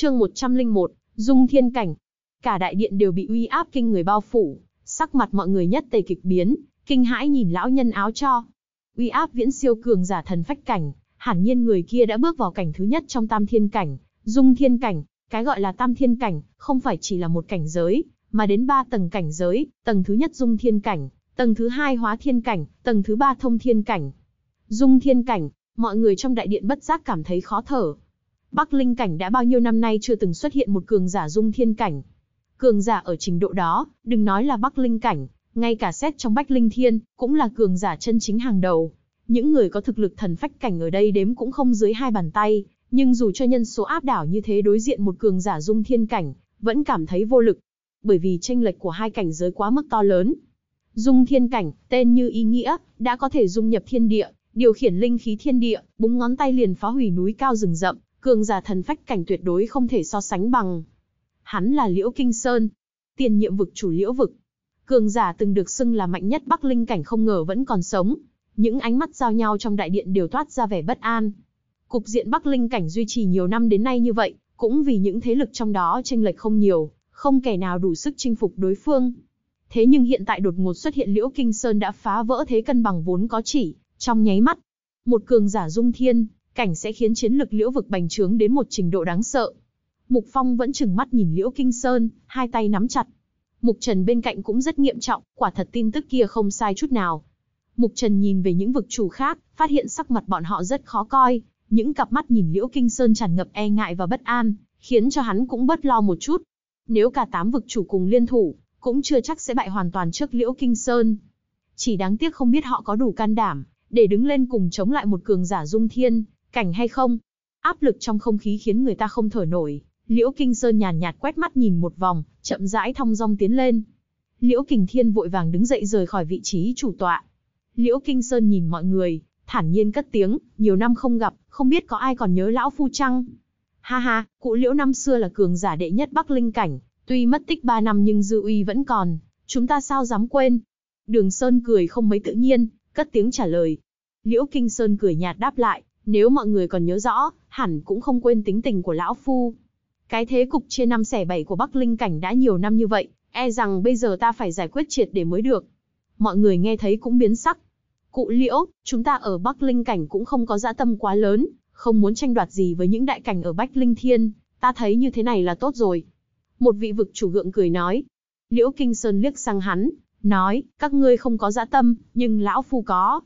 chương 101, Dung Thiên Cảnh. Cả đại điện đều bị uy áp kinh người bao phủ, sắc mặt mọi người nhất tề kịch biến, kinh hãi nhìn lão nhân áo cho. Uy áp viễn siêu cường giả thần phách cảnh, hẳn nhiên người kia đã bước vào cảnh thứ nhất trong tam thiên cảnh, dung thiên cảnh, cái gọi là tam thiên cảnh, không phải chỉ là một cảnh giới, mà đến ba tầng cảnh giới, tầng thứ nhất dung thiên cảnh, tầng thứ hai hóa thiên cảnh, tầng thứ ba thông thiên cảnh. Dung thiên cảnh, mọi người trong đại điện bất giác cảm thấy khó thở, Bắc Linh cảnh đã bao nhiêu năm nay chưa từng xuất hiện một cường giả dung thiên cảnh. Cường giả ở trình độ đó, đừng nói là Bắc Linh cảnh, ngay cả xét trong Bách Linh Thiên, cũng là cường giả chân chính hàng đầu. Những người có thực lực thần phách cảnh ở đây đếm cũng không dưới hai bàn tay, nhưng dù cho nhân số áp đảo như thế đối diện một cường giả dung thiên cảnh, vẫn cảm thấy vô lực, bởi vì tranh lệch của hai cảnh giới quá mức to lớn. Dung thiên cảnh, tên như ý nghĩa, đã có thể dung nhập thiên địa, điều khiển linh khí thiên địa, búng ngón tay liền phá hủy núi cao rừng rậm, cường giả thần phách cảnh tuyệt đối không thể so sánh bằng. Hắn là Liễu Kinh Sơn, tiền nhiệm vực chủ Liễu vực. Cường giả từng được xưng là mạnh nhất Bắc Linh cảnh không ngờ vẫn còn sống. Những ánh mắt giao nhau trong đại điện đều toát ra vẻ bất an. Cục diện Bắc Linh cảnh duy trì nhiều năm đến nay như vậy, cũng vì những thế lực trong đó chênh lệch không nhiều, không kẻ nào đủ sức chinh phục đối phương. Thế nhưng hiện tại đột ngột xuất hiện Liễu Kinh Sơn đã phá vỡ thế cân bằng vốn có chỉ, trong nháy mắt. Một cường giả dung thiên, cảnh sẽ khiến chiến lực liễu vực bành trướng đến một trình độ đáng sợ. Mục Phong vẫn chừng mắt nhìn Liễu Kinh Sơn, hai tay nắm chặt. Mục Trần bên cạnh cũng rất nghiêm trọng, quả thật tin tức kia không sai chút nào. Mục Trần nhìn về những vực chủ khác, phát hiện sắc mặt bọn họ rất khó coi, những cặp mắt nhìn Liễu Kinh Sơn tràn ngập e ngại và bất an, khiến cho hắn cũng bất lo một chút. Nếu cả tám vực chủ cùng liên thủ, cũng chưa chắc sẽ bại hoàn toàn trước Liễu Kinh Sơn. Chỉ đáng tiếc không biết họ có đủ can đảm, để đứng lên cùng chống lại một cường giả dung thiên, Cảnh hay không? Áp lực trong không khí khiến người ta không thở nổi, Liễu Kinh Sơn nhàn nhạt, quét mắt nhìn một vòng, chậm rãi thong dong tiến lên. Liễu Kình Thiên vội vàng đứng dậy rời khỏi vị trí chủ tọa. Liễu Kinh Sơn nhìn mọi người, thản nhiên cất tiếng, nhiều năm không gặp, không biết có ai còn nhớ lão phu chăng? Ha ha, cụ Liễu năm xưa là cường giả đệ nhất Bắc Linh cảnh, tuy mất tích 3 năm nhưng dư uy vẫn còn, chúng ta sao dám quên? Đường Sơn cười không mấy tự nhiên, cất tiếng trả lời. Liễu Kinh Sơn cười nhạt đáp lại, nếu mọi người còn nhớ rõ, hẳn cũng không quên tính tình của lão phu. Cái thế cục chia năm xẻ bảy của Bắc Linh Cảnh đã nhiều năm như vậy, e rằng bây giờ ta phải giải quyết triệt để mới được. Mọi người nghe thấy cũng biến sắc. Cụ liễu, chúng ta ở Bắc Linh Cảnh cũng không có dã tâm quá lớn, không muốn tranh đoạt gì với những đại cảnh ở Bách Linh Thiên, ta thấy như thế này là tốt rồi. Một vị vực chủ gượng cười nói. Liễu Kinh Sơn liếc sang hắn, nói, các ngươi không có dã tâm, nhưng lão phu có,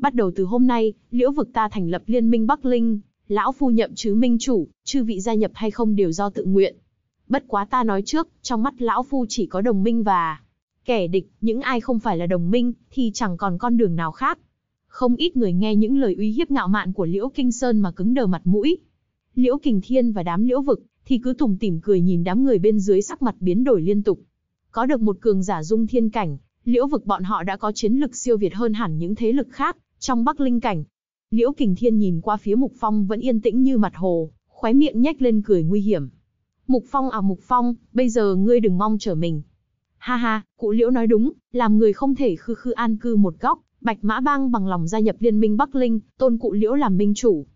Bắt đầu từ hôm nay, liễu vực ta thành lập liên minh Bắc Linh, lão phu nhậm chứ minh chủ, chư vị gia nhập hay không đều do tự nguyện. Bất quá ta nói trước, trong mắt lão phu chỉ có đồng minh và kẻ địch, những ai không phải là đồng minh, thì chẳng còn con đường nào khác. Không ít người nghe những lời uy hiếp ngạo mạn của Liễu Kinh Sơn mà cứng đờ mặt mũi. Liễu Kình Thiên và đám Liễu Vực thì cứ tủm tỉm cười nhìn đám người bên dưới sắc mặt biến đổi liên tục. Có được một cường giả dung thiên cảnh, Liễu Vực bọn họ đã có chiến lực siêu việt hơn hẳn những thế lực khác, trong Bắc Linh cảnh, Liễu Kình Thiên nhìn qua phía Mục Phong vẫn yên tĩnh như mặt hồ, khóe miệng nhếch lên cười nguy hiểm. Mục Phong à Mục Phong, bây giờ ngươi đừng mong trở mình. Ha ha, cụ Liễu nói đúng, làm người không thể khư khư an cư một góc, Bạch Mã Bang bằng lòng gia nhập liên minh Bắc Linh, tôn cụ Liễu làm minh chủ.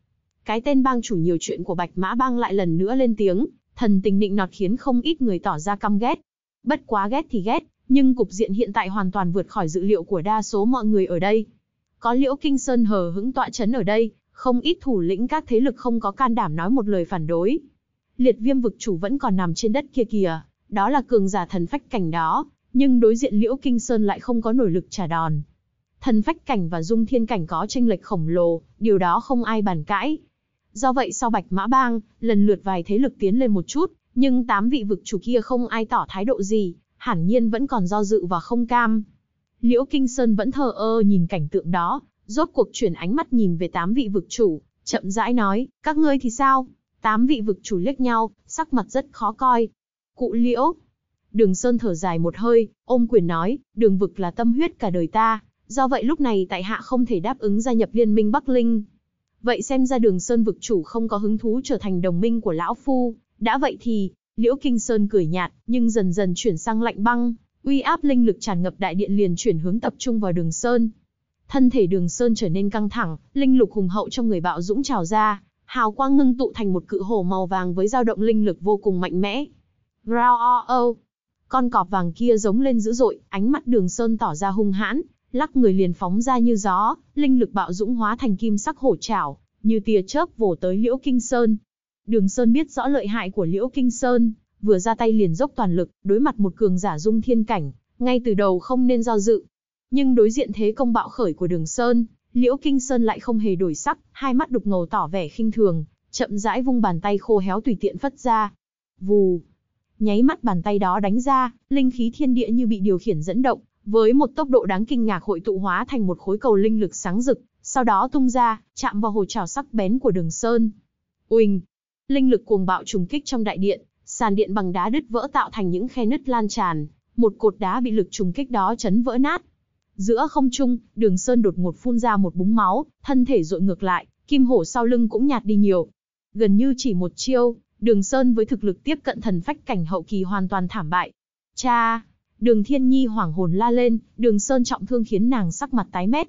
Cái tên bang chủ nhiều chuyện của Bạch Mã Bang lại lần nữa lên tiếng, thần tình định nọt khiến không ít người tỏ ra căm ghét. Bất quá ghét thì ghét, nhưng cục diện hiện tại hoàn toàn vượt khỏi dự liệu của đa số mọi người ở đây. Có Liễu Kinh Sơn hờ hững tọa chấn ở đây, không ít thủ lĩnh các thế lực không có can đảm nói một lời phản đối. Liệt viêm vực chủ vẫn còn nằm trên đất kia kìa, đó là cường giả thần phách cảnh đó, nhưng đối diện Liễu Kinh Sơn lại không có nổi lực trả đòn. Thần phách cảnh và dung thiên cảnh có tranh lệch khổng lồ, điều đó không ai bàn cãi. Do vậy sau Bạch Mã Bang, lần lượt vài thế lực tiến lên một chút, nhưng tám vị vực chủ kia không ai tỏ thái độ gì, hẳn nhiên vẫn còn do dự và không cam. Liễu Kinh Sơn vẫn thờ ơ nhìn cảnh tượng đó, rốt cuộc chuyển ánh mắt nhìn về tám vị vực chủ, chậm rãi nói, các ngươi thì sao? Tám vị vực chủ liếc nhau, sắc mặt rất khó coi. Cụ Liễu. Đường Sơn thở dài một hơi, ôm quyền nói, đường vực là tâm huyết cả đời ta, do vậy lúc này tại hạ không thể đáp ứng gia nhập liên minh Bắc Linh. Vậy xem ra đường Sơn vực chủ không có hứng thú trở thành đồng minh của Lão Phu, đã vậy thì, Liễu Kinh Sơn cười nhạt, nhưng dần dần chuyển sang lạnh băng uy áp linh lực tràn ngập đại điện liền chuyển hướng tập trung vào Đường Sơn. Thân thể Đường Sơn trở nên căng thẳng, linh lục hùng hậu trong người bạo dũng trào ra, hào quang ngưng tụ thành một cự hồ màu vàng với dao động linh lực vô cùng mạnh mẽ. o, Con cọp vàng kia giống lên dữ dội, ánh mắt Đường Sơn tỏ ra hung hãn, lắc người liền phóng ra như gió, linh lực bạo dũng hóa thành kim sắc hổ trảo, như tia chớp vồ tới Liễu Kinh Sơn. Đường Sơn biết rõ lợi hại của Liễu Kinh Sơn, vừa ra tay liền dốc toàn lực, đối mặt một cường giả dung thiên cảnh, ngay từ đầu không nên do dự. Nhưng đối diện thế công bạo khởi của Đường Sơn, Liễu Kinh Sơn lại không hề đổi sắc, hai mắt đục ngầu tỏ vẻ khinh thường, chậm rãi vung bàn tay khô héo tùy tiện phất ra. Vù, nháy mắt bàn tay đó đánh ra, linh khí thiên địa như bị điều khiển dẫn động, với một tốc độ đáng kinh ngạc hội tụ hóa thành một khối cầu linh lực sáng rực, sau đó tung ra, chạm vào hồ trào sắc bén của Đường Sơn. uình linh lực cuồng bạo trùng kích trong đại điện, sàn điện bằng đá đứt vỡ tạo thành những khe nứt lan tràn, một cột đá bị lực trùng kích đó chấn vỡ nát. Giữa không trung, Đường Sơn đột ngột phun ra một búng máu, thân thể dội ngược lại, kim hổ sau lưng cũng nhạt đi nhiều. Gần như chỉ một chiêu, Đường Sơn với thực lực tiếp cận thần phách cảnh hậu kỳ hoàn toàn thảm bại. Cha! Đường Thiên Nhi hoảng hồn la lên, Đường Sơn trọng thương khiến nàng sắc mặt tái mét.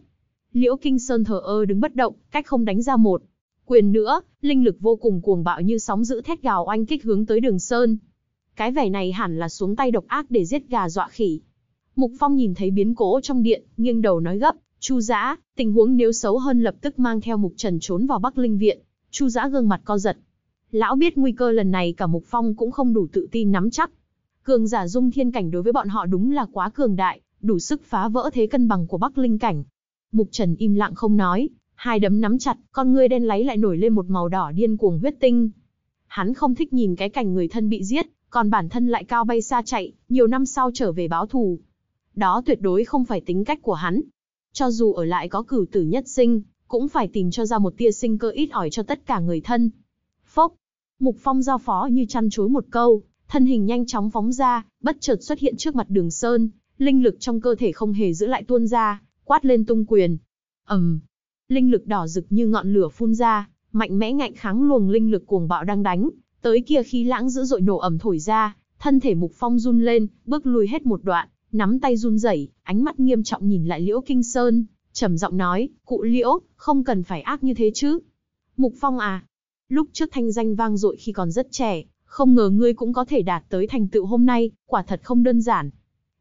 Liễu Kinh Sơn thờ ơ đứng bất động, cách không đánh ra một Quyền nữa, linh lực vô cùng cuồng bạo như sóng dữ thét gào oanh kích hướng tới đường sơn. Cái vẻ này hẳn là xuống tay độc ác để giết gà dọa khỉ. Mục Phong nhìn thấy biến cố trong điện, nghiêng đầu nói gấp, Chu Giã, tình huống nếu xấu hơn lập tức mang theo Mục Trần trốn vào Bắc Linh Viện. Chu Giã gương mặt co giật. Lão biết nguy cơ lần này cả Mục Phong cũng không đủ tự tin nắm chắc. Cường giả dung thiên cảnh đối với bọn họ đúng là quá cường đại, đủ sức phá vỡ thế cân bằng của Bắc Linh cảnh. Mục Trần im lặng không nói, Hai đấm nắm chặt, con ngươi đen láy lại nổi lên một màu đỏ điên cuồng huyết tinh. Hắn không thích nhìn cái cảnh người thân bị giết, còn bản thân lại cao bay xa chạy, nhiều năm sau trở về báo thù. Đó tuyệt đối không phải tính cách của hắn. Cho dù ở lại có cử tử nhất sinh, cũng phải tìm cho ra một tia sinh cơ ít ỏi cho tất cả người thân. Phốc, Mục Phong giao phó như chăn chối một câu, thân hình nhanh chóng phóng ra, bất chợt xuất hiện trước mặt đường sơn, linh lực trong cơ thể không hề giữ lại tuôn ra, quát lên tung quyền. ầm, linh lực đỏ rực như ngọn lửa phun ra, mạnh mẽ ngạnh kháng luồng linh lực cuồng bạo đang đánh, tới kia khí lãng dữ dội nổ ẩm thổi ra, thân thể Mục Phong run lên, bước lùi hết một đoạn, nắm tay run rẩy, ánh mắt nghiêm trọng nhìn lại Liễu Kinh Sơn, trầm giọng nói, "Cụ Liễu, không cần phải ác như thế chứ." "Mục Phong à, lúc trước thanh danh vang dội khi còn rất trẻ, không ngờ ngươi cũng có thể đạt tới thành tựu hôm nay, quả thật không đơn giản."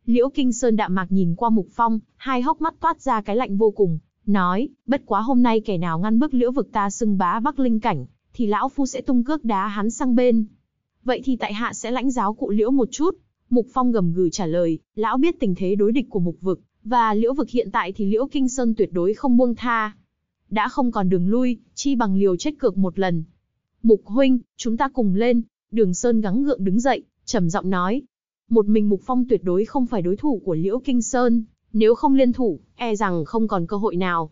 Liễu Kinh Sơn đạm mạc nhìn qua Mục Phong, hai hốc mắt toát ra cái lạnh vô cùng, nói, bất quá hôm nay kẻ nào ngăn bước liễu vực ta xưng bá Bắc Linh cảnh, thì lão phu sẽ tung cước đá hắn sang bên. Vậy thì tại hạ sẽ lãnh giáo cụ liễu một chút. Mục Phong gầm gừ trả lời, lão biết tình thế đối địch của mục vực, và liễu vực hiện tại thì liễu kinh sơn tuyệt đối không buông tha. Đã không còn đường lui, chi bằng liều chết cược một lần. Mục huynh, chúng ta cùng lên, đường sơn gắng gượng đứng dậy, trầm giọng nói. Một mình mục phong tuyệt đối không phải đối thủ của liễu kinh sơn nếu không liên thủ, e rằng không còn cơ hội nào.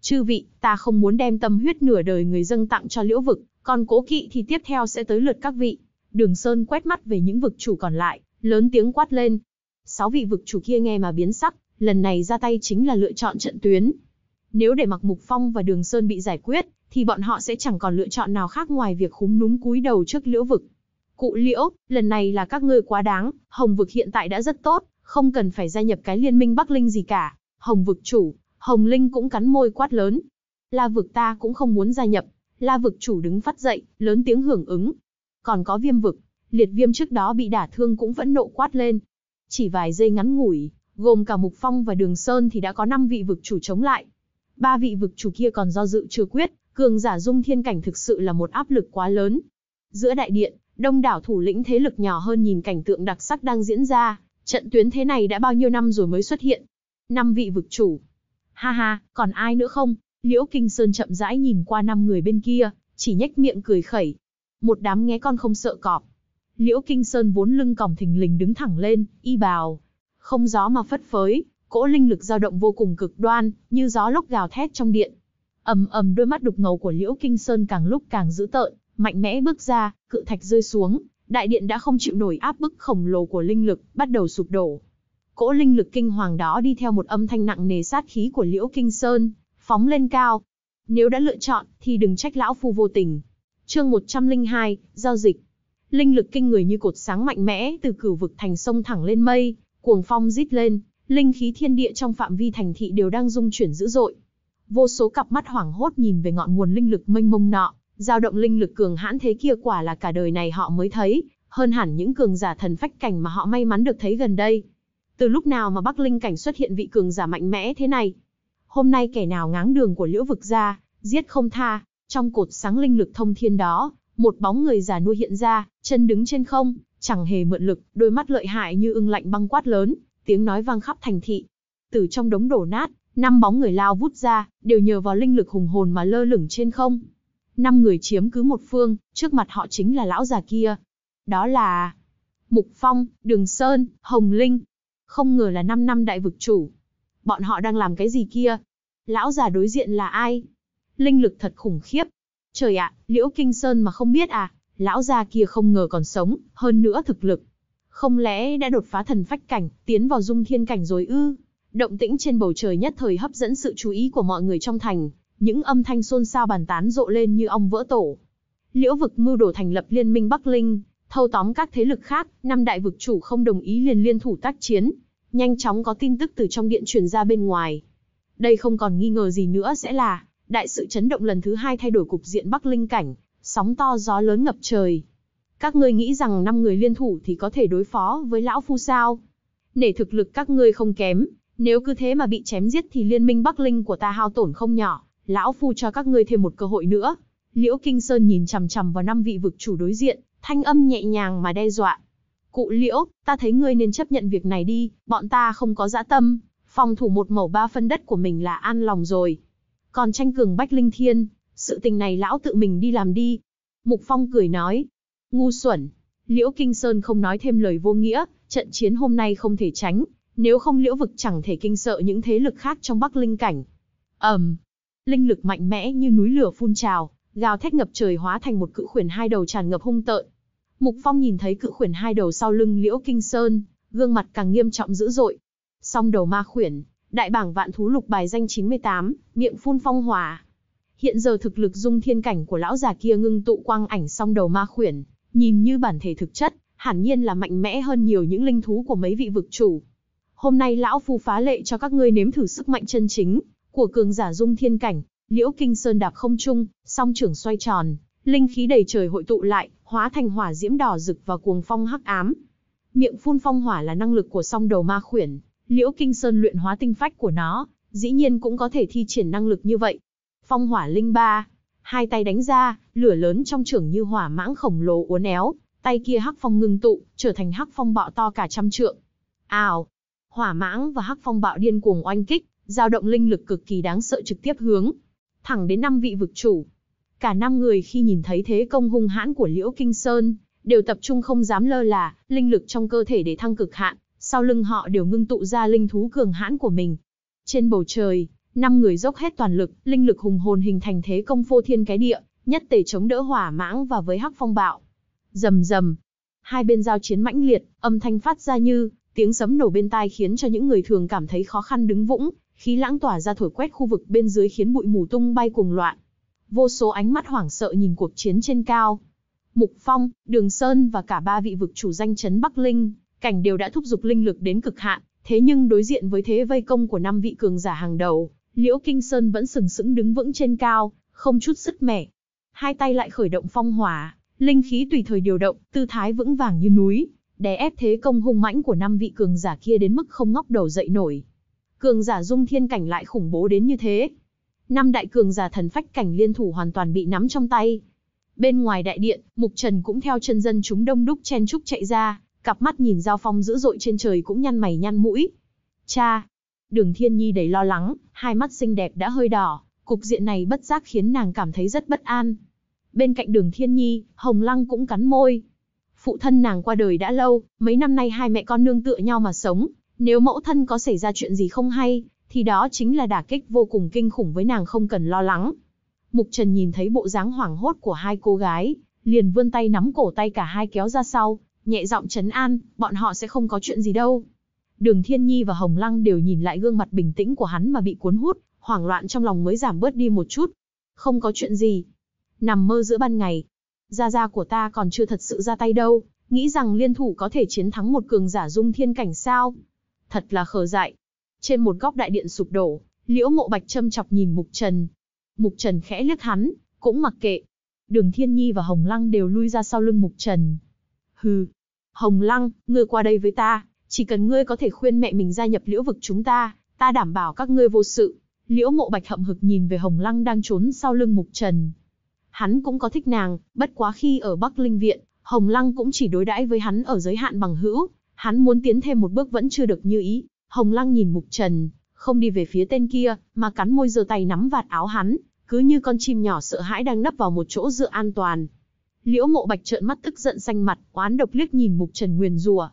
Chư vị, ta không muốn đem tâm huyết nửa đời người dân tặng cho liễu vực, còn cố kỵ thì tiếp theo sẽ tới lượt các vị. Đường Sơn quét mắt về những vực chủ còn lại, lớn tiếng quát lên. Sáu vị vực chủ kia nghe mà biến sắc, lần này ra tay chính là lựa chọn trận tuyến. Nếu để mặc Mục Phong và Đường Sơn bị giải quyết, thì bọn họ sẽ chẳng còn lựa chọn nào khác ngoài việc khúm núm cúi đầu trước liễu vực. Cụ liễu, lần này là các ngươi quá đáng, hồng vực hiện tại đã rất tốt, không cần phải gia nhập cái liên minh Bắc Linh gì cả. Hồng vực chủ, Hồng Linh cũng cắn môi quát lớn. La vực ta cũng không muốn gia nhập. La vực chủ đứng phát dậy, lớn tiếng hưởng ứng. Còn có viêm vực, liệt viêm trước đó bị đả thương cũng vẫn nộ quát lên. Chỉ vài giây ngắn ngủi, gồm cả Mục Phong và Đường Sơn thì đã có 5 vị vực chủ chống lại. Ba vị vực chủ kia còn do dự chưa quyết, cường giả dung thiên cảnh thực sự là một áp lực quá lớn. Giữa đại điện, đông đảo thủ lĩnh thế lực nhỏ hơn nhìn cảnh tượng đặc sắc đang diễn ra, Trận tuyến thế này đã bao nhiêu năm rồi mới xuất hiện? Năm vị vực chủ. Ha ha, còn ai nữa không? Liễu Kinh Sơn chậm rãi nhìn qua năm người bên kia, chỉ nhếch miệng cười khẩy. Một đám nghe con không sợ cọp. Liễu Kinh Sơn vốn lưng còng thình lình đứng thẳng lên, y bào. Không gió mà phất phới, cỗ linh lực dao động vô cùng cực đoan, như gió lốc gào thét trong điện. ầm ầm đôi mắt đục ngầu của Liễu Kinh Sơn càng lúc càng dữ tợn, mạnh mẽ bước ra, cự thạch rơi xuống, đại điện đã không chịu nổi áp bức khổng lồ của linh lực, bắt đầu sụp đổ. Cỗ linh lực kinh hoàng đó đi theo một âm thanh nặng nề sát khí của Liễu Kinh Sơn, phóng lên cao. Nếu đã lựa chọn, thì đừng trách lão phu vô tình. Chương 102, giao dịch. Linh lực kinh người như cột sáng mạnh mẽ từ cửu vực thành sông thẳng lên mây, cuồng phong rít lên, linh khí thiên địa trong phạm vi thành thị đều đang rung chuyển dữ dội. Vô số cặp mắt hoảng hốt nhìn về ngọn nguồn linh lực mênh mông nọ, Dao động linh lực cường hãn thế kia quả là cả đời này họ mới thấy, hơn hẳn những cường giả thần phách cảnh mà họ may mắn được thấy gần đây. Từ lúc nào mà Bắc Linh cảnh xuất hiện vị cường giả mạnh mẽ thế này? Hôm nay kẻ nào ngáng đường của Liễu vực ra, giết không tha, trong cột sáng linh lực thông thiên đó, một bóng người già nuôi hiện ra, chân đứng trên không, chẳng hề mượn lực, đôi mắt lợi hại như ưng lạnh băng quát lớn, tiếng nói vang khắp thành thị. Từ trong đống đổ nát, năm bóng người lao vút ra, đều nhờ vào linh lực hùng hồn mà lơ lửng trên không. Năm người chiếm cứ một phương, trước mặt họ chính là lão già kia. Đó là Mục Phong, Đường Sơn, Hồng Linh. Không ngờ là 5 năm đại vực chủ. Bọn họ đang làm cái gì kia? Lão già đối diện là ai? Linh lực thật khủng khiếp. Trời ạ, Liễu Kinh Sơn mà không biết à, lão già kia không ngờ còn sống, hơn nữa thực lực. Không lẽ đã đột phá thần phách cảnh, tiến vào dung thiên cảnh rồi ư? Động tĩnh trên bầu trời nhất thời hấp dẫn sự chú ý của mọi người trong thành, những âm thanh xôn xao bàn tán rộ lên như ong vỡ tổ. Liễu vực mưu đồ thành lập liên minh Bắc Linh, thâu tóm các thế lực khác, năm đại vực chủ không đồng ý liền liên thủ tác chiến, nhanh chóng có tin tức từ trong điện truyền ra bên ngoài. Đây không còn nghi ngờ gì nữa sẽ là đại sự chấn động lần thứ hai thay đổi cục diện Bắc Linh cảnh, sóng to gió lớn ngập trời. Các ngươi nghĩ rằng năm người liên thủ thì có thể đối phó với lão phu sao? Nể thực lực các ngươi không kém, nếu cứ thế mà bị chém giết thì liên minh Bắc Linh của ta hao tổn không nhỏ, lão phu cho các ngươi thêm một cơ hội nữa. Liễu Kinh Sơn nhìn chằm chằm vào năm vị vực chủ đối diện, thanh âm nhẹ nhàng mà đe dọa. Cụ Liễu, ta thấy ngươi nên chấp nhận việc này đi, bọn ta không có dã tâm, phòng thủ một mẫu ba phân đất của mình là an lòng rồi. Còn tranh cường Bách Linh Thiên, sự tình này lão tự mình đi làm đi. Mục Phong cười nói, ngu xuẩn, Liễu Kinh Sơn không nói thêm lời vô nghĩa, trận chiến hôm nay không thể tránh, nếu không Liễu Vực chẳng thể kinh sợ những thế lực khác trong Bắc Linh Cảnh. Ẩm, Linh lực mạnh mẽ như núi lửa phun trào, gào thét ngập trời hóa thành một cự khuyển hai đầu tràn ngập hung tợn. Mục Phong nhìn thấy cự khuyển hai đầu sau lưng Liễu Kinh Sơn, gương mặt càng nghiêm trọng dữ dội. Song đầu ma khuyển, đại bảng vạn thú lục bài danh 98, miệng phun phong hỏa. Hiện giờ thực lực dung thiên cảnh của lão già kia ngưng tụ quang ảnh song đầu ma khuyển, nhìn như bản thể thực chất, hẳn nhiên là mạnh mẽ hơn nhiều những linh thú của mấy vị vực chủ. Hôm nay lão phu phá lệ cho các ngươi nếm thử sức mạnh chân chính, của cường giả dung thiên cảnh, liễu kinh sơn đạp không trung, song trưởng xoay tròn, linh khí đầy trời hội tụ lại, hóa thành hỏa diễm đỏ rực và cuồng phong hắc ám. Miệng phun phong hỏa là năng lực của song đầu ma khuyển, liễu kinh sơn luyện hóa tinh phách của nó, dĩ nhiên cũng có thể thi triển năng lực như vậy. Phong hỏa linh ba, hai tay đánh ra, lửa lớn trong trưởng như hỏa mãng khổng lồ uốn éo, tay kia hắc phong ngưng tụ, trở thành hắc phong bạo to cả trăm trượng. Ào! Hỏa mãng và hắc phong bạo điên cuồng oanh kích, dao động linh lực cực kỳ đáng sợ trực tiếp hướng thẳng đến năm vị vực chủ. Cả năm người khi nhìn thấy thế công hung hãn của Liễu Kinh Sơn, đều tập trung không dám lơ là, linh lực trong cơ thể để thăng cực hạn, sau lưng họ đều ngưng tụ ra linh thú cường hãn của mình. Trên bầu trời, năm người dốc hết toàn lực, linh lực hùng hồn hình thành thế công phô thiên cái địa, nhất tề chống đỡ hỏa mãng và với hắc phong bạo. Rầm rầm, hai bên giao chiến mãnh liệt, âm thanh phát ra như tiếng sấm nổ bên tai khiến cho những người thường cảm thấy khó khăn đứng vững, khí lãng tỏa ra thổi quét khu vực bên dưới khiến bụi mù tung bay cuồng loạn. Vô số ánh mắt hoảng sợ nhìn cuộc chiến trên cao. Mục Phong, Đường Sơn và cả ba vị vực chủ danh chấn Bắc Linh, cảnh đều đã thúc giục linh lực đến cực hạn, thế nhưng đối diện với thế vây công của năm vị cường giả hàng đầu, Liễu Kinh Sơn vẫn sừng sững đứng vững trên cao, không chút sức mẻ. Hai tay lại khởi động phong hỏa, linh khí tùy thời điều động, tư thái vững vàng như núi, đè ép thế công hung mãnh của năm vị cường giả kia đến mức không ngóc đầu dậy nổi cường giả dung thiên cảnh lại khủng bố đến như thế. Năm đại cường giả thần phách cảnh liên thủ hoàn toàn bị nắm trong tay. Bên ngoài đại điện, Mục Trần cũng theo chân dân chúng đông đúc chen chúc chạy ra, cặp mắt nhìn giao phong dữ dội trên trời cũng nhăn mày nhăn mũi. Cha! Đường Thiên Nhi đầy lo lắng, hai mắt xinh đẹp đã hơi đỏ, cục diện này bất giác khiến nàng cảm thấy rất bất an. Bên cạnh đường Thiên Nhi, Hồng Lăng cũng cắn môi. Phụ thân nàng qua đời đã lâu, mấy năm nay hai mẹ con nương tựa nhau mà sống, nếu mẫu thân có xảy ra chuyện gì không hay, thì đó chính là đả kích vô cùng kinh khủng với nàng không cần lo lắng. Mục Trần nhìn thấy bộ dáng hoảng hốt của hai cô gái, liền vươn tay nắm cổ tay cả hai kéo ra sau, nhẹ giọng trấn an, bọn họ sẽ không có chuyện gì đâu. Đường Thiên Nhi và Hồng Lăng đều nhìn lại gương mặt bình tĩnh của hắn mà bị cuốn hút, hoảng loạn trong lòng mới giảm bớt đi một chút. Không có chuyện gì. Nằm mơ giữa ban ngày. Gia gia của ta còn chưa thật sự ra tay đâu, nghĩ rằng liên thủ có thể chiến thắng một cường giả dung thiên cảnh sao thật là khờ dại. Trên một góc đại điện sụp đổ, Liễu Mộ Bạch châm chọc nhìn Mục Trần. Mục Trần khẽ liếc hắn, cũng mặc kệ. Đường Thiên Nhi và Hồng Lăng đều lui ra sau lưng Mục Trần. Hừ, Hồng Lăng, ngươi qua đây với ta, chỉ cần ngươi có thể khuyên mẹ mình gia nhập liễu vực chúng ta, ta đảm bảo các ngươi vô sự. Liễu Mộ Bạch hậm hực nhìn về Hồng Lăng đang trốn sau lưng Mục Trần. Hắn cũng có thích nàng, bất quá khi ở Bắc Linh Viện, Hồng Lăng cũng chỉ đối đãi với hắn ở giới hạn bằng hữu, Hắn muốn tiến thêm một bước vẫn chưa được như ý, Hồng Lăng nhìn Mục Trần, không đi về phía tên kia, mà cắn môi giơ tay nắm vạt áo hắn, cứ như con chim nhỏ sợ hãi đang nấp vào một chỗ dựa an toàn. Liễu Mộ Bạch trợn mắt tức giận xanh mặt, oán độc liếc nhìn Mục Trần nguyền rủa.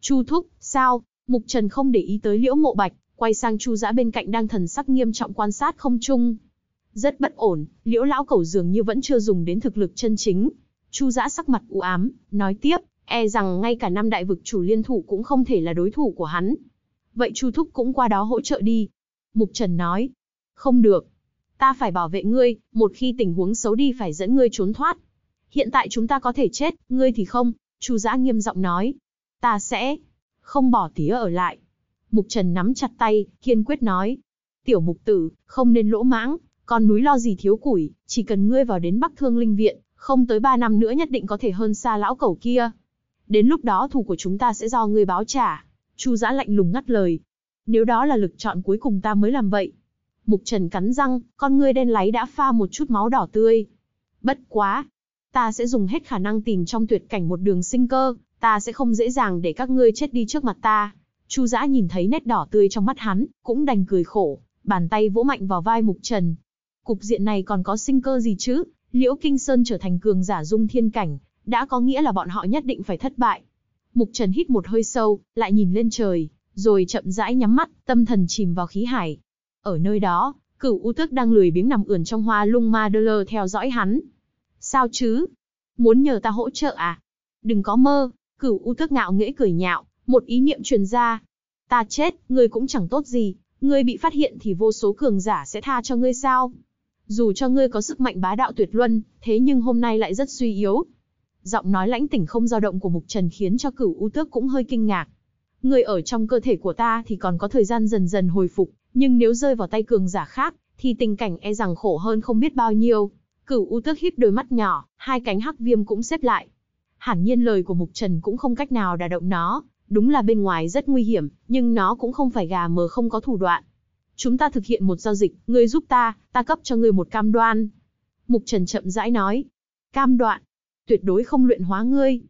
"Chu thúc, sao?" Mục Trần không để ý tới Liễu Mộ Bạch, quay sang Chu Dã bên cạnh đang thần sắc nghiêm trọng quan sát không trung. Rất bất ổn, Liễu lão cẩu dường như vẫn chưa dùng đến thực lực chân chính. Chu Dã sắc mặt u ám, nói tiếp, E rằng ngay cả năm đại vực chủ liên thủ cũng không thể là đối thủ của hắn. Vậy Chu Thúc cũng qua đó hỗ trợ đi. Mục Trần nói. Không được. Ta phải bảo vệ ngươi, một khi tình huống xấu đi phải dẫn ngươi trốn thoát. Hiện tại chúng ta có thể chết, ngươi thì không. Chu Giã nghiêm giọng nói. Ta sẽ không bỏ tía ở lại. Mục Trần nắm chặt tay, kiên quyết nói. Tiểu mục tử, không nên lỗ mãng, con núi lo gì thiếu củi, chỉ cần ngươi vào đến Bắc Thương Linh Viện, không tới ba năm nữa nhất định có thể hơn xa lão cẩu kia đến lúc đó thù của chúng ta sẽ do ngươi báo trả. Chu giã lạnh lùng ngắt lời. Nếu đó là lực chọn cuối cùng ta mới làm vậy. Mục trần cắn răng, con ngươi đen láy đã pha một chút máu đỏ tươi. Bất quá. Ta sẽ dùng hết khả năng tìm trong tuyệt cảnh một đường sinh cơ, ta sẽ không dễ dàng để các ngươi chết đi trước mặt ta. Chu giã nhìn thấy nét đỏ tươi trong mắt hắn, cũng đành cười khổ, bàn tay vỗ mạnh vào vai mục trần. Cục diện này còn có sinh cơ gì chứ, liễu kinh sơn trở thành cường giả dung thiên cảnh, đã có nghĩa là bọn họ nhất định phải thất bại. Mục Trần hít một hơi sâu, lại nhìn lên trời, rồi chậm rãi nhắm mắt, tâm thần chìm vào khí hải. Ở nơi đó, cửu u tước đang lười biếng nằm ườn trong hoa lung ma đơ lơ theo dõi hắn. Sao chứ? Muốn nhờ ta hỗ trợ à? Đừng có mơ, cửu u tước ngạo nghễ cười nhạo, một ý niệm truyền ra. Ta chết, ngươi cũng chẳng tốt gì, ngươi bị phát hiện thì vô số cường giả sẽ tha cho ngươi sao? Dù cho ngươi có sức mạnh bá đạo tuyệt luân, thế nhưng hôm nay lại rất suy yếu, Giọng nói lãnh tỉnh không dao động của Mục Trần khiến cho cửu u tước cũng hơi kinh ngạc. Người ở trong cơ thể của ta thì còn có thời gian dần dần hồi phục, nhưng nếu rơi vào tay cường giả khác, thì tình cảnh e rằng khổ hơn không biết bao nhiêu. Cửu u tước híp đôi mắt nhỏ, hai cánh hắc viêm cũng xếp lại. Hẳn nhiên lời của Mục Trần cũng không cách nào đả động nó, đúng là bên ngoài rất nguy hiểm, nhưng nó cũng không phải gà mờ không có thủ đoạn. Chúng ta thực hiện một giao dịch, ngươi giúp ta, ta cấp cho ngươi một cam đoan. Mục Trần chậm rãi nói. Cam đoạn, tuyệt đối không luyện hóa ngươi.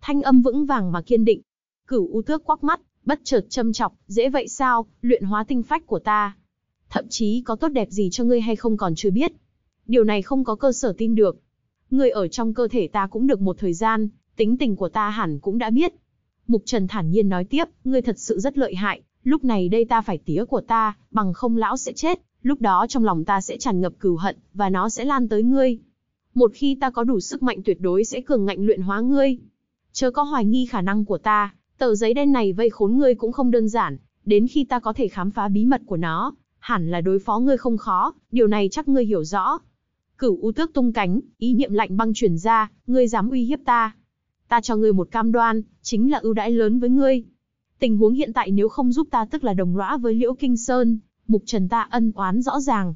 Thanh âm vững vàng mà kiên định. Cửu U Tước quắc mắt, bất chợt châm chọc, dễ vậy sao, luyện hóa tinh phách của ta. Thậm chí có tốt đẹp gì cho ngươi hay không còn chưa biết. Điều này không có cơ sở tin được. Ngươi ở trong cơ thể ta cũng được một thời gian, tính tình của ta hẳn cũng đã biết. Mục Trần thản nhiên nói tiếp, ngươi thật sự rất lợi hại, lúc này đây ta phải tía của ta, bằng không lão sẽ chết, lúc đó trong lòng ta sẽ tràn ngập cừu hận, và nó sẽ lan tới ngươi một khi ta có đủ sức mạnh tuyệt đối sẽ cường ngạnh luyện hóa ngươi. Chớ có hoài nghi khả năng của ta, tờ giấy đen này vây khốn ngươi cũng không đơn giản, đến khi ta có thể khám phá bí mật của nó, hẳn là đối phó ngươi không khó, điều này chắc ngươi hiểu rõ. Cửu U Tước tung cánh, ý niệm lạnh băng truyền ra, ngươi dám uy hiếp ta. Ta cho ngươi một cam đoan, chính là ưu đãi lớn với ngươi. Tình huống hiện tại nếu không giúp ta tức là đồng lõa với Liễu Kinh Sơn, Mục Trần ta ân oán rõ ràng,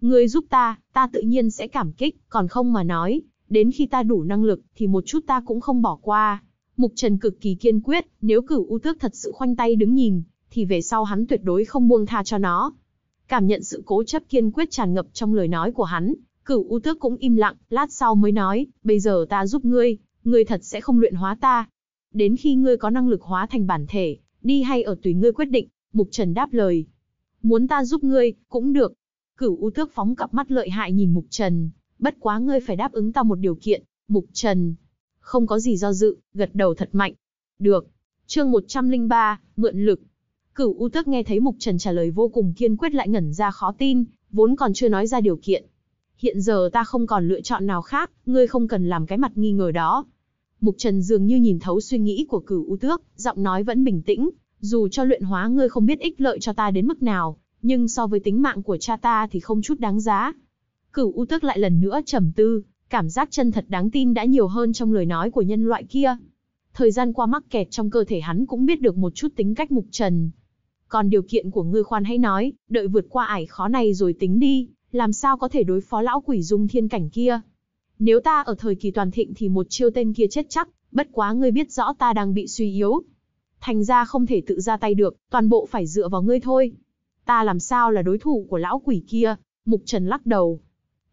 Ngươi giúp ta, ta tự nhiên sẽ cảm kích, còn không mà nói, đến khi ta đủ năng lực thì một chút ta cũng không bỏ qua. Mục Trần cực kỳ kiên quyết, nếu cửu u tước thật sự khoanh tay đứng nhìn, thì về sau hắn tuyệt đối không buông tha cho nó. Cảm nhận sự cố chấp kiên quyết tràn ngập trong lời nói của hắn, cửu u tước cũng im lặng, lát sau mới nói, bây giờ ta giúp ngươi, ngươi thật sẽ không luyện hóa ta. Đến khi ngươi có năng lực hóa thành bản thể, đi hay ở tùy ngươi quyết định, Mục Trần đáp lời. Muốn ta giúp ngươi, cũng được, Cửu U Tước phóng cặp mắt lợi hại nhìn Mục Trần, bất quá ngươi phải đáp ứng ta một điều kiện, Mục Trần. Không có gì do dự, gật đầu thật mạnh. Được. Chương 103, mượn lực. Cửu U Tước nghe thấy Mục Trần trả lời vô cùng kiên quyết lại ngẩn ra khó tin, vốn còn chưa nói ra điều kiện. Hiện giờ ta không còn lựa chọn nào khác, ngươi không cần làm cái mặt nghi ngờ đó. Mục Trần dường như nhìn thấu suy nghĩ của Cửu U Tước, giọng nói vẫn bình tĩnh, dù cho luyện hóa ngươi không biết ích lợi cho ta đến mức nào, nhưng so với tính mạng của cha ta thì không chút đáng giá. Cửu U Tước lại lần nữa trầm tư, cảm giác chân thật đáng tin đã nhiều hơn trong lời nói của nhân loại kia. Thời gian qua mắc kẹt trong cơ thể hắn cũng biết được một chút tính cách mục trần. Còn điều kiện của ngươi khoan hãy nói, đợi vượt qua ải khó này rồi tính đi, làm sao có thể đối phó lão quỷ dung thiên cảnh kia. Nếu ta ở thời kỳ toàn thịnh thì một chiêu tên kia chết chắc, bất quá ngươi biết rõ ta đang bị suy yếu. Thành ra không thể tự ra tay được, toàn bộ phải dựa vào ngươi thôi. Ta làm sao là đối thủ của lão quỷ kia? Mục Trần lắc đầu.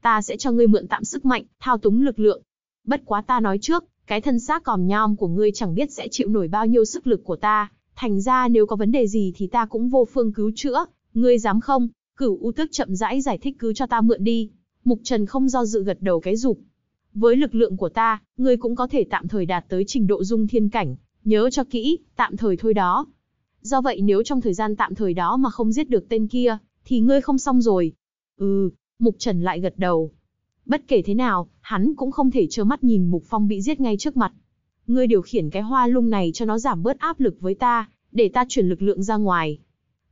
Ta sẽ cho ngươi mượn tạm sức mạnh, thao túng lực lượng. Bất quá ta nói trước, cái thân xác còm nhom của ngươi chẳng biết sẽ chịu nổi bao nhiêu sức lực của ta. Thành ra nếu có vấn đề gì thì ta cũng vô phương cứu chữa. Ngươi dám không? Cửu U tức chậm rãi giải thích cứ cho ta mượn đi. Mục Trần không do dự gật đầu cái rụp. Với lực lượng của ta, ngươi cũng có thể tạm thời đạt tới trình độ dung thiên cảnh. Nhớ cho kỹ, tạm thời thôi đó, Do vậy nếu trong thời gian tạm thời đó mà không giết được tên kia, thì ngươi không xong rồi. Ừ, Mục Trần lại gật đầu. Bất kể thế nào, hắn cũng không thể trơ mắt nhìn Mục Phong bị giết ngay trước mặt. Ngươi điều khiển cái hoa lung này cho nó giảm bớt áp lực với ta, để ta chuyển lực lượng ra ngoài.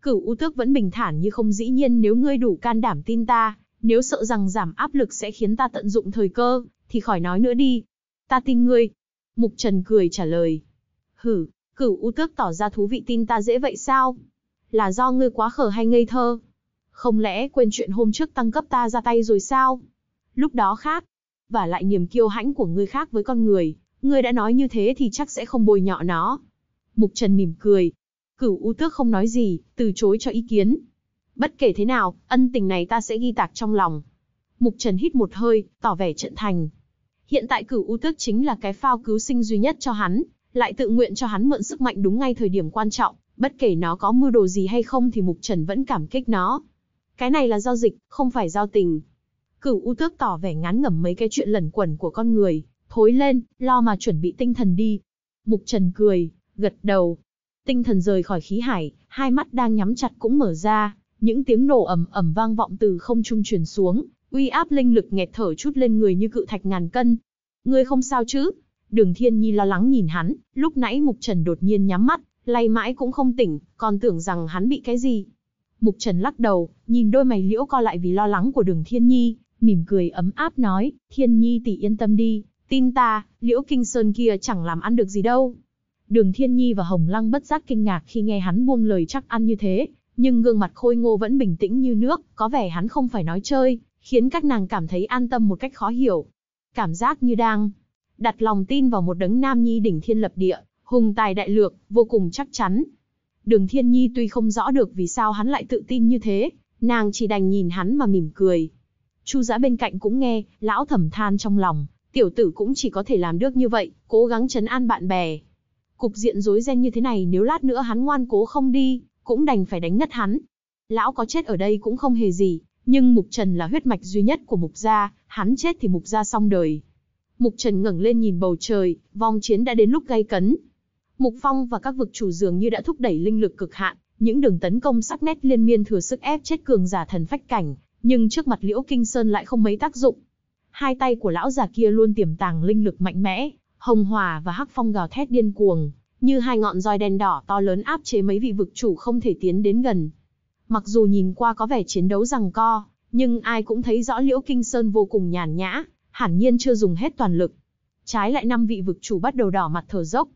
Cửu U Tước vẫn bình thản như không dĩ nhiên nếu ngươi đủ can đảm tin ta, nếu sợ rằng giảm áp lực sẽ khiến ta tận dụng thời cơ, thì khỏi nói nữa đi. Ta tin ngươi. Mục Trần cười trả lời. Hử, Cửu U Tước tỏ ra thú vị tin ta dễ vậy sao? Là do ngươi quá khờ hay ngây thơ? Không lẽ quên chuyện hôm trước tăng cấp ta ra tay rồi sao? Lúc đó khác. Và lại niềm kiêu hãnh của ngươi khác với con người. Ngươi đã nói như thế thì chắc sẽ không bồi nhọ nó. Mục Trần mỉm cười. Cửu U Tước không nói gì, từ chối cho ý kiến. Bất kể thế nào, ân tình này ta sẽ ghi tạc trong lòng. Mục Trần hít một hơi, tỏ vẻ trận thành. Hiện tại cửu U Tước chính là cái phao cứu sinh duy nhất cho hắn, lại tự nguyện cho hắn mượn sức mạnh đúng ngay thời điểm quan trọng, bất kể nó có mưu đồ gì hay không thì Mục Trần vẫn cảm kích nó. Cái này là giao dịch, không phải giao tình. Cửu U Tước tỏ vẻ ngán ngẩm mấy cái chuyện lẩn quẩn của con người, thối lên, lo mà chuẩn bị tinh thần đi. Mục Trần cười, gật đầu. Tinh thần rời khỏi khí hải, hai mắt đang nhắm chặt cũng mở ra, những tiếng nổ ầm ầm vang vọng từ không trung truyền xuống, uy áp linh lực nghẹt thở chút lên người như cự thạch ngàn cân. Ngươi không sao chứ? Đường Thiên Nhi lo lắng nhìn hắn, lúc nãy Mục Trần đột nhiên nhắm mắt, lay mãi cũng không tỉnh, còn tưởng rằng hắn bị cái gì. Mục Trần lắc đầu, nhìn đôi mày liễu co lại vì lo lắng của Đường Thiên Nhi, mỉm cười ấm áp nói, Thiên Nhi tỷ yên tâm đi, tin ta, liễu kinh sơn kia chẳng làm ăn được gì đâu. Đường Thiên Nhi và Hồng Lăng bất giác kinh ngạc khi nghe hắn buông lời chắc ăn như thế, nhưng gương mặt khôi ngô vẫn bình tĩnh như nước, có vẻ hắn không phải nói chơi, khiến các nàng cảm thấy an tâm một cách khó hiểu. Cảm giác như đang đặt lòng tin vào một đấng nam nhi đỉnh thiên lập địa, hùng tài đại lược, vô cùng chắc chắn. Đường Thiên Nhi tuy không rõ được vì sao hắn lại tự tin như thế, nàng chỉ đành nhìn hắn mà mỉm cười. Chu Giã bên cạnh cũng nghe, lão thầm than trong lòng, tiểu tử cũng chỉ có thể làm được như vậy, cố gắng chấn an bạn bè. Cục diện rối ren như thế này nếu lát nữa hắn ngoan cố không đi, cũng đành phải đánh ngất hắn. Lão có chết ở đây cũng không hề gì, nhưng Mục Trần là huyết mạch duy nhất của Mục Gia, hắn chết thì Mục Gia xong đời. Mục Trần ngẩng lên nhìn bầu trời, vong chiến đã đến lúc gay cấn. Mục Phong và các vực chủ dường như đã thúc đẩy linh lực cực hạn, những đường tấn công sắc nét liên miên thừa sức ép chết cường giả thần phách cảnh, nhưng trước mặt Liễu Kinh Sơn lại không mấy tác dụng. Hai tay của lão già kia luôn tiềm tàng linh lực mạnh mẽ, hồng hòa và hắc phong gào thét điên cuồng, như hai ngọn roi đen đỏ to lớn áp chế mấy vị vực chủ không thể tiến đến gần. Mặc dù nhìn qua có vẻ chiến đấu rằng co, nhưng ai cũng thấy rõ Liễu Kinh Sơn vô cùng nhàn nhã, hẳn nhiên chưa dùng hết toàn lực. Trái lại năm vị vực chủ bắt đầu đỏ mặt thở dốc.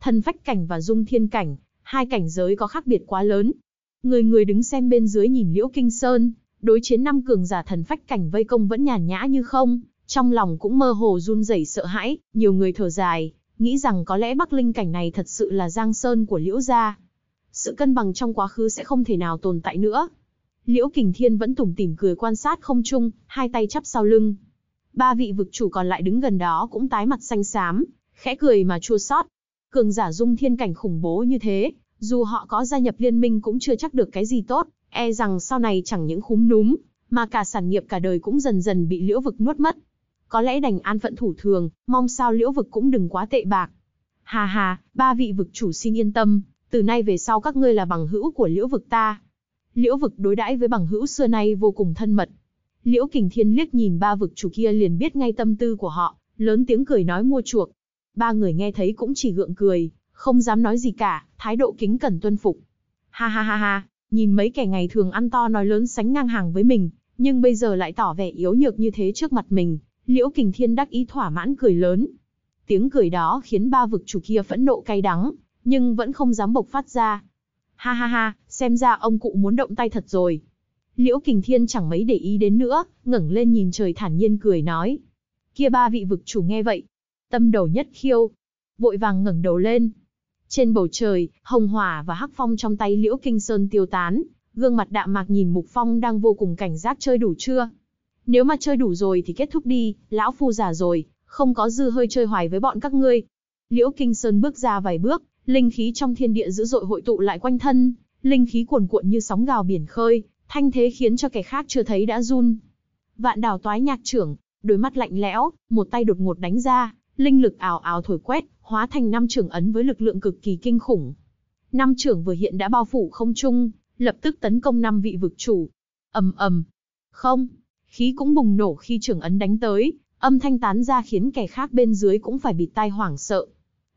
Thần phách cảnh và dung thiên cảnh, hai cảnh giới có khác biệt quá lớn. Người người đứng xem bên dưới nhìn Liễu Kinh Sơn, đối chiến năm cường giả thần phách cảnh vây công vẫn nhàn nhã như không, trong lòng cũng mơ hồ run rẩy sợ hãi, nhiều người thở dài, nghĩ rằng có lẽ Bắc Linh cảnh này thật sự là giang sơn của Liễu gia. Sự cân bằng trong quá khứ sẽ không thể nào tồn tại nữa. Liễu Kình Thiên vẫn tủm tỉm cười quan sát không chung, hai tay chắp sau lưng, Ba vị vực chủ còn lại đứng gần đó cũng tái mặt xanh xám, khẽ cười mà chua xót. Cường giả dung thiên cảnh khủng bố như thế, dù họ có gia nhập liên minh cũng chưa chắc được cái gì tốt, e rằng sau này chẳng những khúm núm, mà cả sản nghiệp cả đời cũng dần dần bị liễu vực nuốt mất. Có lẽ đành an phận thủ thường, mong sao liễu vực cũng đừng quá tệ bạc. Hà hà, ba vị vực chủ xin yên tâm, từ nay về sau các ngươi là bằng hữu của liễu vực ta. Liễu vực đối đãi với bằng hữu xưa nay vô cùng thân mật, Liễu Kình Thiên liếc nhìn ba vực chủ kia liền biết ngay tâm tư của họ, lớn tiếng cười nói mua chuộc. Ba người nghe thấy cũng chỉ gượng cười, không dám nói gì cả, thái độ kính cẩn tuân phục. Ha ha ha ha, nhìn mấy kẻ ngày thường ăn to nói lớn sánh ngang hàng với mình, nhưng bây giờ lại tỏ vẻ yếu nhược như thế trước mặt mình, Liễu Kình Thiên đắc ý thỏa mãn cười lớn. Tiếng cười đó khiến ba vực chủ kia phẫn nộ cay đắng, nhưng vẫn không dám bộc phát ra. Ha ha ha, xem ra ông cụ muốn động tay thật rồi. Liễu Kình Thiên chẳng mấy để ý đến nữa, ngẩng lên nhìn trời thản nhiên cười nói. Kia ba vị vực chủ nghe vậy. Tâm đầu nhất khiêu. Vội vàng ngẩng đầu lên. Trên bầu trời, hồng hỏa và hắc phong trong tay Liễu Kinh Sơn tiêu tán. Gương mặt đạm mạc nhìn Mục Phong đang vô cùng cảnh giác chơi đủ chưa. Nếu mà chơi đủ rồi thì kết thúc đi, lão phu già rồi, không có dư hơi chơi hoài với bọn các ngươi. Liễu Kinh Sơn bước ra vài bước, linh khí trong thiên địa dữ dội hội tụ lại quanh thân, linh khí cuồn cuộn như sóng gào biển khơi, thanh thế khiến cho kẻ khác chưa thấy đã run. Vạn đảo toái nhạc trưởng, đôi mắt lạnh lẽo, một tay đột ngột đánh ra, linh lực ảo ảo thổi quét, hóa thành năm trưởng ấn với lực lượng cực kỳ kinh khủng. Năm trưởng vừa hiện đã bao phủ không trung, lập tức tấn công năm vị vực chủ. ầm ầm, không, khí cũng bùng nổ khi trưởng ấn đánh tới, âm thanh tán ra khiến kẻ khác bên dưới cũng phải bịt tai hoảng sợ.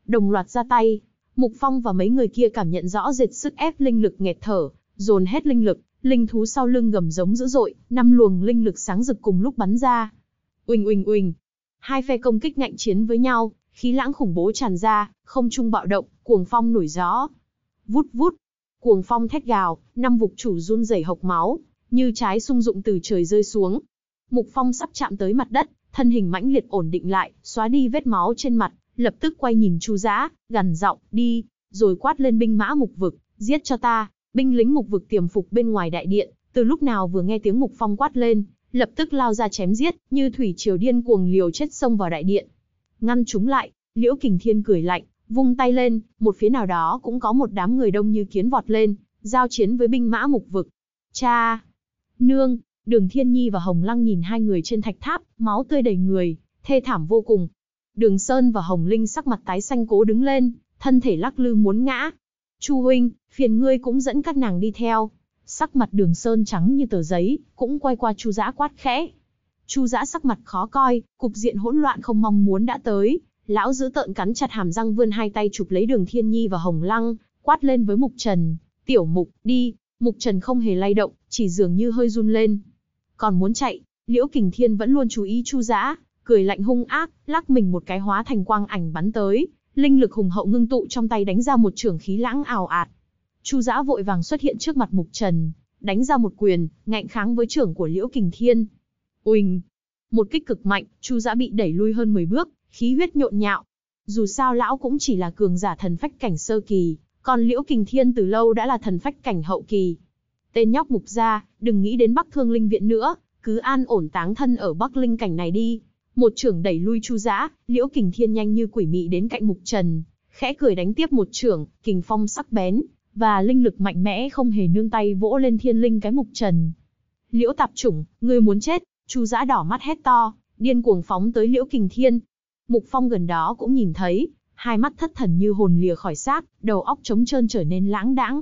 Đồng loạt ra tay, Mục Phong và mấy người kia cảm nhận rõ rệt sức ép linh lực nghẹt thở, dồn hết linh lực, linh thú sau lưng gầm giống dữ dội, năm luồng linh lực sáng rực cùng lúc bắn ra. Uỳnh uỳnh uỳnh. Hai phe công kích ngạnh chiến với nhau, khí lãng khủng bố tràn ra, không trung bạo động, cuồng phong nổi gió. Vút vút. Cuồng phong thét gào, năm vục chủ run rẩy hộc máu, như trái sung dụng từ trời rơi xuống. Mục Phong sắp chạm tới mặt đất, thân hình mãnh liệt ổn định lại, xóa đi vết máu trên mặt, lập tức quay nhìn Chu Dã, gần giọng, "Đi!" rồi quát lên binh mã mục vực, "Giết cho ta!" binh lính mục vực tiềm phục bên ngoài đại điện, từ lúc nào vừa nghe tiếng mục phong quát lên, lập tức lao ra chém giết, như thủy triều điên cuồng liều chết xông vào đại điện. Ngăn chúng lại, Liễu Kình Thiên cười lạnh, vung tay lên, một phía nào đó cũng có một đám người đông như kiến vọt lên, giao chiến với binh mã mục vực. Cha! Nương! Đường Thiên Nhi và Hồng Lăng nhìn hai người trên thạch tháp, máu tươi đầy người, thê thảm vô cùng. Đường Sơn và Hồng Linh sắc mặt tái xanh cố đứng lên, thân thể lắc lư muốn ngã. Chu huynh, phiền ngươi cũng dẫn các nàng đi theo. Sắc mặt đường sơn trắng như tờ giấy, cũng quay qua chu giã quát khẽ. chu giã sắc mặt khó coi, cục diện hỗn loạn không mong muốn đã tới. Lão giữ tợn cắn chặt hàm răng vươn hai tay chụp lấy đường thiên nhi và hồng lăng, quát lên với mục trần. Tiểu mục, đi, mục trần không hề lay động, chỉ dường như hơi run lên. Còn muốn chạy, liễu kình thiên vẫn luôn chú ý chu giã, cười lạnh hung ác, lắc mình một cái hóa thành quang ảnh bắn tới, linh lực hùng hậu ngưng tụ trong tay đánh ra một trường khí lãng ảo ạt, Chu Dã vội vàng xuất hiện trước mặt Mục Trần, đánh ra một quyền, ngạnh kháng với trưởng của Liễu Kình Thiên. Uỳnh! Một kích cực mạnh, Chu Dã bị đẩy lui hơn 10 bước, khí huyết nhộn nhạo. Dù sao lão cũng chỉ là cường giả thần phách cảnh sơ kỳ, còn Liễu Kình Thiên từ lâu đã là thần phách cảnh hậu kỳ. Tên nhóc Mục gia, đừng nghĩ đến Bắc Thương Linh viện nữa, cứ an ổn táng thân ở Bắc Linh cảnh này đi. Một trưởng đẩy lui Chu Dã, Liễu Kình Thiên nhanh như quỷ mị đến cạnh Mục Trần, khẽ cười đánh tiếp một trưởng, kình phong sắc bén, và linh lực mạnh mẽ không hề nương tay vỗ lên thiên linh cái mục trần. Liễu tạp chủng, ngươi muốn chết, chu giã đỏ mắt hét to, điên cuồng phóng tới liễu kình thiên. Mục phong gần đó cũng nhìn thấy, hai mắt thất thần như hồn lìa khỏi xác, đầu óc trống trơn trở nên lãng đãng.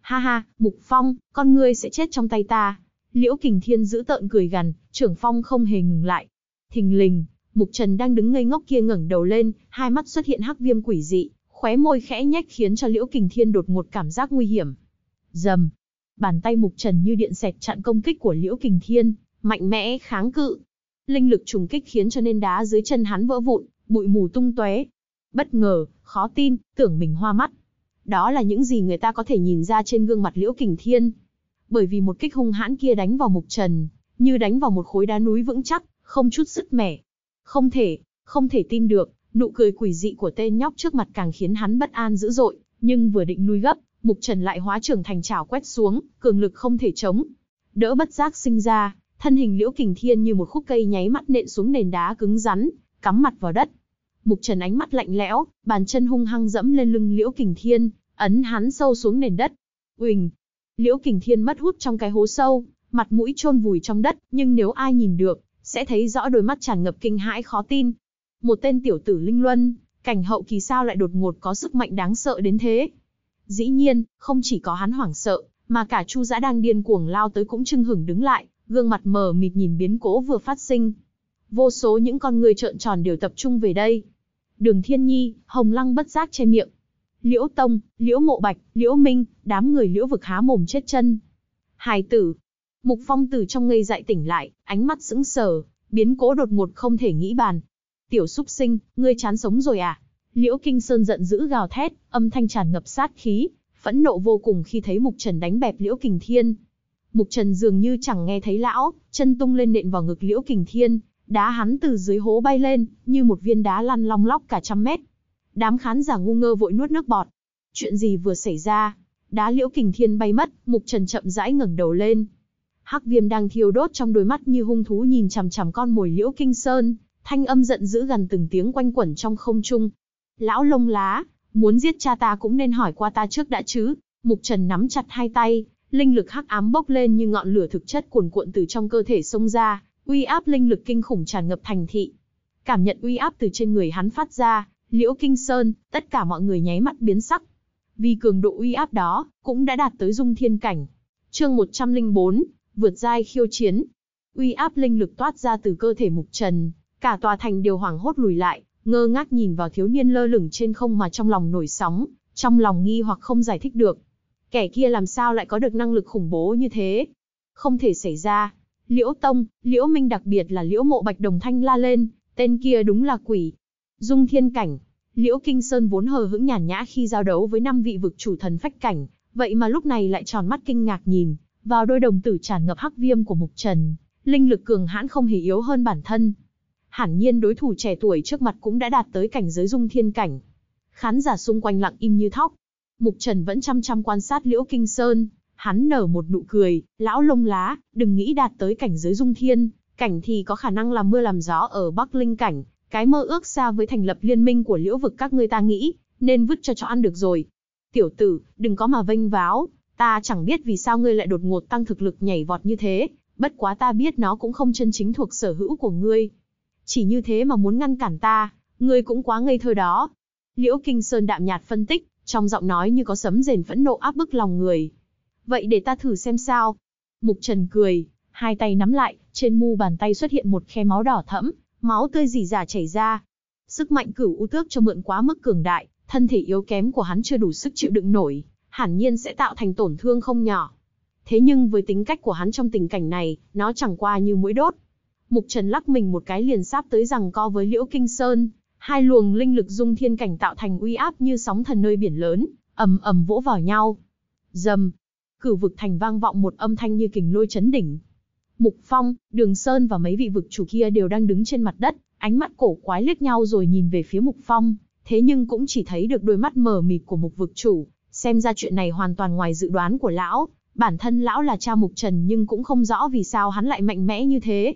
Ha ha, mục phong, con ngươi sẽ chết trong tay ta. Liễu kình thiên giữ tợn cười gằn, trưởng phong không hề ngừng lại. Thình lình, mục trần đang đứng ngây ngốc kia ngẩng đầu lên, hai mắt xuất hiện hắc viêm quỷ dị, khóe môi khẽ nhách khiến cho Liễu Kình Thiên đột ngột cảm giác nguy hiểm. Dầm, bàn tay Mục Trần như điện xẹt chặn công kích của Liễu Kình Thiên, mạnh mẽ kháng cự. Linh lực trùng kích khiến cho nên đá dưới chân hắn vỡ vụn, bụi mù tung tóe. Bất ngờ, khó tin, tưởng mình hoa mắt. Đó là những gì người ta có thể nhìn ra trên gương mặt Liễu Kình Thiên. Bởi vì một kích hung hãn kia đánh vào Mục Trần, như đánh vào một khối đá núi vững chắc, không chút sức mẻ. Không thể, không thể tin được, Nụ cười quỷ dị của tên nhóc trước mặt càng khiến hắn bất an dữ dội, nhưng vừa định lui gấp, Mục Trần lại hóa trưởng thành chảo quét xuống, cường lực không thể chống. Đỡ bất giác sinh ra, thân hình Liễu Kình Thiên như một khúc cây nháy mắt nện xuống nền đá cứng rắn, cắm mặt vào đất. Mục Trần ánh mắt lạnh lẽo, bàn chân hung hăng dẫm lên lưng Liễu Kình Thiên, ấn hắn sâu xuống nền đất. Uỳnh! Liễu Kình Thiên mất hút trong cái hố sâu, mặt mũi chôn vùi trong đất, nhưng nếu ai nhìn được, sẽ thấy rõ đôi mắt tràn ngập kinh hãi khó tin, một tên tiểu tử linh luân, cảnh hậu kỳ sao lại đột ngột có sức mạnh đáng sợ đến thế. Dĩ nhiên, không chỉ có hắn hoảng sợ, mà cả Chu Dã đang điên cuồng lao tới cũng chưng hửng đứng lại, gương mặt mờ mịt nhìn biến cố vừa phát sinh. Vô số những con người trợn tròn đều tập trung về đây. Đường Thiên Nhi, Hồng Lăng bất giác che miệng. Liễu Tông, Liễu Mộ Bạch, Liễu Minh, đám người Liễu vực há mồm chết chân. Hài tử. Mục Phong từ trong ngây dại tỉnh lại, ánh mắt sững sờ, biến cố đột ngột không thể nghĩ bàn, Tiểu súc sinh, ngươi chán sống rồi à? Liễu Kinh Sơn giận dữ gào thét, âm thanh tràn ngập sát khí, phẫn nộ vô cùng khi thấy Mục Trần đánh bẹp Liễu Kình Thiên. Mục Trần dường như chẳng nghe thấy lão, chân tung lên nện vào ngực Liễu Kình Thiên, đá hắn từ dưới hố bay lên, như một viên đá lăn long lóc cả trăm mét. Đám khán giả ngu ngơ vội nuốt nước bọt. Chuyện gì vừa xảy ra? Đá Liễu Kình Thiên bay mất, Mục Trần chậm rãi ngẩng đầu lên. Hắc Viêm đang thiêu đốt trong đôi mắt như hung thú nhìn chằm chằm con mồi Liễu Kinh Sơn, thanh âm giận dữ gần từng tiếng quanh quẩn trong không trung. Lão lông lá, muốn giết cha ta cũng nên hỏi qua ta trước đã chứ. Mục Trần nắm chặt hai tay, linh lực hắc ám bốc lên như ngọn lửa thực chất cuồn cuộn từ trong cơ thể xông ra, uy áp linh lực kinh khủng tràn ngập thành thị. Cảm nhận uy áp từ trên người hắn phát ra, Liễu Kinh Sơn, tất cả mọi người nháy mắt biến sắc. Vì cường độ uy áp đó, cũng đã đạt tới dung thiên cảnh. Chương 104, vượt giai khiêu chiến. Uy áp linh lực toát ra từ cơ thể Mục Trần, Cả tòa thành đều hoảng hốt lùi lại, ngơ ngác nhìn vào thiếu niên lơ lửng trên không mà trong lòng nổi sóng, trong lòng nghi hoặc không giải thích được. Kẻ kia làm sao lại có được năng lực khủng bố như thế? Không thể xảy ra. Liễu Tông, Liễu Minh đặc biệt là Liễu Mộ Bạch Đồng Thanh la lên, tên kia đúng là quỷ. Dung thiên cảnh, Liễu Kinh Sơn vốn hờ hững nhàn nhã khi giao đấu với năm vị vực chủ thần phách cảnh, vậy mà lúc này lại tròn mắt kinh ngạc nhìn vào đôi đồng tử tràn ngập hắc viêm của Mục Trần, linh lực cường hãn không hề yếu hơn bản thân, hẳn nhiên đối thủ trẻ tuổi trước mặt cũng đã đạt tới cảnh giới dung thiên cảnh. Khán giả xung quanh lặng im như thóc. Mục Trần vẫn chăm chăm quan sát Liễu Kinh Sơn, hắn nở một nụ cười, lão lông lá, đừng nghĩ đạt tới cảnh giới dung thiên, cảnh thì có khả năng làm mưa làm gió ở Bắc Linh cảnh, cái mơ ước xa với thành lập liên minh của Liễu vực các ngươi ta nghĩ, nên vứt cho cho ăn được rồi. Tiểu tử, đừng có mà vênh váo, ta chẳng biết vì sao ngươi lại đột ngột tăng thực lực nhảy vọt như thế, bất quá ta biết nó cũng không chân chính thuộc sở hữu của ngươi, chỉ như thế mà muốn ngăn cản ta, ngươi cũng quá ngây thơ đó. Liễu Kinh Sơn đạm nhạt phân tích, trong giọng nói như có sấm rền phẫn nộ áp bức lòng người. Vậy để ta thử xem sao. Mục Trần cười, hai tay nắm lại, trên mu bàn tay xuất hiện một khe máu đỏ thẫm, máu tươi dì dà chảy ra. Sức mạnh cửu u tước cho mượn quá mức cường đại, thân thể yếu kém của hắn chưa đủ sức chịu đựng nổi, hẳn nhiên sẽ tạo thành tổn thương không nhỏ. Thế nhưng với tính cách của hắn trong tình cảnh này, nó chẳng qua như mũi đốt, Mục Trần lắc mình một cái liền sắp tới rằng co với Liễu Kinh Sơn, hai luồng linh lực dung thiên cảnh tạo thành uy áp như sóng thần nơi biển lớn, ầm ầm vỗ vào nhau. Dầm, cử vực thành vang vọng một âm thanh như kình lôi chấn đỉnh. Mục Phong, Đường Sơn và mấy vị vực chủ kia đều đang đứng trên mặt đất, ánh mắt cổ quái liếc nhau rồi nhìn về phía Mục Phong, thế nhưng cũng chỉ thấy được đôi mắt mờ mịt của Mục vực chủ, xem ra chuyện này hoàn toàn ngoài dự đoán của lão, bản thân lão là cha Mục Trần nhưng cũng không rõ vì sao hắn lại mạnh mẽ như thế,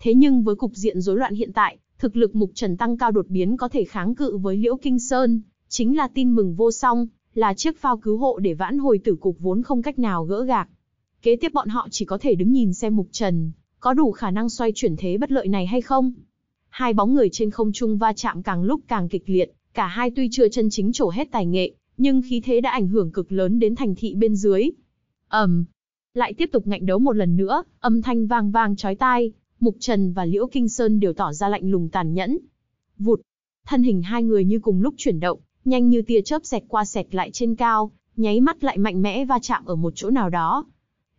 Thế nhưng với cục diện rối loạn hiện tại, thực lực Mục Trần tăng cao đột biến có thể kháng cự với Liễu Kinh Sơn, chính là tin mừng vô song, là chiếc phao cứu hộ để vãn hồi tử cục vốn không cách nào gỡ gạc. Kế tiếp bọn họ chỉ có thể đứng nhìn xem Mục Trần, có đủ khả năng xoay chuyển thế bất lợi này hay không. Hai bóng người trên không trung va chạm càng lúc càng kịch liệt, cả hai tuy chưa chân chính trổ hết tài nghệ, nhưng khí thế đã ảnh hưởng cực lớn đến thành thị bên dưới. ầm, lại tiếp tục ngạnh đấu một lần nữa, âm thanh vang vang chói tai, Mục Trần và Liễu Kinh Sơn đều tỏ ra lạnh lùng tàn nhẫn. Vụt, thân hình hai người như cùng lúc chuyển động, nhanh như tia chớp xẹt qua xẹt lại trên cao, nháy mắt lại mạnh mẽ va chạm ở một chỗ nào đó.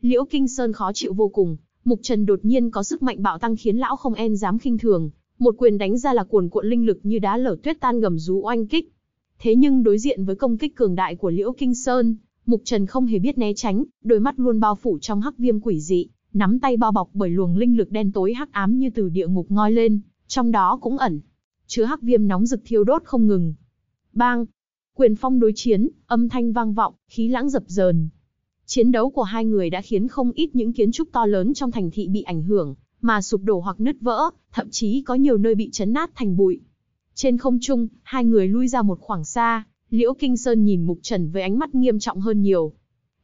Liễu Kinh Sơn khó chịu vô cùng, Mục Trần đột nhiên có sức mạnh bạo tăng khiến lão không en dám khinh thường, một quyền đánh ra là cuồn cuộn linh lực như đá lở tuyết tan gầm rú oanh kích. Thế nhưng đối diện với công kích cường đại của Liễu Kinh Sơn, Mục Trần không hề biết né tránh, đôi mắt luôn bao phủ trong hắc viêm quỷ dị, nắm tay bao bọc bởi luồng linh lực đen tối hắc ám như từ địa ngục ngoi lên, trong đó cũng ẩn chứa hắc viêm nóng rực thiêu đốt không ngừng. Bang, quyền phong đối chiến, âm thanh vang vọng, khí lãng dập dờn. Chiến đấu của hai người đã khiến không ít những kiến trúc to lớn trong thành thị bị ảnh hưởng, mà sụp đổ hoặc nứt vỡ, thậm chí có nhiều nơi bị chấn nát thành bụi. Trên không trung, hai người lui ra một khoảng xa, Liễu Kinh Sơn nhìn Mục Trần với ánh mắt nghiêm trọng hơn nhiều.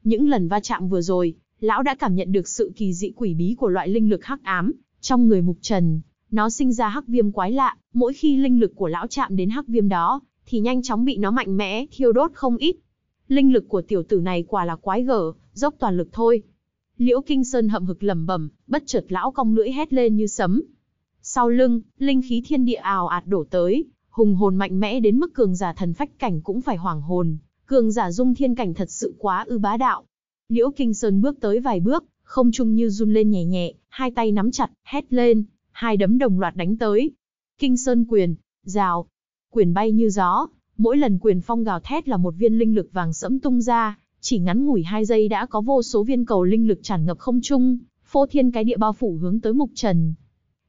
Những lần va chạm vừa rồi, lão đã cảm nhận được sự kỳ dị quỷ bí của loại linh lực hắc ám trong người Mục Trần. Nó sinh ra hắc viêm quái lạ, mỗi khi linh lực của lão chạm đến hắc viêm đó, thì nhanh chóng bị nó mạnh mẽ thiêu đốt không ít. Linh lực của tiểu tử này quả là quái gở, dốc toàn lực thôi. Liễu Kinh Sơn hậm hực lẩm bẩm, bất chợt lão cong lưỡi hét lên như sấm. Sau lưng, linh khí thiên địa ào ạt đổ tới, hùng hồn mạnh mẽ đến mức cường giả thần phách cảnh cũng phải hoảng hồn, cường giả dung thiên cảnh thật sự quá ư bá đạo. Liễu Kinh Sơn bước tới vài bước, không trung như run lên nhẹ nhẹ, hai tay nắm chặt, hét lên, hai đấm đồng loạt đánh tới. Kinh Sơn quyền, rào, quyền bay như gió, mỗi lần quyền phong gào thét là một viên linh lực vàng sẫm tung ra, chỉ ngắn ngủi hai giây đã có vô số viên cầu linh lực tràn ngập không trung, phô thiên cái địa bao phủ hướng tới Mục Trần.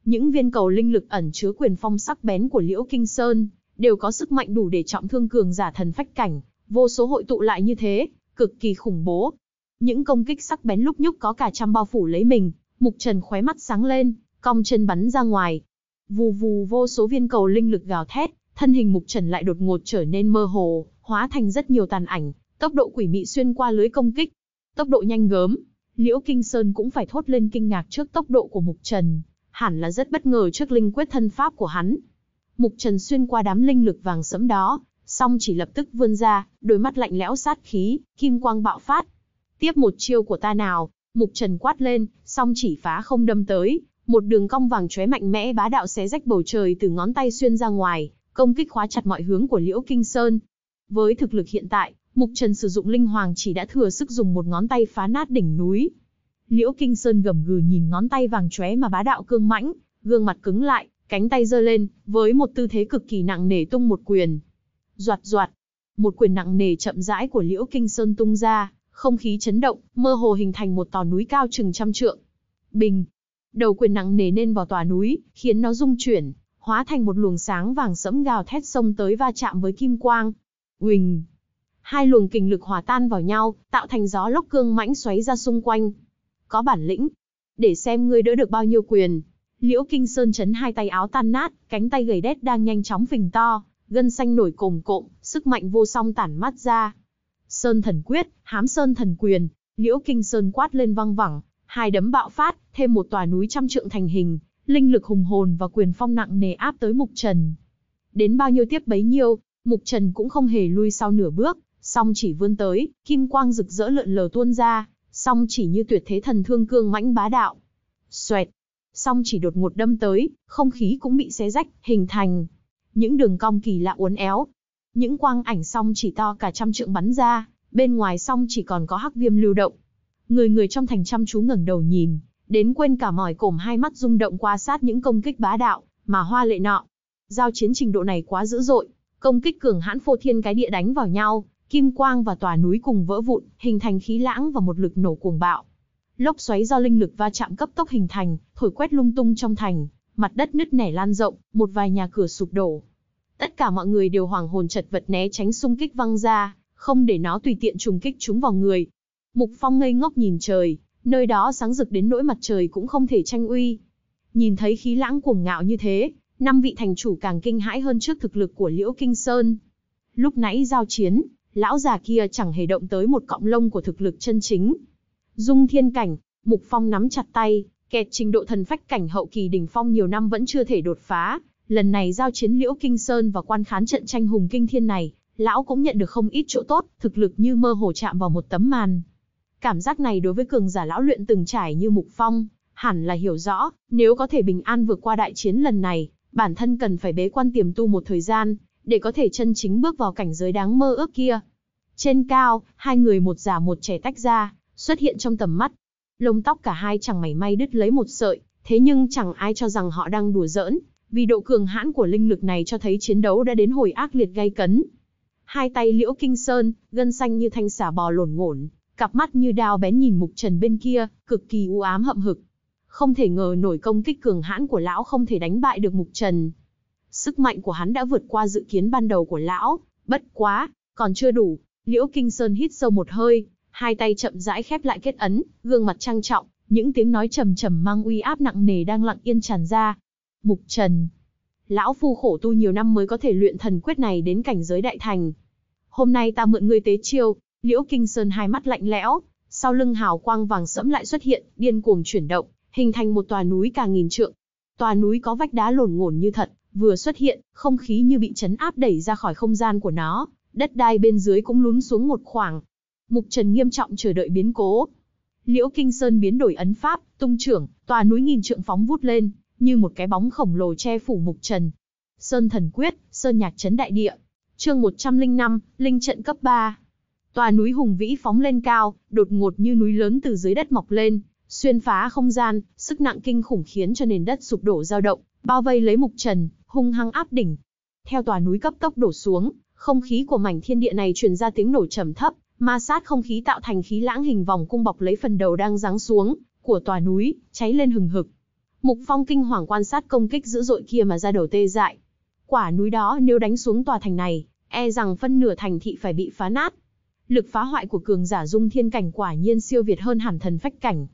Những viên cầu linh lực ẩn chứa quyền phong sắc bén của Liễu Kinh Sơn, đều có sức mạnh đủ để trọng thương cường giả thần phách cảnh, vô số hội tụ lại như thế, cực kỳ khủng bố, những công kích sắc bén lúc nhúc có cả trăm bao phủ lấy mình, Mục Trần khóe mắt sáng lên, cong chân bắn ra ngoài. Vù vù vô số viên cầu linh lực gào thét, thân hình Mục Trần lại đột ngột trở nên mơ hồ, hóa thành rất nhiều tàn ảnh, tốc độ quỷ mị xuyên qua lưới công kích. Tốc độ nhanh gớm, Liễu Kinh Sơn cũng phải thốt lên kinh ngạc trước tốc độ của Mục Trần, hẳn là rất bất ngờ trước linh quyết thân pháp của hắn. Mục Trần xuyên qua đám linh lực vàng sẫm đó, song chỉ lập tức vươn ra, đôi mắt lạnh lẽo sát khí, kim quang bạo phát, Tiếp một chiêu của ta nào, mục trần quát lên, song chỉ phá không đâm tới, một đường cong vàng chóe mạnh mẽ bá đạo xé rách bầu trời từ ngón tay xuyên ra ngoài, công kích khóa chặt mọi hướng của Liễu Kinh Sơn. Với thực lực hiện tại, Mục Trần sử dụng linh hoàng chỉ đã thừa sức dùng một ngón tay phá nát đỉnh núi. Liễu Kinh Sơn gầm gừ nhìn ngón tay vàng chóe mà bá đạo cương mãnh, gương mặt cứng lại, cánh tay giơ lên, với một tư thế cực kỳ nặng nề tung một quyền. Doạt doạt, một quyền nặng nề chậm rãi của Liễu Kinh Sơn tung ra, không khí chấn động, mơ hồ hình thành một tòa núi cao chừng trăm trượng. Bình, đầu quyền nặng nề nên vào tòa núi, khiến nó rung chuyển, hóa thành một luồng sáng vàng sẫm gào thét sông tới va chạm với kim quang. Huỳnh, hai luồng kình lực hòa tan vào nhau, tạo thành gió lốc cương mãnh xoáy ra xung quanh. Có bản lĩnh, để xem ngươi đỡ được bao nhiêu quyền. Liễu Kinh Sơn chấn hai tay áo tan nát, cánh tay gầy đét đang nhanh chóng phình to, gân xanh nổi cồm cộm, sức mạnh vô song tản mắt ra. Sơn Thần Quyết, Hám Sơn Thần Quyền, Liễu Kinh Sơn quát lên văng vẳng, hai đấm bạo phát, thêm một tòa núi trăm trượng thành hình, linh lực hùng hồn và quyền phong nặng nề áp tới Mục Trần. Đến bao nhiêu tiếp bấy nhiêu, Mục Trần cũng không hề lui sau nửa bước, song chỉ vươn tới, kim quang rực rỡ lượn lờ tuôn ra, song chỉ như tuyệt thế thần thương cương mãnh bá đạo. Xoẹt, song chỉ đột ngột đâm tới, không khí cũng bị xé rách, hình thành những đường cong kỳ lạ uốn éo, những quang ảnh song chỉ to cả trăm trượng bắn ra, bên ngoài song chỉ còn có hắc viêm lưu động. Người người trong thành chăm chú ngẩng đầu nhìn, đến quên cả mỏi cổm hai mắt rung động qua sát những công kích bá đạo mà hoa lệ nọ. Giao chiến trình độ này quá dữ dội, công kích cường hãn phô thiên cái địa đánh vào nhau, kim quang và tòa núi cùng vỡ vụn, hình thành khí lãng và một lực nổ cuồng bạo. Lốc xoáy do linh lực va chạm cấp tốc hình thành, thổi quét lung tung trong thành, mặt đất nứt nẻ lan rộng, một vài nhà cửa sụp đổ, Tất cả mọi người đều hoàng hồn chật vật né tránh xung kích văng ra, không để nó tùy tiện trùng kích chúng vào người. Mục Phong ngây ngốc nhìn trời, nơi đó sáng rực đến nỗi mặt trời cũng không thể tranh uy. Nhìn thấy khí lãng cuồng ngạo như thế, năm vị thành chủ càng kinh hãi hơn trước thực lực của Liễu Kinh Sơn. Lúc nãy giao chiến, lão già kia chẳng hề động tới một cọng lông của thực lực chân chính. Dung thiên cảnh, Mục Phong nắm chặt tay, kẹt trình độ thần phách cảnh hậu kỳ đỉnh phong nhiều năm vẫn chưa thể đột phá, Lần này giao chiến Liễu Kinh Sơn và quan khán trận tranh hùng kinh thiên này, lão cũng nhận được không ít chỗ tốt, thực lực như mơ hồ chạm vào một tấm màn. Cảm giác này đối với cường giả lão luyện từng trải như Mục Phong, hẳn là hiểu rõ, nếu có thể bình an vượt qua đại chiến lần này, bản thân cần phải bế quan tiềm tu một thời gian, để có thể chân chính bước vào cảnh giới đáng mơ ước kia. Trên cao, hai người một già một trẻ tách ra, xuất hiện trong tầm mắt. Lông tóc cả hai chẳng mảy may đứt lấy một sợi, thế nhưng chẳng ai cho rằng họ đang đùa giỡn, vì độ cường hãn của linh lực này cho thấy chiến đấu đã đến hồi ác liệt gay cấn. Hai tay Liễu Kinh Sơn, gân xanh như thanh xả bò lổn ngổn, cặp mắt như đao bén nhìn Mục Trần bên kia, cực kỳ u ám hậm hực. Không thể ngờ nổi công kích cường hãn của lão không thể đánh bại được Mục Trần. Sức mạnh của hắn đã vượt qua dự kiến ban đầu của lão, bất quá, còn chưa đủ. Liễu Kinh Sơn hít sâu một hơi, hai tay chậm rãi khép lại kết ấn, gương mặt trang trọng, những tiếng nói trầm trầm mang uy áp nặng nề đang lặng yên tràn ra, Mục Trần. Lão Phu khổ tu nhiều năm mới có thể luyện thần quyết này đến cảnh giới đại thành. Hôm nay ta mượn ngươi tế chiêu, Liễu Kinh Sơn hai mắt lạnh lẽo, sau lưng hào quang vàng sẫm lại xuất hiện, điên cuồng chuyển động, hình thành một tòa núi cả nghìn trượng. Tòa núi có vách đá lổn ngổn như thật, vừa xuất hiện, không khí như bị chấn áp đẩy ra khỏi không gian của nó, đất đai bên dưới cũng lún xuống một khoảng. Mục Trần nghiêm trọng chờ đợi biến cố. Liễu Kinh Sơn biến đổi ấn pháp, tung trưởng, tòa núi nghìn trượng phóng vút lên, như một cái bóng khổng lồ che phủ mục trần. Sơn thần quyết, sơn nhạc chấn đại địa. Chương 105, linh trận cấp 3. Tòa núi hùng vĩ phóng lên cao, đột ngột như núi lớn từ dưới đất mọc lên, xuyên phá không gian, sức nặng kinh khủng khiến cho nền đất sụp đổ dao động, bao vây lấy mục trần, hung hăng áp đỉnh. Theo tòa núi cấp tốc đổ xuống, không khí của mảnh thiên địa này truyền ra tiếng nổ trầm thấp, ma sát không khí tạo thành khí lãng hình vòng cung bọc lấy phần đầu đang giáng xuống của tòa núi, cháy lên hừng hực. Mục Phong kinh hoàng quan sát công kích dữ dội kia mà ra đầu tê dại. Quả núi đó nếu đánh xuống tòa thành này, e rằng phân nửa thành thị phải bị phá nát. Lực phá hoại của cường giả dung thiên cảnh quả nhiên siêu việt hơn hẳn thần phách cảnh.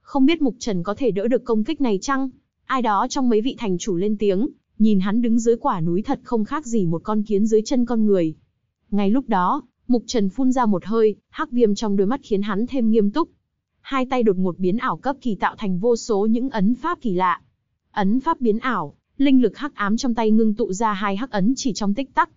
Không biết Mục Trần có thể đỡ được công kích này chăng? Ai đó trong mấy vị thành chủ lên tiếng, nhìn hắn đứng dưới quả núi thật không khác gì một con kiến dưới chân con người. Ngay lúc đó, Mục Trần phun ra một hơi, hắc viêm trong đôi mắt khiến hắn thêm nghiêm túc, hai tay đột ngột biến ảo cấp kỳ tạo thành vô số những ấn pháp kỳ lạ. Ấn pháp biến ảo, linh lực hắc ám trong tay ngưng tụ ra hai hắc ấn chỉ trong tích tắc.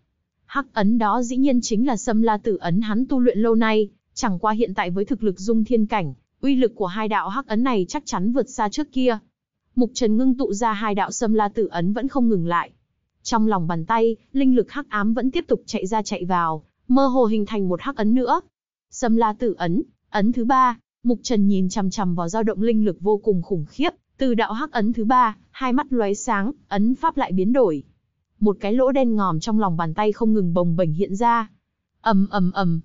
Hắc ấn đó dĩ nhiên chính là Sâm La Tử ấn hắn tu luyện lâu nay, chẳng qua hiện tại với thực lực dung thiên cảnh, uy lực của hai đạo hắc ấn này chắc chắn vượt xa trước kia. Mục Trần ngưng tụ ra hai đạo Sâm La Tử ấn vẫn không ngừng lại. Trong lòng bàn tay, linh lực hắc ám vẫn tiếp tục chạy ra chạy vào, mơ hồ hình thành một hắc ấn nữa. Sâm La Tử ấn, ấn thứ ba, Mục Trần nhìn chằm chằm vào dao động linh lực vô cùng khủng khiếp, từ đạo hắc ấn thứ ba, hai mắt lóe sáng, ấn pháp lại biến đổi. Một cái lỗ đen ngòm trong lòng bàn tay không ngừng bồng bềnh hiện ra. Ầm ầm ầm.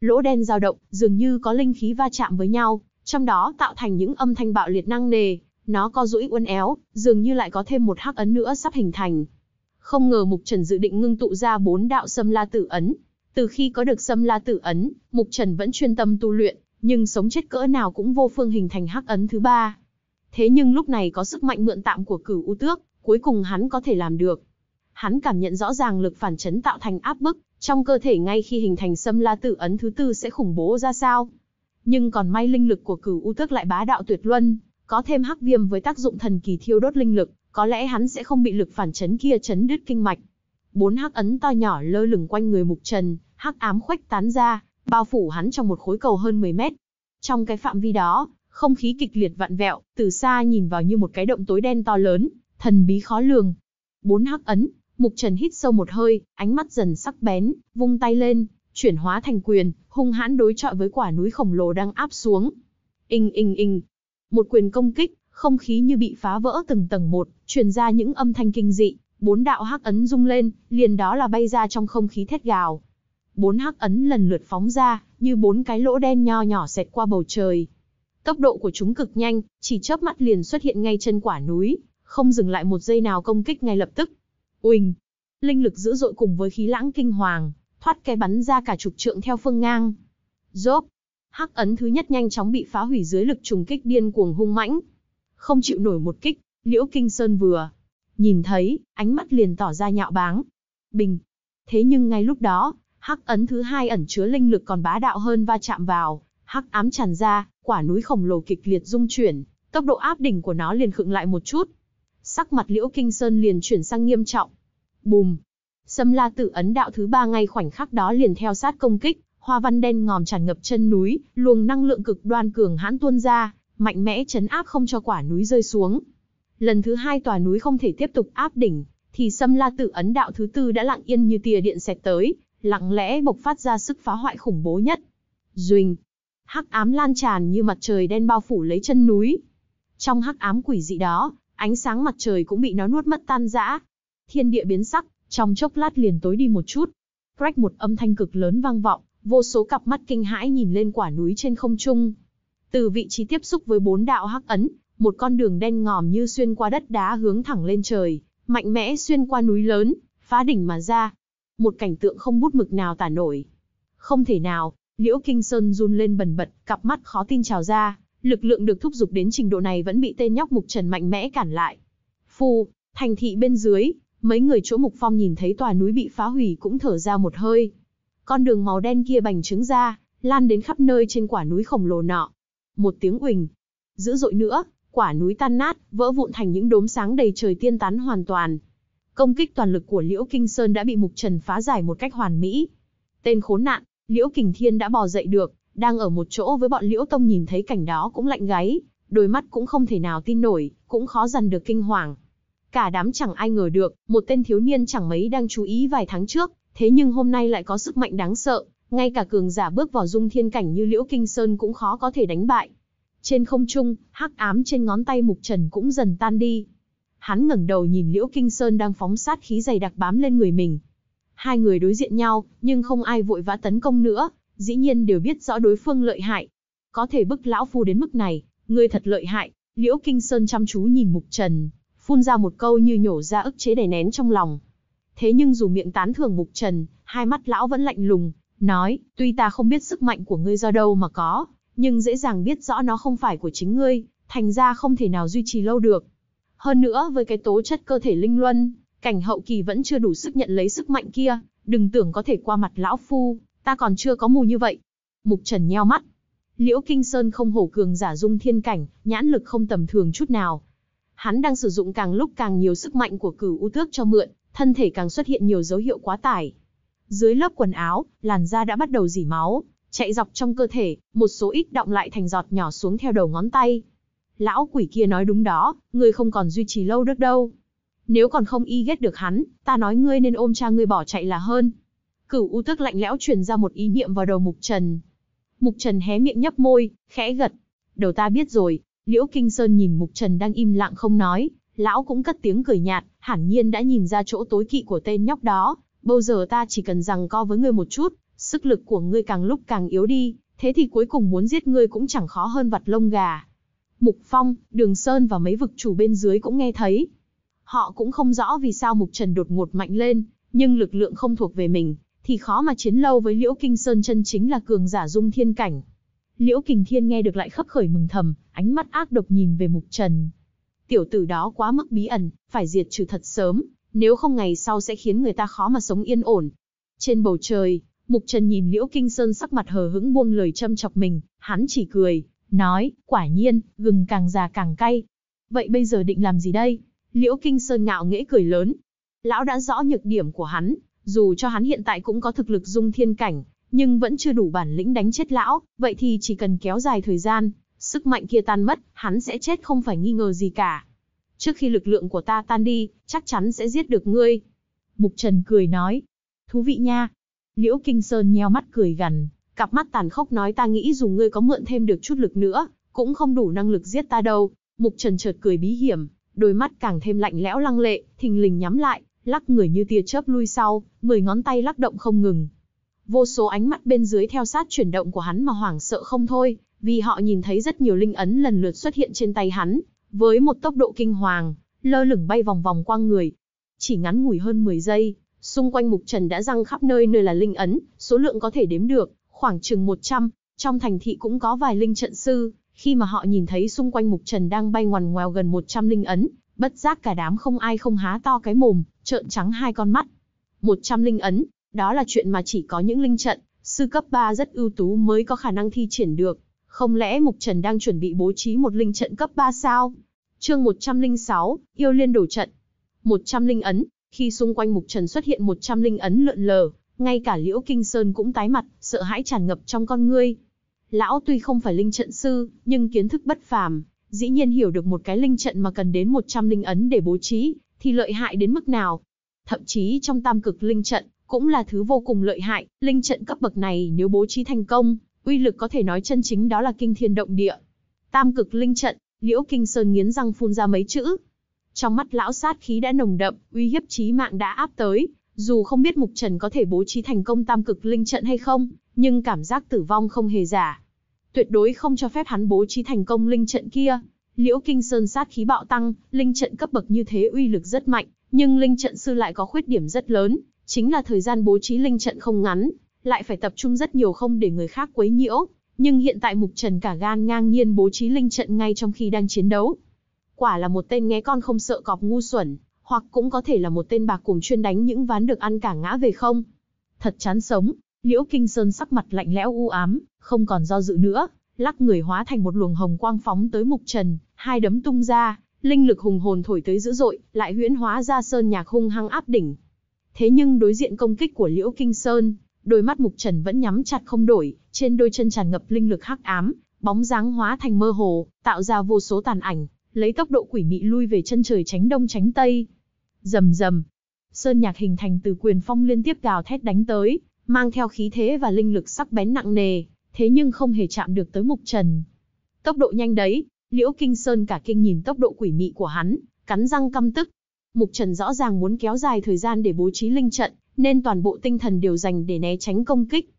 Lỗ đen dao động, dường như có linh khí va chạm với nhau, trong đó tạo thành những âm thanh bạo liệt năng nề, nó co duỗi uốn éo, dường như lại có thêm một hắc ấn nữa sắp hình thành. Không ngờ Mục Trần dự định ngưng tụ ra bốn đạo Sâm La Tử ấn. Từ khi có được Sâm La Tử ấn, Mục Trần vẫn chuyên tâm tu luyện, nhưng sống chết cỡ nào cũng vô phương hình thành hắc ấn thứ ba. Thế nhưng lúc này có sức mạnh mượn tạm của cửu u tước, cuối cùng hắn có thể làm được. Hắn cảm nhận rõ ràng lực phản chấn tạo thành áp bức, trong cơ thể ngay khi hình thành xâm la tử ấn thứ tư sẽ khủng bố ra sao. Nhưng còn may linh lực của cửu u tước lại bá đạo tuyệt luân, có thêm hắc viêm với tác dụng thần kỳ thiêu đốt linh lực, có lẽ hắn sẽ không bị lực phản chấn kia chấn đứt kinh mạch. Bốn hắc ấn to nhỏ lơ lửng quanh người Mục Trần, hắc ám khuếch tán ra, bao phủ hắn trong một khối cầu hơn 10 mét. Trong cái phạm vi đó, không khí kịch liệt vặn vẹo, từ xa nhìn vào như một cái động tối đen to lớn, thần bí khó lường. Bốn hắc ấn, Mục Trần hít sâu một hơi, ánh mắt dần sắc bén, vung tay lên, chuyển hóa thành quyền, hung hãn đối chọi với quả núi khổng lồ đang áp xuống. Inh inh inh, một quyền công kích, không khí như bị phá vỡ từng tầng một, truyền ra những âm thanh kinh dị, bốn đạo hắc ấn rung lên, liền đó là bay ra trong không khí thét gào, bốn hắc ấn lần lượt phóng ra, như bốn cái lỗ đen nho nhỏ xẹt qua bầu trời. Tốc độ của chúng cực nhanh, chỉ chớp mắt liền xuất hiện ngay chân quả núi, không dừng lại một giây nào công kích ngay lập tức. Uỳnh! Linh lực dữ dội cùng với khí lãng kinh hoàng, thoát cái bắn ra cả chục trượng theo phương ngang. Rốp! Hắc ấn thứ nhất nhanh chóng bị phá hủy dưới lực trùng kích điên cuồng hung mãnh. Không chịu nổi một kích, Liễu Kinh Sơn vừa nhìn thấy, ánh mắt liền tỏ ra nhạo báng. Bình! Thế nhưng ngay lúc đó, Hắc ấn thứ hai ẩn chứa linh lực còn bá đạo hơn va chạm vào, hắc ám tràn ra, quả núi khổng lồ kịch liệt rung chuyển, tốc độ áp đỉnh của nó liền khựng lại một chút. Sắc mặt Liễu Kinh Sơn liền chuyển sang nghiêm trọng. Bùm! Sâm La tự ấn đạo thứ ba ngay khoảnh khắc đó liền theo sát công kích, hoa văn đen ngòm tràn ngập chân núi, luồng năng lượng cực đoan cường hãn tuôn ra, mạnh mẽ chấn áp không cho quả núi rơi xuống. Lần thứ hai tòa núi không thể tiếp tục áp đỉnh, thì Sâm La tự ấn đạo thứ tư đã lặng yên như tia điện xẹt tới, lặng lẽ bộc phát ra sức phá hoại khủng bố nhất. Duỳnh, hắc ám lan tràn như mặt trời đen bao phủ lấy chân núi. Trong hắc ám quỷ dị đó, ánh sáng mặt trời cũng bị nó nuốt mất tan rã. Thiên địa biến sắc, trong chốc lát liền tối đi một chút. Crack một âm thanh cực lớn vang vọng, vô số cặp mắt kinh hãi nhìn lên quả núi trên không trung. Từ vị trí tiếp xúc với bốn đạo hắc ấn, một con đường đen ngòm như xuyên qua đất đá hướng thẳng lên trời, mạnh mẽ xuyên qua núi lớn, phá đỉnh mà ra một cảnh tượng không bút mực nào tả nổi. Không thể nào, Liễu Kinh Sơn run lên bần bật, cặp mắt khó tin trào ra, lực lượng được thúc giục đến trình độ này vẫn bị tên nhóc Mục Trần mạnh mẽ cản lại. Phu, thành thị bên dưới, mấy người chỗ Mục Phong nhìn thấy tòa núi bị phá hủy cũng thở ra một hơi. Con đường màu đen kia bành trướng ra, lan đến khắp nơi trên quả núi khổng lồ nọ. Một tiếng uỳnh, dữ dội nữa, quả núi tan nát, vỡ vụn thành những đốm sáng đầy trời tiên tán hoàn toàn, Công kích toàn lực của Liễu Kinh Sơn đã bị Mục Trần phá giải một cách hoàn mỹ. Tên khốn nạn, Liễu Kình Thiên đã bò dậy được, đang ở một chỗ với bọn Liễu Tông nhìn thấy cảnh đó cũng lạnh gáy, đôi mắt cũng không thể nào tin nổi, cũng khó dần được kinh hoàng. Cả đám chẳng ai ngờ được, một tên thiếu niên chẳng mấy đang chú ý vài tháng trước, thế nhưng hôm nay lại có sức mạnh đáng sợ, ngay cả cường giả bước vào dung thiên cảnh như Liễu Kinh Sơn cũng khó có thể đánh bại. Trên không trung, hắc ám trên ngón tay Mục Trần cũng dần tan đi. Hắn ngẩng đầu nhìn Liễu Kinh Sơn đang phóng sát khí dày đặc bám lên người mình. Hai người đối diện nhau, nhưng không ai vội vã tấn công nữa, dĩ nhiên đều biết rõ đối phương lợi hại. Có thể bức lão phu đến mức này, ngươi thật lợi hại. Liễu Kinh Sơn chăm chú nhìn Mục Trần, phun ra một câu như nhổ ra ức chế đè nén trong lòng. Thế nhưng dù miệng tán thưởng Mục Trần, hai mắt lão vẫn lạnh lùng, nói, tuy ta không biết sức mạnh của ngươi do đâu mà có, nhưng dễ dàng biết rõ nó không phải của chính ngươi, thành ra không thể nào duy trì lâu được. Hơn nữa với cái tố chất cơ thể linh luân, cảnh hậu kỳ vẫn chưa đủ sức nhận lấy sức mạnh kia, đừng tưởng có thể qua mặt lão phu, ta còn chưa có mù như vậy. Mục Trần nheo mắt. Liễu Kinh Sơn không hổ cường giả dung thiên cảnh, nhãn lực không tầm thường chút nào. Hắn đang sử dụng càng lúc càng nhiều sức mạnh của cửu u tước cho mượn, thân thể càng xuất hiện nhiều dấu hiệu quá tải. Dưới lớp quần áo, làn da đã bắt đầu dỉ máu, chạy dọc trong cơ thể, một số ít động lại thành giọt nhỏ xuống theo đầu ngón tay, lão quỷ kia nói đúng đó, ngươi không còn duy trì lâu được đâu. Nếu còn không y ghét được hắn, ta nói ngươi nên ôm cha ngươi bỏ chạy là hơn. Cửu U tức lạnh lẽo truyền ra một ý niệm vào đầu Mục Trần. Mục Trần hé miệng nhấp môi, khẽ gật. Đầu ta biết rồi, Liễu Kinh Sơn nhìn Mục Trần đang im lặng không nói, lão cũng cất tiếng cười nhạt, hẳn nhiên đã nhìn ra chỗ tối kỵ của tên nhóc đó. bao giờ ta chỉ cần rằng co với ngươi một chút, sức lực của ngươi càng lúc càng yếu đi, thế thì cuối cùng muốn giết ngươi cũng chẳng khó hơn vặt lông gà. Mục Phong, Đường Sơn và mấy vực chủ bên dưới cũng nghe thấy. Họ cũng không rõ vì sao Mục Trần đột ngột mạnh lên, nhưng lực lượng không thuộc về mình, thì khó mà chiến lâu với Liễu Kinh Sơn chân chính là cường giả dung thiên cảnh. Liễu Kình Thiên nghe được lại khấp khởi mừng thầm, ánh mắt ác độc nhìn về Mục Trần. Tiểu tử đó quá mức bí ẩn, phải diệt trừ thật sớm, nếu không ngày sau sẽ khiến người ta khó mà sống yên ổn. Trên bầu trời, Mục Trần nhìn Liễu Kinh Sơn sắc mặt hờ hững buông lời châm chọc mình, hắn chỉ cười, nói, quả nhiên, gừng càng già càng cay. Vậy bây giờ định làm gì đây? Liễu Kinh Sơn ngạo nghễ cười lớn. Lão đã rõ nhược điểm của hắn, dù cho hắn hiện tại cũng có thực lực dung thiên cảnh, nhưng vẫn chưa đủ bản lĩnh đánh chết lão, vậy thì chỉ cần kéo dài thời gian, sức mạnh kia tan mất, hắn sẽ chết không phải nghi ngờ gì cả. Trước khi lực lượng của ta tan đi, chắc chắn sẽ giết được ngươi. Mục Trần cười nói. Thú vị nha. Liễu Kinh Sơn nheo mắt cười gằn, cặp mắt tàn khốc nói ta nghĩ dù ngươi có mượn thêm được chút lực nữa, cũng không đủ năng lực giết ta đâu. Mục Trần chợt cười bí hiểm, đôi mắt càng thêm lạnh lẽo lăng lệ, thình lình nhắm lại, lắc người như tia chớp lui sau, mười ngón tay lắc động không ngừng. Vô số ánh mắt bên dưới theo sát chuyển động của hắn mà hoảng sợ không thôi, vì họ nhìn thấy rất nhiều linh ấn lần lượt xuất hiện trên tay hắn, với một tốc độ kinh hoàng, lơ lửng bay vòng vòng quang người. Chỉ ngắn ngủi hơn 10 giây, xung quanh Mục Trần đã răng khắp nơi nơi là linh ấn, số lượng có thể đếm được, khoảng chừng 100, trong thành thị cũng có vài linh trận sư, khi mà họ nhìn thấy xung quanh mục trần đang bay ngoằn ngoèo gần 100 linh ấn, bất giác cả đám không ai không há to cái mồm, trợn trắng hai con mắt. 100 linh ấn, đó là chuyện mà chỉ có những linh trận, sư cấp 3 rất ưu tú mới có khả năng thi triển được. Không lẽ Mục Trần đang chuẩn bị bố trí một linh trận cấp 3 sao? Chương 106, Yêu Liên đổ trận. 100 linh ấn, khi xung quanh Mục Trần xuất hiện 100 linh ấn lượn lờ, ngay cả Liễu Kinh Sơn cũng tái mặt, sợ hãi tràn ngập trong con ngươi. Lão tuy không phải linh trận sư, nhưng kiến thức bất phàm, dĩ nhiên hiểu được một cái linh trận mà cần đến 100 linh ấn để bố trí, thì lợi hại đến mức nào. Thậm chí trong tam cực linh trận, cũng là thứ vô cùng lợi hại, linh trận cấp bậc này nếu bố trí thành công, uy lực có thể nói chân chính đó là kinh thiên động địa. Tam cực linh trận, Liễu Kinh Sơn nghiến răng phun ra mấy chữ. Trong mắt lão sát khí đã nồng đậm, uy hiếp chí mạng đã áp tới, dù không biết Mục Trần có thể bố trí thành công tam cực linh trận hay không, nhưng cảm giác tử vong không hề giả. Tuyệt đối không cho phép hắn bố trí thành công linh trận kia. Liễu Kinh Sơn sát khí bạo tăng, linh trận cấp bậc như thế uy lực rất mạnh, nhưng linh trận sư lại có khuyết điểm rất lớn, chính là thời gian bố trí linh trận không ngắn, lại phải tập trung rất nhiều không để người khác quấy nhiễu. Nhưng hiện tại Mục Trần cả gan ngang nhiên bố trí linh trận ngay trong khi đang chiến đấu. Quả là một tên nghe con không sợ cọp ngu xuẩn hoặc cũng có thể là một tên bạc cùng chuyên đánh những ván được ăn cả ngã về không. Thật chán sống, Liễu Kinh Sơn sắc mặt lạnh lẽo u ám, không còn do dự nữa, lắc người hóa thành một luồng hồng quang phóng tới Mục Trần, hai đấm tung ra, linh lực hùng hồn thổi tới dữ dội, lại huyễn hóa ra sơn nhạc hung hăng áp đỉnh. Thế nhưng đối diện công kích của Liễu Kinh Sơn, đôi mắt Mục Trần vẫn nhắm chặt không đổi, trên đôi chân tràn ngập linh lực hắc ám, bóng dáng hóa thành mơ hồ, tạo ra vô số tàn ảnh, lấy tốc độ quỷ mị lui về chân trời tránh đông tránh tây. Rầm rầm. Sơn nhạc hình thành từ quyền phong liên tiếp gào thét đánh tới, mang theo khí thế và linh lực sắc bén nặng nề, thế nhưng không hề chạm được tới Mục Trần. Tốc độ nhanh đấy, Liễu Kinh Sơn cả kinh nhìn tốc độ quỷ mị của hắn, cắn răng căm tức. Mục Trần rõ ràng muốn kéo dài thời gian để bố trí linh trận, nên toàn bộ tinh thần đều dành để né tránh công kích.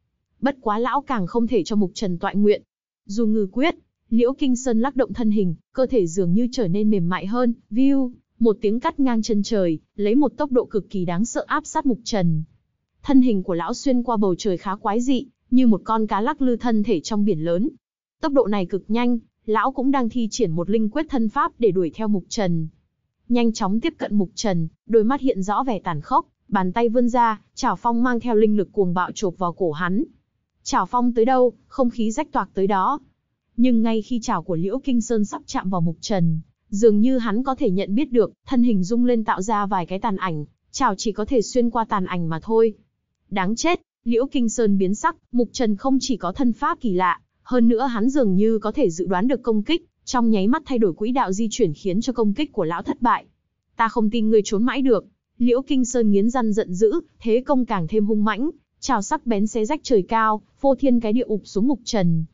Bất quá lão càng không thể cho Mục Trần tọa nguyện. Dù ngư quyết, Liễu Kinh Sơn lắc động thân hình, cơ thể dường như trở nên mềm mại hơn, view, một tiếng cắt ngang chân trời, lấy một tốc độ cực kỳ đáng sợ áp sát Mục Trần. Thân hình của lão xuyên qua bầu trời khá quái dị, như một con cá lắc lư thân thể trong biển lớn. Tốc độ này cực nhanh, lão cũng đang thi triển một linh quyết thân pháp để đuổi theo Mục Trần. Nhanh chóng tiếp cận Mục Trần, đôi mắt hiện rõ vẻ tàn khốc, bàn tay vươn ra, Trảo Phong mang theo linh lực cuồng bạo chộp vào cổ hắn. Trảo Phong tới đâu, không khí rách toạc tới đó. Nhưng ngay khi trảo của Liễu Kinh Sơn sắp chạm vào Mục Trần, Dường như hắn có thể nhận biết được, thân hình rung lên tạo ra vài cái tàn ảnh, chảo chỉ có thể xuyên qua tàn ảnh mà thôi. Đáng chết, Liễu Kinh Sơn biến sắc, Mục Trần không chỉ có thân pháp kỳ lạ, hơn nữa hắn dường như có thể dự đoán được công kích, trong nháy mắt thay đổi quỹ đạo di chuyển khiến cho công kích của lão thất bại. Ta không tin ngươi trốn mãi được. Liễu Kinh Sơn nghiến răng giận dữ, thế công càng thêm hung mãnh, trào sắc bén xé rách trời cao, phô thiên cái địa ụp xuống Mục Trần.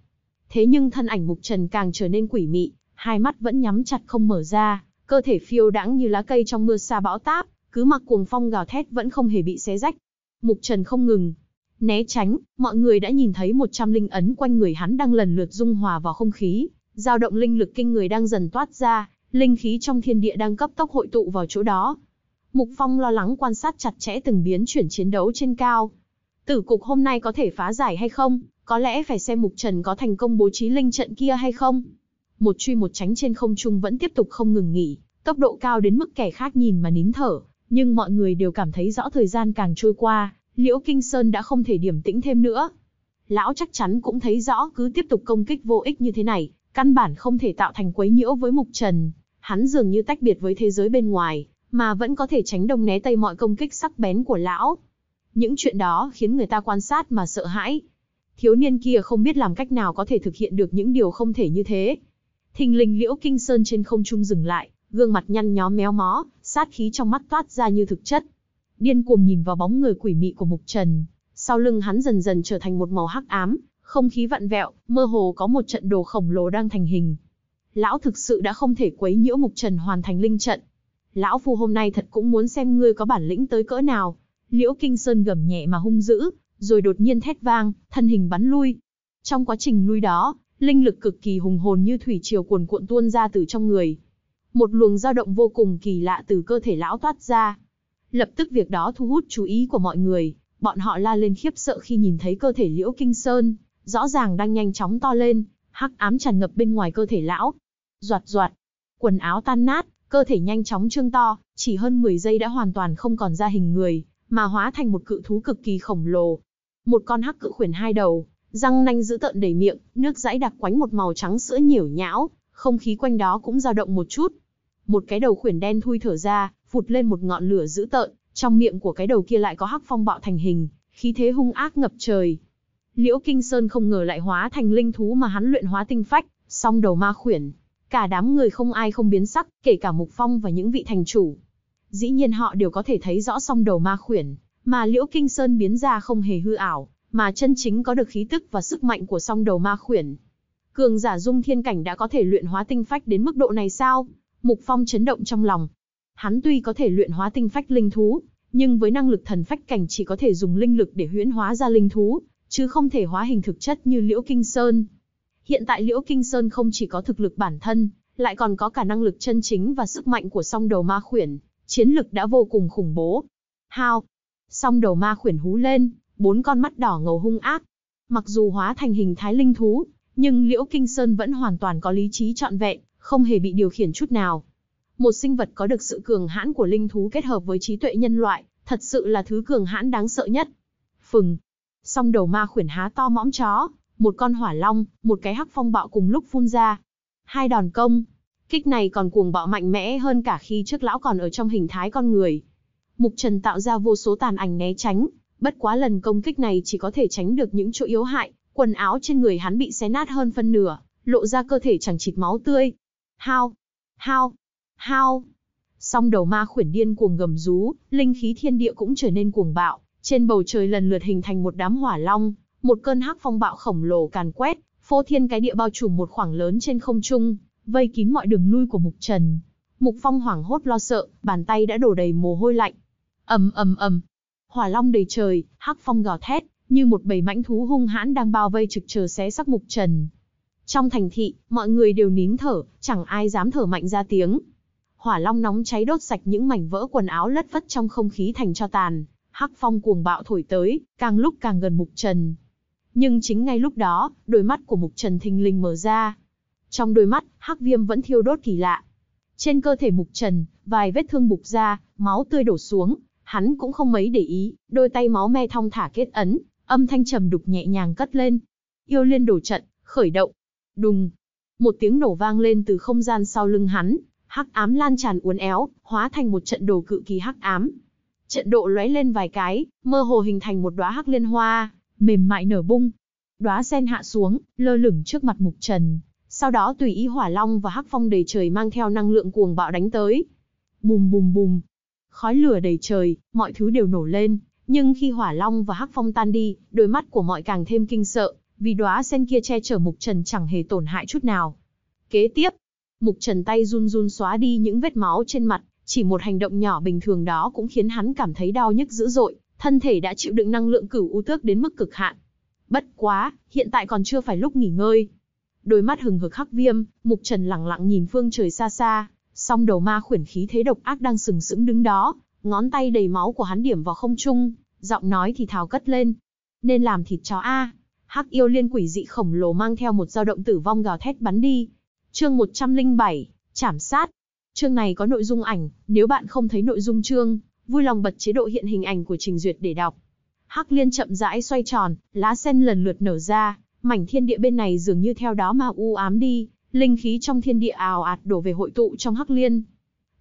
Thế nhưng thân ảnh Mục Trần càng trở nên quỷ mị, hai mắt vẫn nhắm chặt không mở ra, cơ thể phiêu đãng như lá cây trong mưa sa bão táp, cứ mặc cuồng phong gào thét vẫn không hề bị xé rách. Mục Trần không ngừng né tránh, mọi người đã nhìn thấy một trăm linh ấn quanh người hắn đang lần lượt dung hòa vào không khí, dao động linh lực kinh người đang dần toát ra, linh khí trong thiên địa đang cấp tốc hội tụ vào chỗ đó. Mục Phong lo lắng quan sát chặt chẽ từng biến chuyển chiến đấu trên cao. Tử cục hôm nay có thể phá giải hay không, có lẽ phải xem Mục Trần có thành công bố trí linh trận kia hay không một truy một tránh trên không trung vẫn tiếp tục không ngừng nghỉ, tốc độ cao đến mức kẻ khác nhìn mà nín thở, nhưng mọi người đều cảm thấy rõ thời gian càng trôi qua, Liễu Kinh Sơn đã không thể điểm tĩnh thêm nữa. Lão chắc chắn cũng thấy rõ cứ tiếp tục công kích vô ích như thế này, căn bản không thể tạo thành quấy nhiễu với Mục Trần, hắn dường như tách biệt với thế giới bên ngoài, mà vẫn có thể tránh đông né tây mọi công kích sắc bén của lão. Những chuyện đó khiến người ta quan sát mà sợ hãi. Thiếu niên kia không biết làm cách nào có thể thực hiện được những điều không thể như thế. Thình lình Liễu Kinh Sơn trên không trung dừng lại, gương mặt nhăn nhó méo mó, sát khí trong mắt toát ra như thực chất. Điên cuồng nhìn vào bóng người quỷ mị của Mục Trần, sau lưng hắn dần dần trở thành một màu hắc ám, không khí vặn vẹo, mơ hồ có một trận đồ khổng lồ đang thành hình. Lão thực sự đã không thể quấy nhiễu Mục Trần hoàn thành linh trận. Lão phu hôm nay thật cũng muốn xem ngươi có bản lĩnh tới cỡ nào. Liễu Kinh Sơn gầm nhẹ mà hung dữ, rồi đột nhiên thét vang, thân hình bắn lui. Trong quá trình lui đó, linh lực cực kỳ hùng hồn như thủy triều cuồn cuộn tuôn ra từ trong người. Một luồng dao động vô cùng kỳ lạ từ cơ thể lão toát ra. Lập tức việc đó thu hút chú ý của mọi người, bọn họ la lên khiếp sợ khi nhìn thấy cơ thể Liễu Kinh Sơn, rõ ràng đang nhanh chóng to lên, hắc ám tràn ngập bên ngoài cơ thể lão. Doạt doạt, quần áo tan nát, cơ thể nhanh chóng trương to, chỉ hơn 10 giây đã hoàn toàn không còn ra hình người, mà hóa thành một cự thú cực kỳ khổng lồ. Một con hắc cự khuyển hai đầu, răng nanh dữ tợn đầy miệng, nước dãi đặc quánh một màu trắng sữa nhiều nhão, không khí quanh đó cũng dao động một chút. Một cái đầu khuyển đen thui thở ra, vụt lên một ngọn lửa dữ tợn, trong miệng của cái đầu kia lại có hắc phong bạo thành hình, khí thế hung ác ngập trời. Liễu Kinh Sơn không ngờ lại hóa thành linh thú mà hắn luyện hóa tinh phách, song đầu ma khuyển. Cả đám người không ai không biến sắc, kể cả Mục Phong và những vị thành chủ. Dĩ nhiên họ đều có thể thấy rõ song đầu ma khuyển, mà Liễu Kinh Sơn biến ra không hề hư ảo, mà chân chính có được khí tức và sức mạnh của song đầu ma khuyển. Cường giả dung thiên cảnh đã có thể luyện hóa tinh phách đến mức độ này sao? Mục Phong chấn động trong lòng. Hắn tuy có thể luyện hóa tinh phách linh thú, nhưng với năng lực thần phách cảnh chỉ có thể dùng linh lực để huyễn hóa ra linh thú, chứ không thể hóa hình thực chất như Liễu Kinh Sơn. Hiện tại Liễu Kinh Sơn không chỉ có thực lực bản thân, lại còn có cả năng lực chân chính và sức mạnh của song đầu ma khuyển, chiến lực đã vô cùng khủng bố. Hao! Song đầu ma khuyển hú lên, bốn con mắt đỏ ngầu hung ác. Mặc dù hóa thành hình thái linh thú, nhưng Liễu Kinh Sơn vẫn hoàn toàn có lý trí trọn vẹn, không hề bị điều khiển chút nào. Một sinh vật có được sự cường hãn của linh thú kết hợp với trí tuệ nhân loại, thật sự là thứ cường hãn đáng sợ nhất. Phừng. Song đầu ma khuyển há to mõm chó, một con hỏa long, một cái hắc phong bạo cùng lúc phun ra. Hai đòn công. Kích này còn cuồng bạo mạnh mẽ hơn cả khi trước lão còn ở trong hình thái con người. Mục Trần tạo ra vô số tàn ảnh né tránh, Bất quá lần công kích này chỉ có thể tránh được những chỗ yếu hại, quần áo trên người hắn bị xé nát hơn phân nửa, lộ ra cơ thể chẳng chịt máu tươi. Hao! Hao! Hao! Song đầu ma khuyển điên cuồng gầm rú, linh khí thiên địa cũng trở nên cuồng bạo, trên bầu trời lần lượt hình thành một đám hỏa long, một cơn hắc phong bạo khổng lồ càn quét, phô thiên cái địa bao trùm một khoảng lớn trên không trung, vây kín mọi đường lui của Mục Trần. Mục Phong hoảng hốt lo sợ, bàn tay đã đổ đầy mồ hôi lạnh. Ầm ầm ầm, hỏa long đầy trời, hắc phong gào thét, như một bầy mãnh thú hung hãn đang bao vây trực chờ xé xác mục trần. Trong thành thị, mọi người đều nín thở, chẳng ai dám thở mạnh ra tiếng. Hỏa long nóng cháy đốt sạch những mảnh vỡ quần áo lất phất trong không khí thành cho tàn, hắc phong cuồng bạo thổi tới, càng lúc càng gần mục trần. Nhưng chính ngay lúc đó, đôi mắt của mục trần thình lình mở ra. Trong đôi mắt, hắc viêm vẫn thiêu đốt kỳ lạ. Trên cơ thể mục trần, vài vết thương bục ra, máu tươi đổ xuống, Hắn cũng không mấy để ý, đôi tay máu me thong thả kết ấn, âm thanh trầm đục nhẹ nhàng cất lên. Yêu liên đổ trận, khởi động. Đùng. Một tiếng nổ vang lên từ không gian sau lưng hắn, hắc ám lan tràn uốn éo, hóa thành một trận đồ cự kỳ hắc ám. Trận độ lóe lên vài cái, mơ hồ hình thành một đóa hắc liên hoa, mềm mại nở bung. Đóa sen hạ xuống, lơ lửng trước mặt Mục Trần, sau đó tùy ý hỏa long và hắc phong đầy trời mang theo năng lượng cuồng bạo đánh tới. Bùm bùm bùm, Khói lửa đầy trời, mọi thứ đều nổ lên, nhưng khi hỏa long và hắc phong tan đi, đôi mắt của mọi càng thêm kinh sợ, vì đóa sen kia che chở mục trần chẳng hề tổn hại chút nào. Kế tiếp, mục trần tay run run xóa đi những vết máu trên mặt, chỉ một hành động nhỏ bình thường đó cũng khiến hắn cảm thấy đau nhức dữ dội, thân thể đã chịu đựng năng lượng cửu u tước đến mức cực hạn. Bất quá, hiện tại còn chưa phải lúc nghỉ ngơi. Đôi mắt hừng hực hắc viêm, mục trần lặng lặng nhìn phương trời xa xa, Song đầu ma khuyển khí thế độc ác đang sừng sững đứng đó, ngón tay đầy máu của hắn điểm vào không trung, giọng nói thì thào cất lên. Nên làm thịt chó A. Hắc yêu liên quỷ dị khổng lồ mang theo một dao động tử vong gào thét bắn đi. Chương 107, chảm sát. Chương này có nội dung ảnh, nếu bạn không thấy nội dung chương, vui lòng bật chế độ hiện hình ảnh của trình duyệt để đọc. Hắc liên chậm rãi xoay tròn, lá sen lần lượt nở ra, mảnh thiên địa bên này dường như theo đó mà u ám đi, linh khí trong thiên địa ào ạt đổ về hội tụ trong hắc liên.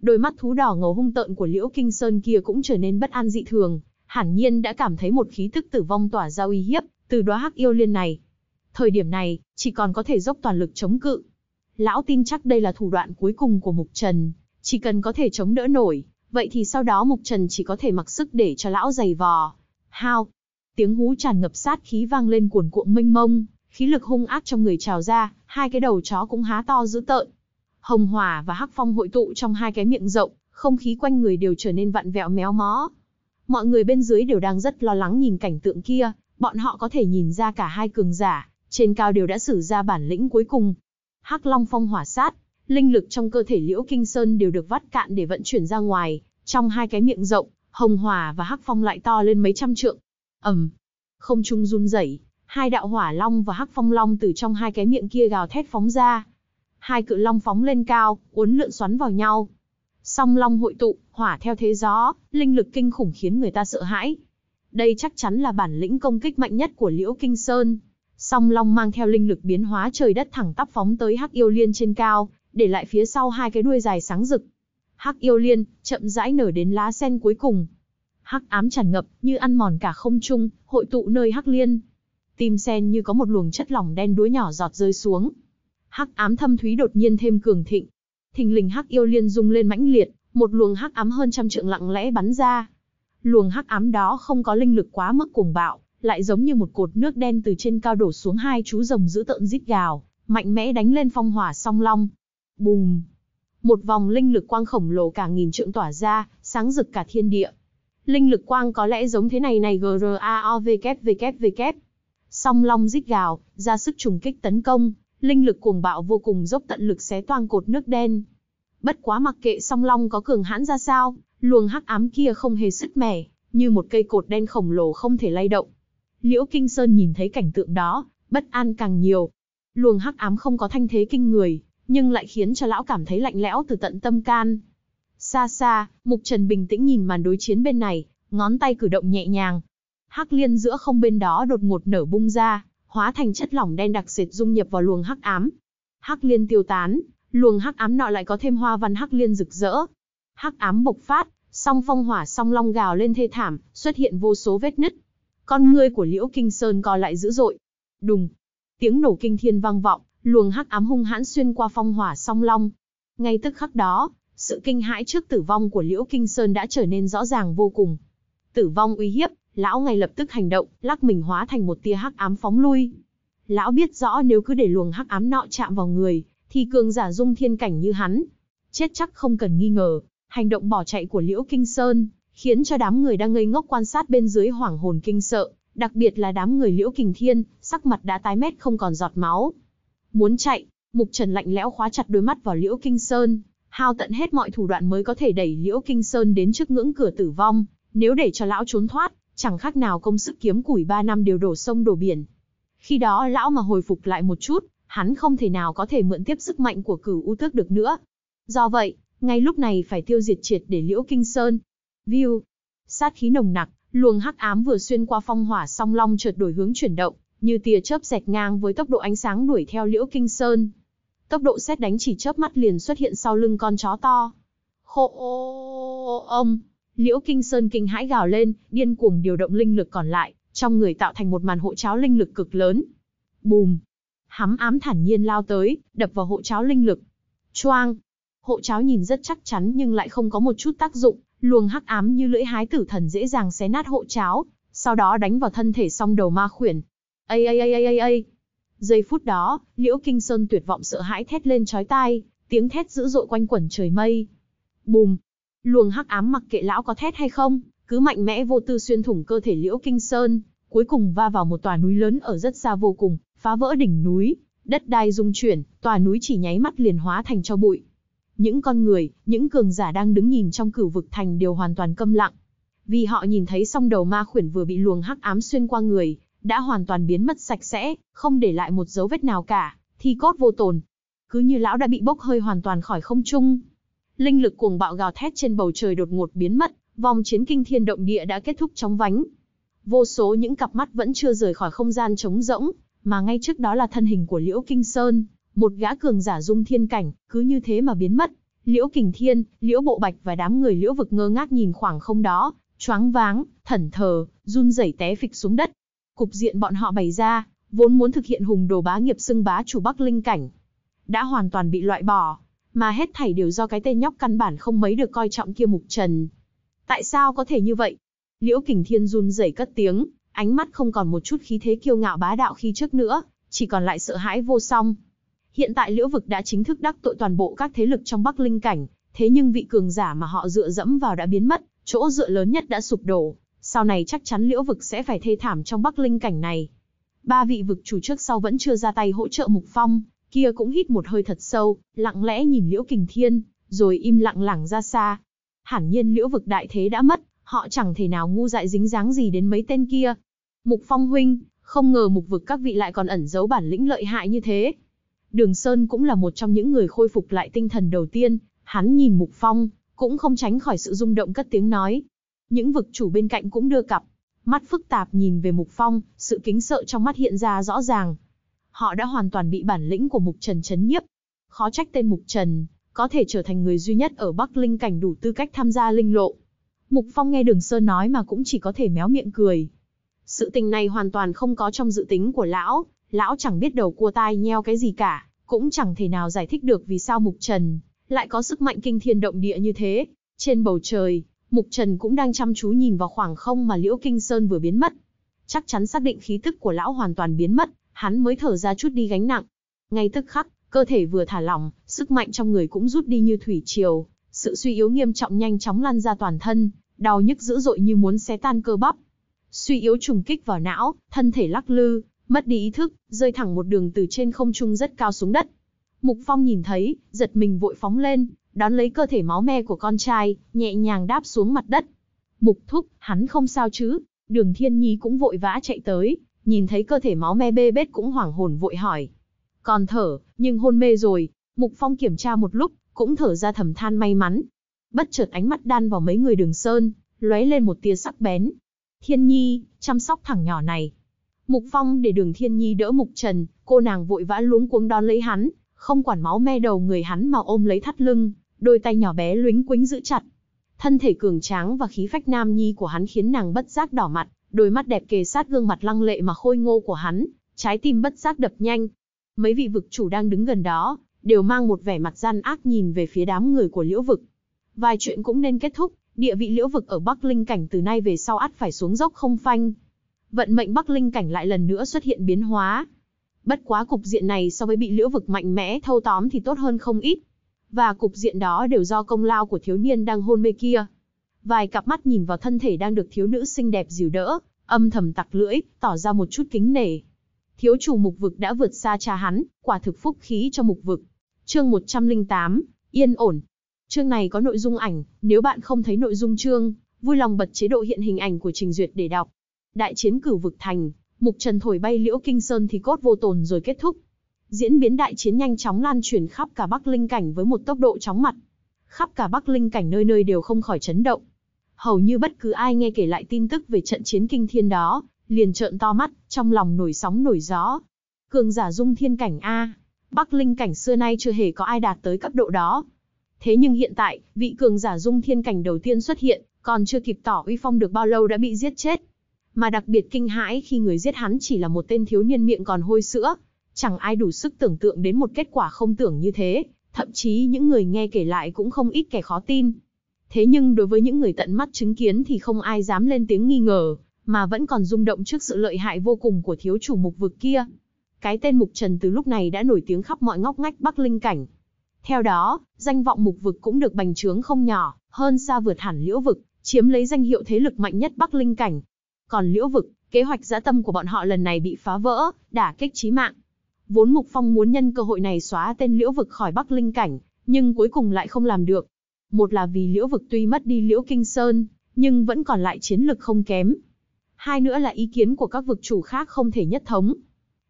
Đôi mắt thú đỏ ngầu hung tợn của Liễu Kinh Sơn kia cũng trở nên bất an dị thường, hẳn nhiên đã cảm thấy một khí tức tử vong tỏa ra uy hiếp từ đóa hắc yêu liên này. Thời điểm này, chỉ còn có thể dốc toàn lực chống cự. Lão tin chắc đây là thủ đoạn cuối cùng của Mục Trần, chỉ cần có thể chống đỡ nổi, vậy thì sau đó Mục Trần chỉ có thể mặc sức để cho lão giày vò. Hao! Tiếng hú tràn ngập sát khí vang lên cuồn cuộn mênh mông, khí lực hung ác trong người trào ra, hai cái đầu chó cũng há to dữ tợn. Hồng hòa và hắc phong hội tụ trong hai cái miệng rộng, không khí quanh người đều trở nên vặn vẹo méo mó. Mọi người bên dưới đều đang rất lo lắng nhìn cảnh tượng kia, bọn họ có thể nhìn ra cả hai cường giả, trên cao đều đã sử ra bản lĩnh cuối cùng. Hắc Long Phong hỏa sát, linh lực trong cơ thể Liễu Kinh Sơn đều được vắt cạn để vận chuyển ra ngoài, trong hai cái miệng rộng, Hồng hòa và Hắc Phong lại to lên mấy trăm trượng. Ầm. Không trung run rẩy, Hai đạo hỏa long và hắc phong long từ trong hai cái miệng kia gào thét phóng ra. Hai cự long phóng lên cao, uốn lượn xoắn vào nhau. Song long hội tụ, hỏa theo thế gió, linh lực kinh khủng khiến người ta sợ hãi. Đây chắc chắn là bản lĩnh công kích mạnh nhất của Liễu Kinh Sơn. Song long mang theo linh lực biến hóa trời đất thẳng tắp phóng tới hắc yêu liên trên cao, để lại phía sau hai cái đuôi dài sáng rực. Hắc yêu liên chậm rãi nở đến lá sen cuối cùng. Hắc ám tràn ngập, như ăn mòn cả không trung, hội tụ nơi hắc liên tim sen như có một luồng chất lỏng đen đuối nhỏ giọt rơi xuống. Hắc ám thâm thúy đột nhiên thêm cường thịnh. Thình lình hắc yêu liên dung lên mãnh liệt, một luồng hắc ám hơn trăm trượng lặng lẽ bắn ra. Luồng hắc ám đó không có linh lực quá mức cuồng bạo, lại giống như một cột nước đen từ trên cao đổ xuống hai chú rồng dữ tợn rít gào, mạnh mẽ đánh lên phong hỏa song long. Bùm! Một vòng linh lực quang khổng lồ cả nghìn trượng tỏa ra, sáng rực cả thiên địa. Linh lực quang có lẽ giống thế này này gravotvk Song Long rít gào, ra sức trùng kích tấn công, linh lực cuồng bạo vô cùng dốc tận lực xé toang cột nước đen. Bất quá mặc kệ Song Long có cường hãn ra sao, luồng hắc ám kia không hề sức mẻ, như một cây cột đen khổng lồ không thể lay động. Liễu Kinh Sơn nhìn thấy cảnh tượng đó, bất an càng nhiều. Luồng hắc ám không có thanh thế kinh người, nhưng lại khiến cho lão cảm thấy lạnh lẽo từ tận tâm can. Xa xa, Mục Trần bình tĩnh nhìn màn đối chiến bên này, ngón tay cử động nhẹ nhàng, hắc liên giữa không bên đó đột ngột nở bung ra, hóa thành chất lỏng đen đặc sệt dung nhập vào luồng hắc ám. Hắc liên tiêu tán, luồng hắc ám nọ lại có thêm hoa văn hắc liên rực rỡ. Hắc ám bộc phát, song phong hỏa song long gào lên thê thảm, xuất hiện vô số vết nứt. Con ngươi của Liễu Kinh Sơn co lại dữ dội. Đùng, tiếng nổ kinh thiên vang vọng, luồng hắc ám hung hãn xuyên qua phong hỏa song long. Ngay tức khắc đó, sự kinh hãi trước tử vong của Liễu Kinh Sơn đã trở nên rõ ràng vô cùng. Tử vong uy hiếp, lão ngay lập tức hành động, lắc mình hóa thành một tia hắc ám phóng lui. Lão biết rõ nếu cứ để luồng hắc ám nọ chạm vào người, thì cường giả dung thiên cảnh như hắn, chết chắc không cần nghi ngờ. Hành động bỏ chạy của Liễu Kinh Sơn, khiến cho đám người đang ngây ngốc quan sát bên dưới hoảng hồn kinh sợ, đặc biệt là đám người Liễu Kình Thiên, sắc mặt đã tái mét không còn giọt máu. Muốn chạy, Mục Trần lạnh lẽo khóa chặt đôi mắt vào Liễu Kinh Sơn, hao tận hết mọi thủ đoạn mới có thể đẩy Liễu Kinh Sơn đến trước ngưỡng cửa tử vong, nếu để cho lão trốn thoát, chẳng khác nào công sức kiếm củi ba năm đều đổ sông đổ biển. Khi đó lão mà hồi phục lại một chút, hắn không thể nào có thể mượn tiếp sức mạnh của cửu u tước được nữa. Do vậy, ngay lúc này phải tiêu diệt triệt để liễu kinh sơn. View. Sát khí nồng nặc, luồng hắc ám vừa xuyên qua phong hỏa song long chợt đổi hướng chuyển động, như tia chớp dẹt ngang với tốc độ ánh sáng đuổi theo liễu kinh sơn. Tốc độ xét đánh chỉ chớp mắt liền xuất hiện sau lưng con chó to. khổ ông, Liễu Kinh Sơn kinh hãi gào lên, điên cuồng điều động linh lực còn lại, trong người tạo thành một màn hộ cháo linh lực cực lớn. Bùm! Hắm ám thản nhiên lao tới, đập vào hộ cháo linh lực. Choang! Hộ cháo nhìn rất chắc chắn nhưng lại không có một chút tác dụng, luồng hắc ám như lưỡi hái tử thần dễ dàng xé nát hộ cháo, sau đó đánh vào thân thể song đầu ma khuyển. A a a a a a, Giây phút đó, Liễu Kinh Sơn tuyệt vọng sợ hãi thét lên chói tai, tiếng thét dữ dội quanh quẩn trời mây. Bùm! Luồng hắc ám mặc kệ lão có thét hay không, cứ mạnh mẽ vô tư xuyên thủng cơ thể Liễu Kinh Sơn, cuối cùng va vào một tòa núi lớn ở rất xa vô cùng, phá vỡ đỉnh núi, đất đai rung chuyển, tòa núi chỉ nháy mắt liền hóa thành cho bụi. Những con người, những cường giả đang đứng nhìn trong cửu vực thành đều hoàn toàn câm lặng. Vì họ nhìn thấy song đầu ma khuyển vừa bị luồng hắc ám xuyên qua người, đã hoàn toàn biến mất sạch sẽ, không để lại một dấu vết nào cả, thi cốt vô tồn. Cứ như lão đã bị bốc hơi hoàn toàn khỏi không trung linh lực cuồng bạo gào thét trên bầu trời đột ngột biến mất, vòng chiến kinh thiên động địa đã kết thúc chóng vánh. Vô số những cặp mắt vẫn chưa rời khỏi không gian trống rỗng, mà ngay trước đó là thân hình của Liễu Kinh Sơn, một gã cường giả dung thiên cảnh, cứ như thế mà biến mất. Liễu Kình Thiên, Liễu Bộ Bạch và đám người Liễu Vực ngơ ngác nhìn khoảng không đó, choáng váng, thẩn thờ, run rẩy té phịch xuống đất. Cục diện bọn họ bày ra, vốn muốn thực hiện hùng đồ bá nghiệp xưng bá chủ Bắc Linh cảnh, đã hoàn toàn bị loại bỏ, mà hết thảy đều do cái tên nhóc căn bản không mấy được coi trọng kia mục trần. Tại sao có thể như vậy? Liễu Kình Thiên run rẩy cất tiếng, ánh mắt không còn một chút khí thế kiêu ngạo bá đạo khi trước nữa, chỉ còn lại sợ hãi vô song. Hiện tại Liễu Vực đã chính thức đắc tội toàn bộ các thế lực trong Bắc Linh Cảnh, thế nhưng vị cường giả mà họ dựa dẫm vào đã biến mất, chỗ dựa lớn nhất đã sụp đổ, sau này chắc chắn Liễu Vực sẽ phải thê thảm trong Bắc Linh Cảnh này. Ba vị vực chủ trước sau vẫn chưa ra tay hỗ trợ Mục Phong, Kia cũng hít một hơi thật sâu, lặng lẽ nhìn Liễu Kình Thiên, rồi im lặng lẳng ra xa. Hẳn nhiên Liễu vực đại thế đã mất, họ chẳng thể nào ngu dại dính dáng gì đến mấy tên kia. Mục Phong huynh, không ngờ mục vực các vị lại còn ẩn giấu bản lĩnh lợi hại như thế. Đường Sơn cũng là một trong những người khôi phục lại tinh thần đầu tiên, hắn nhìn Mục Phong, cũng không tránh khỏi sự rung động cất tiếng nói. Những vực chủ bên cạnh cũng đưa cặp, mắt phức tạp nhìn về Mục Phong, sự kính sợ trong mắt hiện ra rõ ràng họ đã hoàn toàn bị bản lĩnh của Mục Trần chấn nhiếp. Khó trách tên Mục Trần, có thể trở thành người duy nhất ở Bắc Linh Cảnh đủ tư cách tham gia linh lộ. Mục Phong nghe Đường Sơn nói mà cũng chỉ có thể méo miệng cười. Sự tình này hoàn toàn không có trong dự tính của lão, lão chẳng biết đầu cua tai nheo cái gì cả, cũng chẳng thể nào giải thích được vì sao Mục Trần lại có sức mạnh kinh thiên động địa như thế. Trên bầu trời, Mục Trần cũng đang chăm chú nhìn vào khoảng không mà Liễu Kinh Sơn vừa biến mất. Chắc chắn xác định khí tức của lão hoàn toàn biến mất, hắn mới thở ra chút đi gánh nặng. Ngay tức khắc, cơ thể vừa thả lỏng, sức mạnh trong người cũng rút đi như thủy triều, sự suy yếu nghiêm trọng nhanh chóng lan ra toàn thân, đau nhức dữ dội như muốn xé tan cơ bắp. Suy yếu trùng kích vào não, thân thể lắc lư, mất đi ý thức, rơi thẳng một đường từ trên không trung rất cao xuống đất. Mục Phong nhìn thấy, giật mình vội phóng lên, đón lấy cơ thể máu me của con trai, nhẹ nhàng đáp xuống mặt đất. Mục Thúc, hắn không sao chứ? Đường Thiên Nhi cũng vội vã chạy tới, nhìn thấy cơ thể máu me bê bết cũng hoảng hồn vội hỏi. Còn thở, nhưng hôn mê rồi, Mục Phong kiểm tra một lúc, cũng thở ra thầm than may mắn. Bất chợt ánh mắt đan vào mấy người đường sơn, lóe lên một tia sắc bén. Thiên Nhi, chăm sóc thằng nhỏ này. Mục Phong để đường Thiên Nhi đỡ Mục Trần, cô nàng vội vã luống cuống đón lấy hắn, không quản máu me đầu người hắn mà ôm lấy thắt lưng, đôi tay nhỏ bé luính quính giữ chặt. Thân thể cường tráng và khí phách nam nhi của hắn khiến nàng bất giác đỏ mặt, Đôi mắt đẹp kề sát gương mặt lăng lệ mà khôi ngô của hắn, trái tim bất giác đập nhanh. Mấy vị vực chủ đang đứng gần đó, đều mang một vẻ mặt gian ác nhìn về phía đám người của liễu vực. Vài chuyện cũng nên kết thúc, địa vị liễu vực ở Bắc Linh Cảnh từ nay về sau ắt phải xuống dốc không phanh. Vận mệnh Bắc Linh Cảnh lại lần nữa xuất hiện biến hóa. Bất quá cục diện này so với bị liễu vực mạnh mẽ thâu tóm thì tốt hơn không ít. Và cục diện đó đều do công lao của thiếu niên đang hôn mê kia. Vài cặp mắt nhìn vào thân thể đang được thiếu nữ xinh đẹp dìu đỡ, âm thầm tặc lưỡi, tỏ ra một chút kính nể. Thiếu chủ mục vực đã vượt xa cha hắn, quả thực phúc khí cho mục vực. Chương 108, yên ổn. Chương này có nội dung ảnh, nếu bạn không thấy nội dung chương, vui lòng bật chế độ hiện hình ảnh của trình duyệt để đọc. Đại chiến cử vực thành, mục trần thổi bay liễu kinh sơn thì cốt vô tồn rồi kết thúc. Diễn biến đại chiến nhanh chóng lan truyền khắp cả Bắc Linh Cảnh với một tốc độ chóng mặt. Khắp cả Bắc Linh Cảnh nơi nơi đều không khỏi chấn động hầu như bất cứ ai nghe kể lại tin tức về trận chiến kinh thiên đó, liền trợn to mắt, trong lòng nổi sóng nổi gió. Cường giả dung thiên cảnh A, Bắc Linh cảnh xưa nay chưa hề có ai đạt tới cấp độ đó. Thế nhưng hiện tại, vị cường giả dung thiên cảnh đầu tiên xuất hiện, còn chưa kịp tỏ uy phong được bao lâu đã bị giết chết. Mà đặc biệt kinh hãi khi người giết hắn chỉ là một tên thiếu niên miệng còn hôi sữa. Chẳng ai đủ sức tưởng tượng đến một kết quả không tưởng như thế, thậm chí những người nghe kể lại cũng không ít kẻ khó tin. Thế nhưng đối với những người tận mắt chứng kiến thì không ai dám lên tiếng nghi ngờ, mà vẫn còn rung động trước sự lợi hại vô cùng của thiếu chủ mục vực kia. Cái tên mục trần từ lúc này đã nổi tiếng khắp mọi ngóc ngách Bắc Linh Cảnh. Theo đó, danh vọng mục vực cũng được bành trướng không nhỏ, hơn xa vượt hẳn liễu vực, chiếm lấy danh hiệu thế lực mạnh nhất Bắc Linh Cảnh. Còn liễu vực, kế hoạch dã tâm của bọn họ lần này bị phá vỡ, đả kích chí mạng. Vốn Mục Phong muốn nhân cơ hội này xóa tên liễu vực khỏi Bắc Linh Cảnh, nhưng cuối cùng lại không làm được. Một là vì liễu vực tuy mất đi liễu kinh sơn, nhưng vẫn còn lại chiến lực không kém. Hai nữa là ý kiến của các vực chủ khác không thể nhất thống.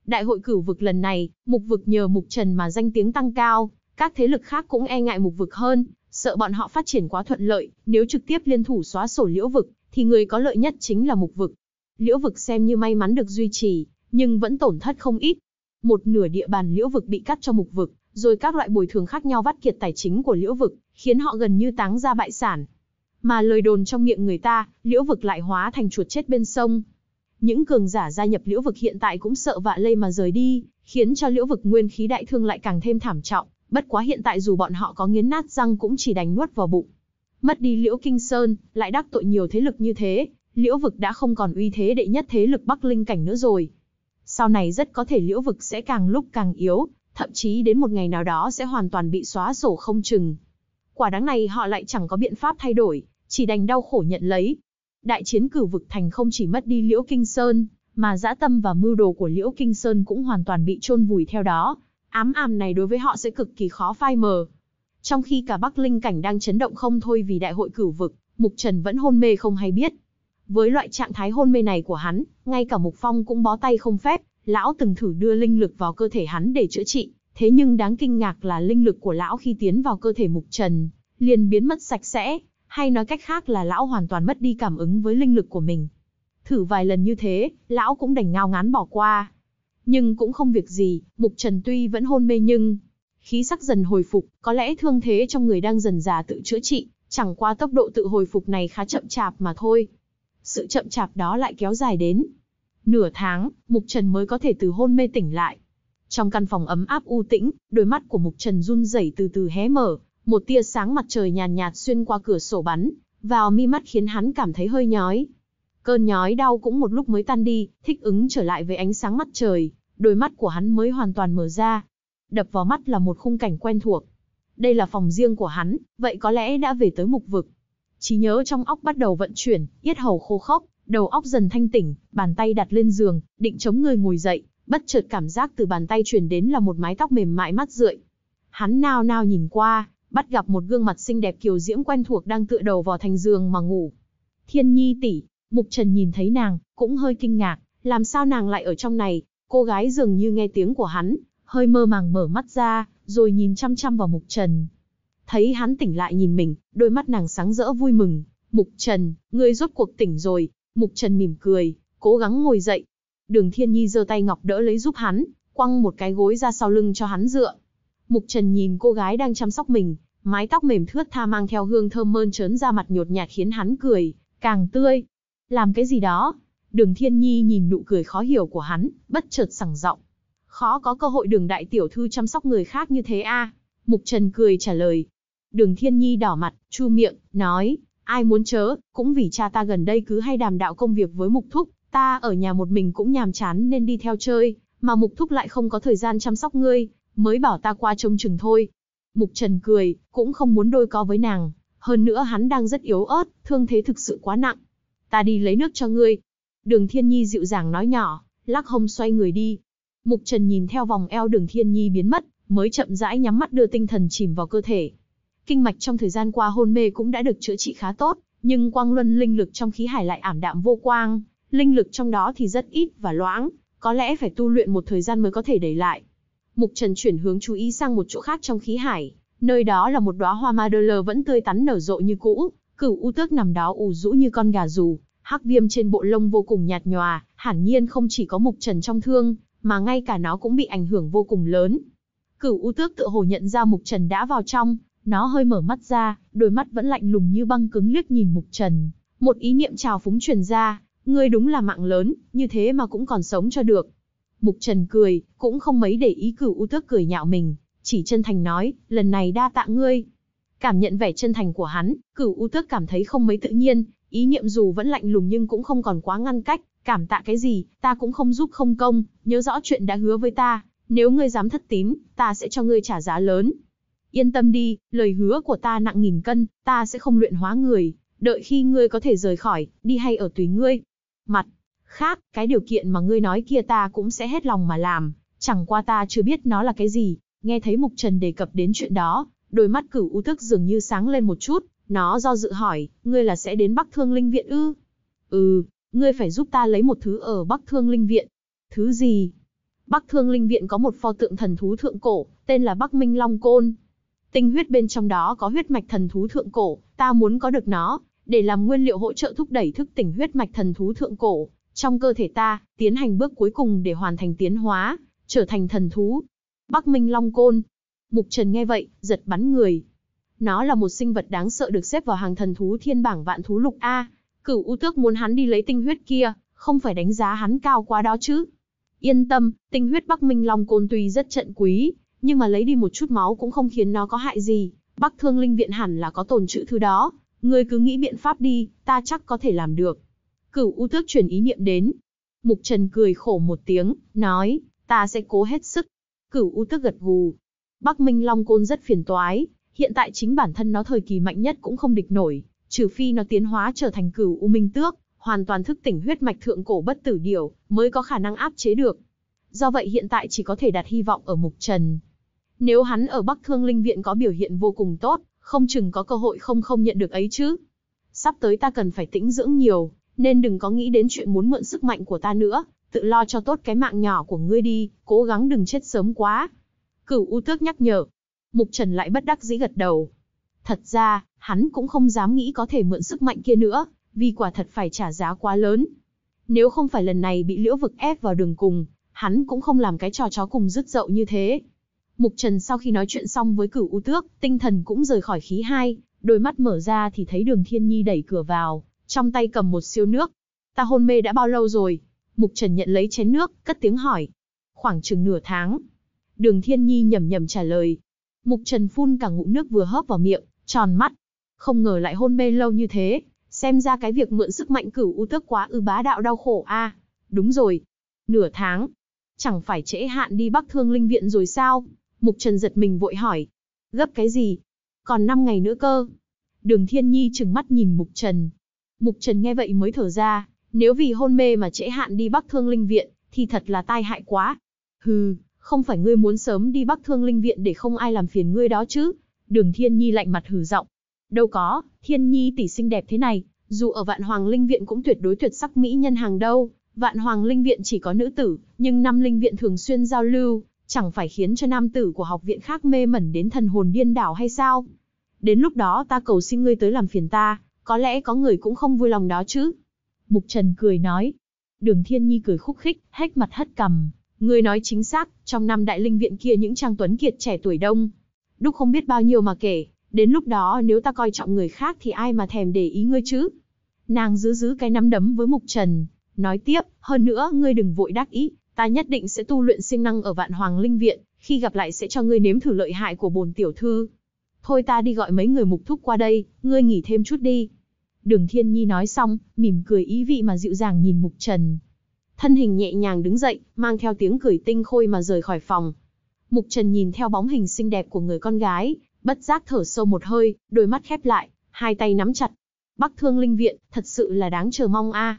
Đại hội cửu vực lần này, mục vực nhờ mục trần mà danh tiếng tăng cao, các thế lực khác cũng e ngại mục vực hơn, sợ bọn họ phát triển quá thuận lợi, nếu trực tiếp liên thủ xóa sổ liễu vực, thì người có lợi nhất chính là mục vực. Liễu vực xem như may mắn được duy trì, nhưng vẫn tổn thất không ít. Một nửa địa bàn liễu vực bị cắt cho mục vực, rồi các loại bồi thường khác nhau vắt kiệt tài chính của liễu vực, khiến họ gần như táng ra bại sản. Mà lời đồn trong miệng người ta, liễu vực lại hóa thành chuột chết bên sông. Những cường giả gia nhập liễu vực hiện tại cũng sợ vạ lây mà rời đi, khiến cho liễu vực nguyên khí đại thương lại càng thêm thảm trọng. Bất quá hiện tại dù bọn họ có nghiến nát răng cũng chỉ đánh nuốt vào bụng. Mất đi liễu kinh sơn, lại đắc tội nhiều thế lực như thế, liễu vực đã không còn uy thế đệ nhất thế lực Bắc Linh cảnh nữa rồi. Sau này rất có thể liễu vực sẽ càng lúc càng yếu, thậm chí đến một ngày nào đó sẽ hoàn toàn bị xóa sổ không chừng. Quả đáng này họ lại chẳng có biện pháp thay đổi, chỉ đành đau khổ nhận lấy. Đại chiến cử vực thành không chỉ mất đi Liễu Kinh Sơn, mà dã tâm và mưu đồ của Liễu Kinh Sơn cũng hoàn toàn bị chôn vùi theo đó. Ám ảm này đối với họ sẽ cực kỳ khó phai mờ. Trong khi cả Bắc Linh cảnh đang chấn động không thôi vì đại hội cửu vực, Mục Trần vẫn hôn mê không hay biết. Với loại trạng thái hôn mê này của hắn, ngay cả Mục Phong cũng bó tay không phép, lão từng thử đưa linh lực vào cơ thể hắn để chữa trị, thế nhưng đáng kinh ngạc là linh lực của lão khi tiến vào cơ thể Mục Trần, liền biến mất sạch sẽ, hay nói cách khác là lão hoàn toàn mất đi cảm ứng với linh lực của mình. Thử vài lần như thế, lão cũng đành ngao ngán bỏ qua. Nhưng cũng không việc gì, Mục Trần tuy vẫn hôn mê nhưng khí sắc dần hồi phục, có lẽ thương thế trong người đang dần già tự chữa trị, chẳng qua tốc độ tự hồi phục này khá chậm chạp mà thôi. Sự chậm chạp đó lại kéo dài đến Nửa tháng, Mục Trần mới có thể từ hôn mê tỉnh lại. Trong căn phòng ấm áp u tĩnh, đôi mắt của Mục Trần run rẩy từ từ hé mở, một tia sáng mặt trời nhàn nhạt, nhạt xuyên qua cửa sổ bắn vào mi mắt khiến hắn cảm thấy hơi nhói. Cơn nhói đau cũng một lúc mới tan đi, thích ứng trở lại với ánh sáng mặt trời, đôi mắt của hắn mới hoàn toàn mở ra. Đập vào mắt là một khung cảnh quen thuộc. Đây là phòng riêng của hắn, vậy có lẽ đã về tới mục vực. Chỉ nhớ trong óc bắt đầu vận chuyển, yết hầu khô khốc, đầu óc dần thanh tỉnh, bàn tay đặt lên giường, định chống người ngồi dậy, bất chợt cảm giác từ bàn tay truyền đến là một mái tóc mềm mại mát rượi. Hắn nao nao nhìn qua, bắt gặp một gương mặt xinh đẹp kiều diễm quen thuộc đang tựa đầu vào thành giường mà ngủ. Thiên Nhi tỷ, Mục Trần nhìn thấy nàng, cũng hơi kinh ngạc, làm sao nàng lại ở trong này? Cô gái dường như nghe tiếng của hắn, hơi mơ màng mở mắt ra, rồi nhìn chăm chăm vào Mục Trần. Thấy hắn tỉnh lại nhìn mình, đôi mắt nàng sáng rỡ vui mừng, "Mục Trần, ngươi rốt cuộc tỉnh rồi, Mục Trần mỉm cười, cố gắng ngồi dậy. Đường Thiên Nhi giơ tay ngọc đỡ lấy giúp hắn, quăng một cái gối ra sau lưng cho hắn dựa. Mục Trần nhìn cô gái đang chăm sóc mình, mái tóc mềm thướt tha mang theo hương thơm mơn trớn ra mặt nhột nhạt khiến hắn cười, càng tươi. Làm cái gì đó? Đường Thiên Nhi nhìn nụ cười khó hiểu của hắn, bất chợt sẳng giọng. Khó có cơ hội đường đại tiểu thư chăm sóc người khác như thế a à? Mục Trần cười trả lời. Đường Thiên Nhi đỏ mặt, chu miệng, nói, Ai muốn chớ, cũng vì cha ta gần đây cứ hay đàm đạo công việc với Mục Thúc, ta ở nhà một mình cũng nhàm chán nên đi theo chơi, mà Mục Thúc lại không có thời gian chăm sóc ngươi, mới bảo ta qua trông chừng thôi. Mục Trần cười, cũng không muốn đôi co với nàng, hơn nữa hắn đang rất yếu ớt, thương thế thực sự quá nặng. Ta đi lấy nước cho ngươi. Đường Thiên Nhi dịu dàng nói nhỏ, lắc hông xoay người đi. Mục Trần nhìn theo vòng eo đường Thiên Nhi biến mất, mới chậm rãi nhắm mắt đưa tinh thần chìm vào cơ thể. Kinh mạch trong thời gian qua hôn mê cũng đã được chữa trị khá tốt, nhưng quang luân linh lực trong khí hải lại ảm đạm vô quang, linh lực trong đó thì rất ít và loãng, có lẽ phải tu luyện một thời gian mới có thể đẩy lại. Mục Trần chuyển hướng chú ý sang một chỗ khác trong khí hải, nơi đó là một đóa hoa Madler vẫn tươi tắn nở rộ như cũ, cửu u tước nằm đó ù rũ như con gà rù, hắc viêm trên bộ lông vô cùng nhạt nhòa, hẳn nhiên không chỉ có Mục Trần trong thương, mà ngay cả nó cũng bị ảnh hưởng vô cùng lớn. Cửu u tước tự hồ nhận ra Mục Trần đã vào trong, nó hơi mở mắt ra, đôi mắt vẫn lạnh lùng như băng cứng liếc nhìn Mục Trần. Một ý niệm trào phúng truyền ra, ngươi đúng là mạng lớn, như thế mà cũng còn sống cho được. Mục Trần cười, cũng không mấy để ý cửu u tước cười nhạo mình, chỉ chân thành nói, lần này đa tạ ngươi. Cảm nhận vẻ chân thành của hắn, cửu u tước cảm thấy không mấy tự nhiên, ý niệm dù vẫn lạnh lùng nhưng cũng không còn quá ngăn cách, cảm tạ cái gì, ta cũng không giúp không công, nhớ rõ chuyện đã hứa với ta, nếu ngươi dám thất tín, ta sẽ cho ngươi trả giá lớn, Yên tâm đi, lời hứa của ta nặng nghìn cân, ta sẽ không luyện hóa người, đợi khi ngươi có thể rời khỏi, đi hay ở tùy ngươi. Mặt khác, cái điều kiện mà ngươi nói kia ta cũng sẽ hết lòng mà làm, chẳng qua ta chưa biết nó là cái gì. Nghe thấy Mục Trần đề cập đến chuyện đó, đôi mắt cửu u thức dường như sáng lên một chút, nó do dự hỏi, ngươi là sẽ đến Bắc Thương Linh Viện ư? Ừ, ngươi phải giúp ta lấy một thứ ở Bắc Thương Linh Viện. Thứ gì? Bắc Thương Linh Viện có một pho tượng thần thú thượng cổ, tên là Bắc Minh Long Côn. Tinh huyết bên trong đó có huyết mạch thần thú thượng cổ, ta muốn có được nó, để làm nguyên liệu hỗ trợ thúc đẩy thức tỉnh huyết mạch thần thú thượng cổ trong cơ thể ta, tiến hành bước cuối cùng để hoàn thành tiến hóa, trở thành thần thú. Bắc Minh Long Côn. Mục Trần nghe vậy, giật bắn người. Nó là một sinh vật đáng sợ được xếp vào hàng thần thú thiên bảng vạn thú lục A. Cửu U Tước muốn hắn đi lấy tinh huyết kia, không phải đánh giá hắn cao quá đó chứ. Yên tâm, tinh huyết Bắc Minh Long Côn tuy rất trận quý, nhưng mà lấy đi một chút máu cũng không khiến nó có hại gì, Bắc Thương Linh Viện hẳn là có tồn trữ thứ đó, ngươi cứ nghĩ biện pháp đi, ta chắc có thể làm được. Cửu U Tước chuyển ý niệm đến. Mục Trần cười khổ một tiếng, nói, ta sẽ cố hết sức. Cửu U Tước gật gù. Bắc Minh Long Côn rất phiền toái, hiện tại chính bản thân nó thời kỳ mạnh nhất cũng không địch nổi, trừ phi nó tiến hóa trở thành Cửu U Minh Tước, hoàn toàn thức tỉnh huyết mạch thượng cổ bất tử điểu, mới có khả năng áp chế được. Do vậy hiện tại chỉ có thể đặt hy vọng ở Mục Trần, nếu hắn ở Bắc Thương Linh Viện có biểu hiện vô cùng tốt, không chừng có cơ hội không không nhận được ấy chứ. Sắp tới ta cần phải tĩnh dưỡng nhiều, nên đừng có nghĩ đến chuyện muốn mượn sức mạnh của ta nữa, tự lo cho tốt cái mạng nhỏ của ngươi đi, cố gắng đừng chết sớm quá. Cửu U Tước nhắc nhở. Mục Trần lại bất đắc dĩ gật đầu. Thật ra, hắn cũng không dám nghĩ có thể mượn sức mạnh kia nữa, vì quả thật phải trả giá quá lớn. Nếu không phải lần này bị liễu vực ép vào đường cùng, hắn cũng không làm cái trò chó cùng rứt dậu như thế. Mục Trần sau khi nói chuyện xong với cửu U Tước, tinh thần cũng rời khỏi khí hai, đôi mắt mở ra thì thấy đường Thiên Nhi đẩy cửa vào, trong tay cầm một siêu nước. Ta hôn mê đã bao lâu rồi? Mục Trần nhận lấy chén nước, cất tiếng hỏi. Khoảng chừng nửa tháng. Đường Thiên Nhi nhầm nhầm trả lời. Mục Trần phun cả ngụm nước vừa hớp vào miệng, tròn mắt. Không ngờ lại hôn mê lâu như thế, xem ra cái việc mượn sức mạnh cửu u tước quá ư bá đạo đau khổ a. đúng rồi, nửa tháng. Chẳng phải trễ hạn đi Bắc Thương Linh viện rồi sao? Mục Trần giật mình vội hỏi. Gấp cái gì? Còn 5 ngày nữa cơ. Đường Thiên Nhi trừng mắt nhìn Mục Trần. Mục Trần nghe vậy mới thở ra, nếu vì hôn mê mà trễ hạn đi Bắc Thương Linh Viện, thì thật là tai hại quá. Hừ, không phải ngươi muốn sớm đi Bắc Thương Linh Viện để không ai làm phiền ngươi đó chứ. Đường Thiên Nhi lạnh mặt hừ giọng. Đâu có, Thiên Nhi tỷ xinh đẹp thế này, dù ở Vạn Hoàng Linh Viện cũng tuyệt đối tuyệt sắc mỹ nhân hàng đâu. Vạn Hoàng Linh Viện chỉ có nữ tử, nhưng năm Linh Viện thường xuyên giao lưu, chẳng phải khiến cho nam tử của học viện khác mê mẩn đến thần hồn điên đảo hay sao? Đến lúc đó ta cầu xin ngươi tới làm phiền ta, có lẽ có người cũng không vui lòng đó chứ. Mục Trần cười nói. Đường Thiên Nhi cười khúc khích, hét mặt hất cầm. Ngươi nói chính xác, trong năm đại linh viện kia những trang tuấn kiệt trẻ tuổi đông. Đúc không biết bao nhiêu mà kể, đến lúc đó nếu ta coi trọng người khác thì ai mà thèm để ý ngươi chứ. Nàng giữ giữ cái nắm đấm với Mục Trần, nói tiếp, hơn nữa ngươi đừng vội đắc ý, ta nhất định sẽ tu luyện sinh năng ở vạn hoàng linh viện, khi gặp lại sẽ cho ngươi nếm thử lợi hại của bồn tiểu thư. Thôi ta đi gọi mấy người mục thúc qua đây, ngươi nghỉ thêm chút đi. Đường Thiên Nhi nói xong, mỉm cười ý vị mà dịu dàng nhìn Mục Trần. Thân hình nhẹ nhàng đứng dậy, mang theo tiếng cười tinh khôi mà rời khỏi phòng. Mục Trần nhìn theo bóng hình xinh đẹp của người con gái, bất giác thở sâu một hơi, đôi mắt khép lại, hai tay nắm chặt. Bắc Thương Linh Viện, thật sự là đáng chờ mong a. À.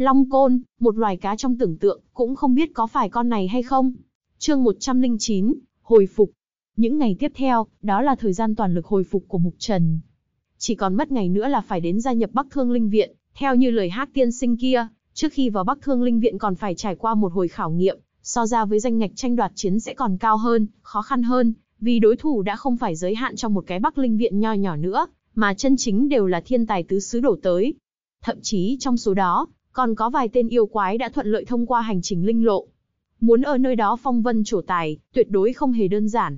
Long côn, một loài cá trong tưởng tượng, cũng không biết có phải con này hay không. Chương 109, hồi phục. Những ngày tiếp theo, đó là thời gian toàn lực hồi phục của Mục Trần. Chỉ còn mất ngày nữa là phải đến gia nhập Bắc Thương Linh Viện, theo như lời hát Tiên Sinh kia, trước khi vào Bắc Thương Linh Viện còn phải trải qua một hồi khảo nghiệm, so ra với danh ngạch tranh đoạt chiến sẽ còn cao hơn, khó khăn hơn, vì đối thủ đã không phải giới hạn trong một cái Bắc Linh Viện nho nhỏ nữa, mà chân chính đều là thiên tài tứ xứ đổ tới. Thậm chí trong số đó, còn có vài tên yêu quái đã thuận lợi thông qua hành trình linh lộ. Muốn ở nơi đó phong vân trổ tài, tuyệt đối không hề đơn giản.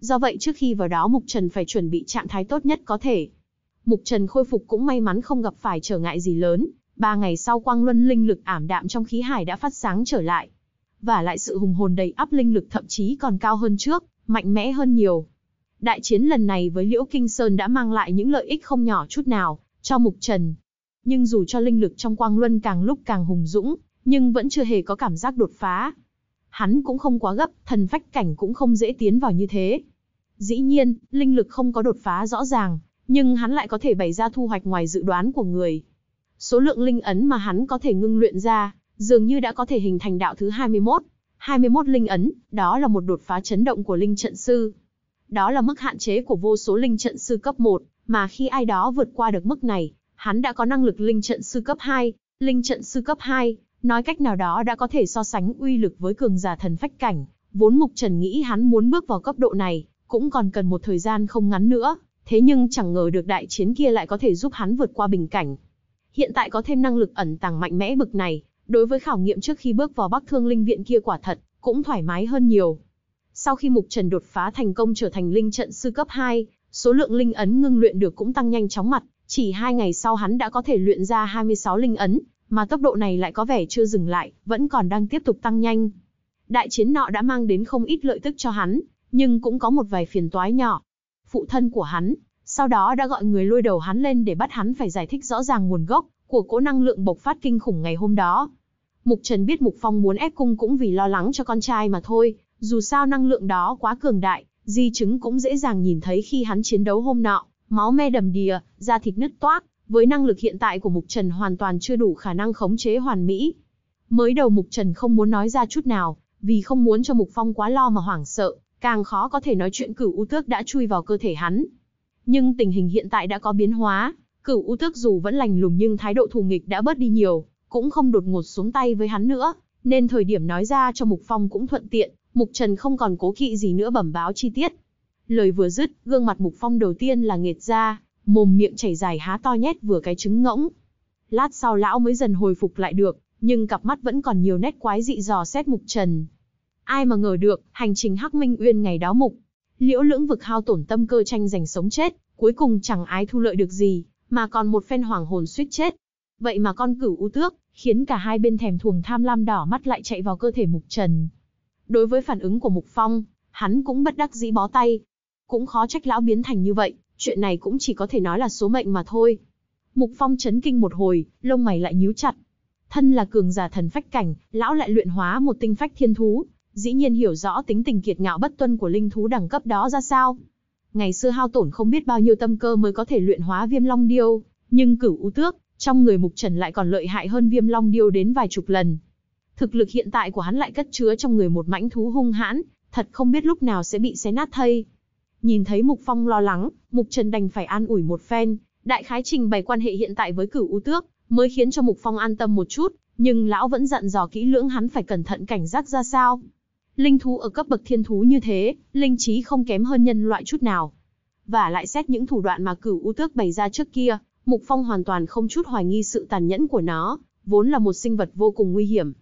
Do vậy trước khi vào đó Mục Trần phải chuẩn bị trạng thái tốt nhất có thể. Mục Trần khôi phục cũng may mắn không gặp phải trở ngại gì lớn, ba ngày sau quang luân linh lực ảm đạm trong khí hải đã phát sáng trở lại. Và lại sự hùng hồn đầy áp linh lực thậm chí còn cao hơn trước, mạnh mẽ hơn nhiều. Đại chiến lần này với Liễu Kinh Sơn đã mang lại những lợi ích không nhỏ chút nào cho Mục Trần, nhưng dù cho linh lực trong quang luân càng lúc càng hùng dũng, nhưng vẫn chưa hề có cảm giác đột phá. Hắn cũng không quá gấp, thần phách cảnh cũng không dễ tiến vào như thế. Dĩ nhiên, linh lực không có đột phá rõ ràng, nhưng hắn lại có thể bày ra thu hoạch ngoài dự đoán của người. Số lượng linh ấn mà hắn có thể ngưng luyện ra, dường như đã có thể hình thành đạo thứ 21. 21 linh ấn, đó là một đột phá chấn động của linh trận sư. Đó là mức hạn chế của vô số linh trận sư cấp 1, mà khi ai đó vượt qua được mức này, hắn đã có năng lực linh trận sư cấp 2, linh trận sư cấp 2, nói cách nào đó đã có thể so sánh uy lực với cường giả thần phách cảnh, vốn Mục Trần nghĩ hắn muốn bước vào cấp độ này, cũng còn cần một thời gian không ngắn nữa, thế nhưng chẳng ngờ được đại chiến kia lại có thể giúp hắn vượt qua bình cảnh. Hiện tại có thêm năng lực ẩn tàng mạnh mẽ bực này, đối với khảo nghiệm trước khi bước vào Bắc Thương Linh Viện kia quả thật, cũng thoải mái hơn nhiều. Sau khi Mục Trần đột phá thành công trở thành linh trận sư cấp 2, số lượng linh ấn ngưng luyện được cũng tăng nhanh chóng mặt, chỉ hai ngày sau hắn đã có thể luyện ra 26 linh ấn, mà tốc độ này lại có vẻ chưa dừng lại, vẫn còn đang tiếp tục tăng nhanh. Đại chiến nọ đã mang đến không ít lợi tức cho hắn, nhưng cũng có một vài phiền toái nhỏ. Phụ thân của hắn, sau đó đã gọi người lôi đầu hắn lên để bắt hắn phải giải thích rõ ràng nguồn gốc của cỗ năng lượng bộc phát kinh khủng ngày hôm đó. Mục Trần biết Mục Phong muốn ép cung cũng vì lo lắng cho con trai mà thôi, dù sao năng lượng đó quá cường đại, di chứng cũng dễ dàng nhìn thấy khi hắn chiến đấu hôm nọ, máu me đầm đìa, da thịt nứt toác, với năng lực hiện tại của Mục Trần hoàn toàn chưa đủ khả năng khống chế hoàn mỹ. Mới đầu Mục Trần không muốn nói ra chút nào, vì không muốn cho Mục Phong quá lo mà hoảng sợ, càng khó có thể nói chuyện cửu u tước đã chui vào cơ thể hắn. Nhưng tình hình hiện tại đã có biến hóa, cửu u tước dù vẫn lành lùng nhưng thái độ thù nghịch đã bớt đi nhiều, cũng không đột ngột xuống tay với hắn nữa, nên thời điểm nói ra cho Mục Phong cũng thuận tiện, Mục Trần không còn cố kỵ gì nữa bẩm báo chi tiết, Lời vừa dứt, gương mặt Mục Phong đầu tiên là nghệt ra, mồm miệng chảy dài há to nhét vừa cái trứng ngỗng. Lát sau lão mới dần hồi phục lại được, nhưng cặp mắt vẫn còn nhiều nét quái dị dò xét Mục Trần. Ai mà ngờ được, hành trình Hắc Minh Uyên ngày đó Mục, liễu lưỡng vực hao tổn tâm cơ tranh giành sống chết, cuối cùng chẳng ai thu lợi được gì, mà còn một phen hoàng hồn suýt chết. Vậy mà con cửu ưu tước, khiến cả hai bên thèm thuồng tham lam đỏ mắt lại chạy vào cơ thể Mục Trần. Đối với phản ứng của Mục Phong, hắn cũng bất đắc dĩ bó tay, cũng khó trách lão biến thành như vậy, chuyện này cũng chỉ có thể nói là số mệnh mà thôi. Mục Phong chấn kinh một hồi, lông mày lại nhíu chặt. Thân là cường giả thần phách cảnh, lão lại luyện hóa một tinh phách thiên thú, dĩ nhiên hiểu rõ tính tình kiệt ngạo bất tuân của linh thú đẳng cấp đó ra sao. Ngày xưa hao tổn không biết bao nhiêu tâm cơ mới có thể luyện hóa viêm long điêu, nhưng cửu u tước, trong người mục trần lại còn lợi hại hơn viêm long điêu đến vài chục lần. Thực lực hiện tại của hắn lại cất chứa trong người một mãnh thú hung hãn, thật không biết lúc nào sẽ bị xé nát thây. Nhìn thấy Mục Phong lo lắng, Mục Trần đành phải an ủi một phen, đại khái trình bày quan hệ hiện tại với cửu u tước, mới khiến cho Mục Phong an tâm một chút, nhưng lão vẫn dặn dò kỹ lưỡng hắn phải cẩn thận cảnh giác ra sao. Linh thú ở cấp bậc thiên thú như thế, linh trí không kém hơn nhân loại chút nào. Và lại xét những thủ đoạn mà cửu u tước bày ra trước kia, Mục Phong hoàn toàn không chút hoài nghi sự tàn nhẫn của nó, vốn là một sinh vật vô cùng nguy hiểm.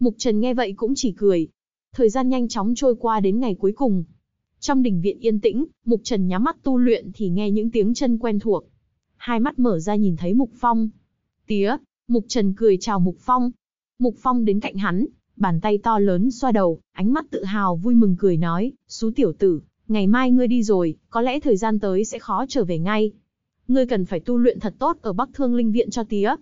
Mục Trần nghe vậy cũng chỉ cười. Thời gian nhanh chóng trôi qua đến ngày cuối cùng, trong đình viện yên tĩnh, Mục Trần nhắm mắt tu luyện thì nghe những tiếng chân quen thuộc. Hai mắt mở ra nhìn thấy Mục Phong. Tía, Mục Trần cười chào Mục Phong. Mục Phong đến cạnh hắn, bàn tay to lớn xoa đầu, ánh mắt tự hào vui mừng cười nói, xú tiểu tử, ngày mai ngươi đi rồi, có lẽ thời gian tới sẽ khó trở về ngay. Ngươi cần phải tu luyện thật tốt ở Bắc Thương Linh Viện cho tía.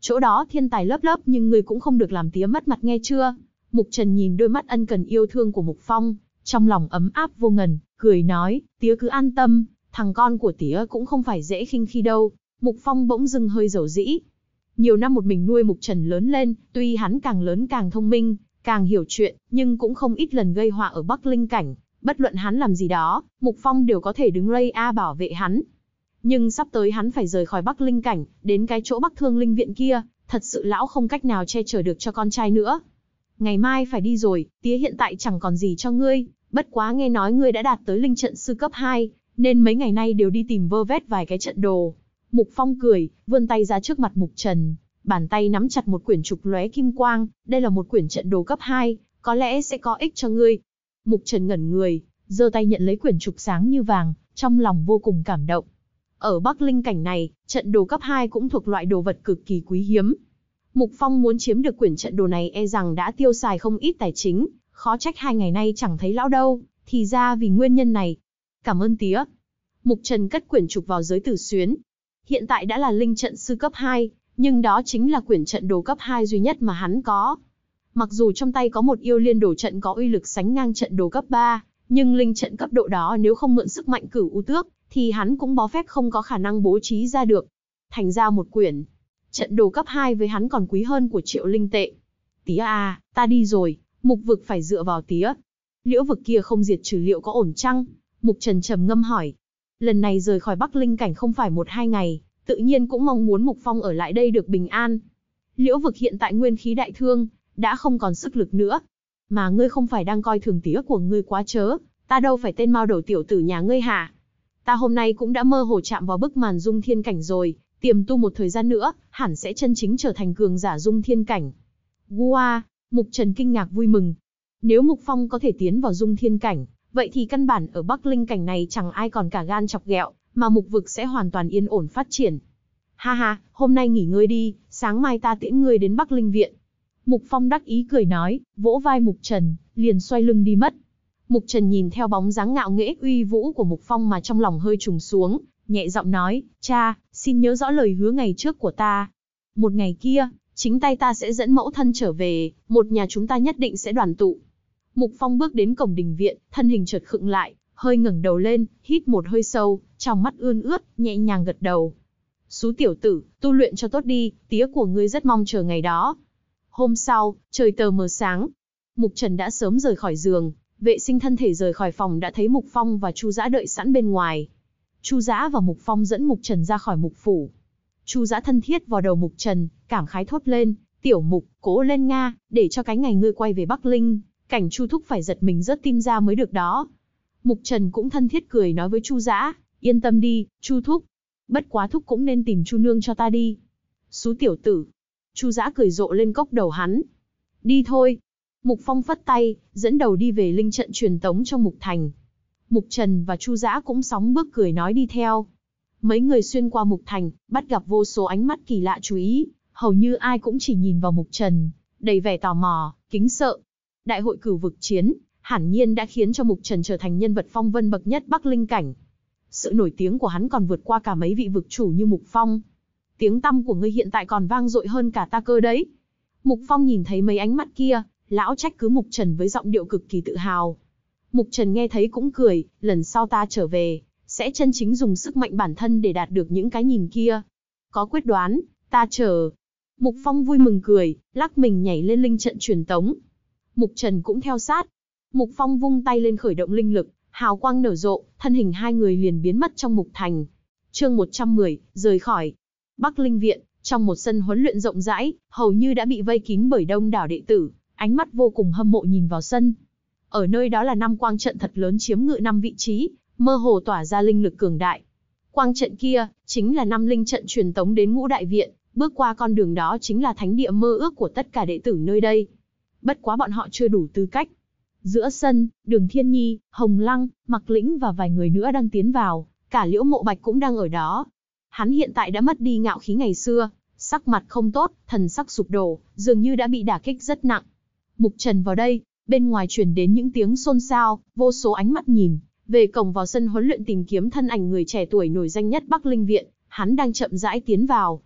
Chỗ đó thiên tài lớp lớp nhưng ngươi cũng không được làm tía mất mặt nghe chưa? Mục Trần nhìn đôi mắt ân cần yêu thương của Mục Phong, trong lòng ấm áp vô ngần, cười nói, tía cứ an tâm, thằng con của tía cũng không phải dễ khinh khi đâu. Mục Phong bỗng dưng hơi dầu dĩ. Nhiều năm một mình nuôi Mục Trần lớn lên, tuy hắn càng lớn càng thông minh, càng hiểu chuyện, nhưng cũng không ít lần gây họa ở Bắc Linh Cảnh. Bất luận hắn làm gì đó, Mục Phong đều có thể đứng lây a bảo vệ hắn. Nhưng sắp tới hắn phải rời khỏi Bắc Linh Cảnh, đến cái chỗ Bắc Thương Linh Viện kia, thật sự lão không cách nào che chở được cho con trai nữa. Ngày mai phải đi rồi, tía hiện tại chẳng còn gì cho ngươi, bất quá nghe nói ngươi đã đạt tới linh trận sư cấp 2, nên mấy ngày nay đều đi tìm vơ vét vài cái trận đồ. Mục Phong cười, vươn tay ra trước mặt Mục Trần, bàn tay nắm chặt một quyển trục lóe kim quang, đây là một quyển trận đồ cấp 2, có lẽ sẽ có ích cho ngươi. Mục Trần ngẩn người, giơ tay nhận lấy quyển trục sáng như vàng, trong lòng vô cùng cảm động. Ở Bắc Linh cảnh này, trận đồ cấp 2 cũng thuộc loại đồ vật cực kỳ quý hiếm. Mục Phong muốn chiếm được quyển trận đồ này e rằng đã tiêu xài không ít tài chính, Khó trách hai ngày nay chẳng thấy lão đâu, thì ra vì nguyên nhân này. Cảm ơn tía. Mục Trần cất quyển trục vào giới tử xuyến. Hiện tại đã là linh trận sư cấp 2, nhưng đó chính là quyển trận đồ cấp 2 duy nhất mà hắn có. Mặc dù trong tay có một yêu liên đồ trận có uy lực sánh ngang trận đồ cấp 3, nhưng linh trận cấp độ đó nếu không mượn sức mạnh cửu u tước, thì hắn cũng bó phép không có khả năng bố trí ra được. Thành ra một quyển, trận đồ cấp 2 với hắn còn quý hơn của triệu linh tệ. Tía à, ta đi rồi, Mục vực phải dựa vào tía. Liễu vực kia không diệt trừ liệu có ổn chăng? Mục Trần trầm ngâm hỏi. Lần này rời khỏi Bắc Linh cảnh không phải một hai ngày, tự nhiên cũng mong muốn Mục Phong ở lại đây được bình an. Liễu vực hiện tại nguyên khí đại thương, đã không còn sức lực nữa. Mà ngươi không phải đang coi thường tía của ngươi quá chớ, ta đâu phải tên mao đầu tiểu tử nhà ngươi hả? Ta hôm nay cũng đã mơ hồ chạm vào bức màn dung thiên cảnh rồi, tiềm tu một thời gian nữa, hẳn sẽ chân chính trở thành cường giả dung thiên cảnh. Gua, Mục Trần kinh ngạc vui mừng. Nếu Mục Phong có thể tiến vào dung thiên cảnh, vậy thì căn bản ở Bắc Linh cảnh này chẳng ai còn cả gan chọc ghẹo, mà mục vực sẽ hoàn toàn yên ổn phát triển. Ha ha, hôm nay nghỉ ngơi đi, sáng mai ta tiễn ngươi đến Bắc Linh viện. Mục Phong đắc ý cười nói, vỗ vai Mục Trần, liền xoay lưng đi mất. Mục Trần nhìn theo bóng dáng ngạo nghễ uy vũ của Mục Phong mà trong lòng hơi trùng xuống, nhẹ giọng nói, cha, xin nhớ rõ lời hứa ngày trước của ta. Một ngày kia, chính tay ta sẽ dẫn mẫu thân trở về, một nhà chúng ta nhất định sẽ đoàn tụ. Mục Phong bước đến cổng đình viện, thân hình chợt khựng lại, hơi ngẩng đầu lên, hít một hơi sâu, trong mắt ươn ướt, nhẹ nhàng gật đầu. Xú tiểu tử, tu luyện cho tốt đi, tía của ngươi rất mong chờ ngày đó. Hôm sau, trời tờ mờ sáng. Mục Trần đã sớm rời khỏi giường, vệ sinh thân thể rời khỏi phòng đã thấy Mục Phong và Chu Giã đợi sẵn bên ngoài. Chu Giã và Mục Phong dẫn Mục Trần ra khỏi Mục Phủ. Chu Giã thân thiết vào đầu Mục Trần, cảm khái thốt lên, tiểu mục, cố lên Nga, để cho cái ngày ngươi quay về Bắc Linh, cảnh Chu Thúc phải giật mình rớt tim ra mới được đó. Mục Trần cũng thân thiết cười nói với Chu Dã, yên tâm đi, Chu Thúc. Bất quá Thúc cũng nên tìm Chu Nương cho ta đi. Xú tiểu tử. Chu Dã cười rộ lên cốc đầu hắn. Đi thôi. Mục Phong phất tay, dẫn đầu đi về linh trận truyền tống trong Mục Thành. Mục Trần và Chu Dã cũng sóng bước cười nói đi theo. Mấy người xuyên qua Mục Thành, bắt gặp vô số ánh mắt kỳ lạ chú ý, hầu như ai cũng chỉ nhìn vào mục trần, đầy vẻ tò mò, kính sợ. Đại hội cửu vực chiến, hẳn nhiên đã khiến cho mục trần trở thành nhân vật phong vân bậc nhất Bắc Linh Cảnh. Sự nổi tiếng của hắn còn vượt qua cả mấy vị vực chủ như Mục Phong. Tiếng tăm của ngươi hiện tại còn vang dội hơn cả ta cơ đấy. Mục Phong nhìn thấy mấy ánh mắt kia, lão trách cứ Mục Trần với giọng điệu cực kỳ tự hào. Mục Trần nghe thấy cũng cười, lần sau ta trở về, sẽ chân chính dùng sức mạnh bản thân để đạt được những cái nhìn kia. Có quyết đoán, ta chờ, Mục Phong vui mừng cười, lắc mình nhảy lên linh trận truyền tống. Mục Trần cũng theo sát. Mục Phong vung tay lên khởi động linh lực, hào quang nở rộ, thân hình hai người liền biến mất trong mục thành. Chương 110, rời khỏi. Bắc Linh Viện, trong một sân huấn luyện rộng rãi, hầu như đã bị vây kín bởi đông đảo đệ tử, ánh mắt vô cùng hâm mộ nhìn vào sân. Ở nơi đó là năm quang trận thật lớn chiếm ngự năm vị trí, mơ hồ tỏa ra linh lực cường đại. Quang trận kia chính là năm linh trận truyền tống đến ngũ đại viện. Bước qua con đường đó chính là thánh địa mơ ước của tất cả đệ tử nơi đây. Bất quá bọn họ chưa đủ tư cách. Giữa sân, đường Thiên Nhi, Hồng Lăng, Mặc Lĩnh và vài người nữa đang tiến vào, cả Liễu Mộ Bạch cũng đang ở đó. Hắn hiện tại đã mất đi ngạo khí ngày xưa, sắc mặt không tốt, thần sắc sụp đổ, dường như đã bị đả kích rất nặng. Mục Trần vào đây, bên ngoài truyền đến những tiếng xôn xao, vô số ánh mắt nhìn, về cổng vào sân huấn luyện tìm kiếm thân ảnh người trẻ tuổi nổi danh nhất Bắc Linh Viện, hắn đang chậm rãi tiến vào,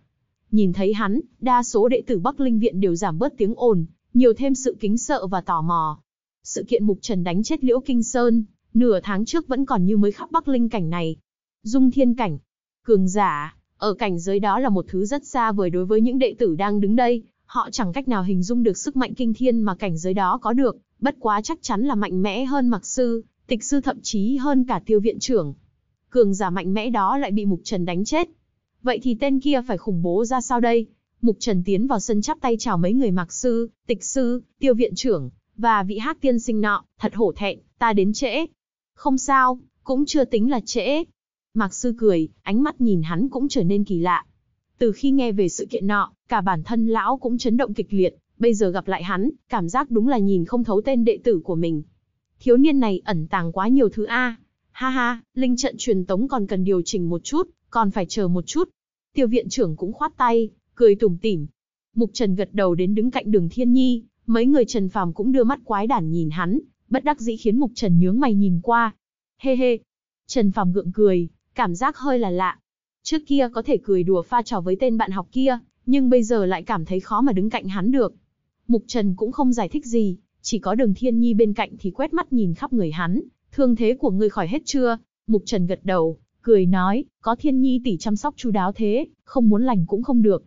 Nhìn thấy hắn, đa số đệ tử Bắc Linh Viện đều giảm bớt tiếng ồn, nhiều thêm sự kính sợ và tò mò. Sự kiện Mục Trần đánh chết Liễu Kinh Sơn, nửa tháng trước vẫn còn như mới khắp Bắc Linh cảnh này. Dung thiên cảnh, cường giả, ở cảnh giới đó là một thứ rất xa vời đối với những đệ tử đang đứng đây, họ chẳng cách nào hình dung được sức mạnh kinh thiên mà cảnh giới đó có được, bất quá chắc chắn là mạnh mẽ hơn mặc sư, tịch sư thậm chí hơn cả tiêu viện trưởng. Cường giả mạnh mẽ đó lại bị Mục Trần đánh chết, Vậy thì tên kia phải khủng bố ra sao đây? Mục Trần tiến vào sân chắp tay chào mấy người mạc sư, tịch sư, tiêu viện trưởng, và vị hát tiên sinh nọ, thật hổ thẹn, ta đến trễ. Không sao, cũng chưa tính là trễ. Mạc sư cười, ánh mắt nhìn hắn cũng trở nên kỳ lạ. Từ khi nghe về sự kiện nọ, cả bản thân lão cũng chấn động kịch liệt, bây giờ gặp lại hắn, cảm giác đúng là nhìn không thấu tên đệ tử của mình. Thiếu niên này ẩn tàng quá nhiều thứ A. Ha ha, linh trận truyền tống còn cần điều chỉnh một chút, còn phải chờ một chút, Tiêu viện trưởng cũng khoát tay, cười tủm tỉm. Mục Trần gật đầu đến đứng cạnh đường Thiên Nhi, mấy người Trần Phàm cũng đưa mắt quái đản nhìn hắn, bất đắc dĩ khiến Mục Trần nhướng mày nhìn qua. Hê hê. Trần Phàm gượng cười, cảm giác hơi là lạ. Trước kia có thể cười đùa pha trò với tên bạn học kia, nhưng bây giờ lại cảm thấy khó mà đứng cạnh hắn được. Mục Trần cũng không giải thích gì, chỉ có đường Thiên Nhi bên cạnh thì quét mắt nhìn khắp người hắn, thương thế của người khỏi hết chưa? Mục Trần gật đầu, cười nói, có Thiên Nhi tỷ chăm sóc chú đáo thế, không muốn lành cũng không được.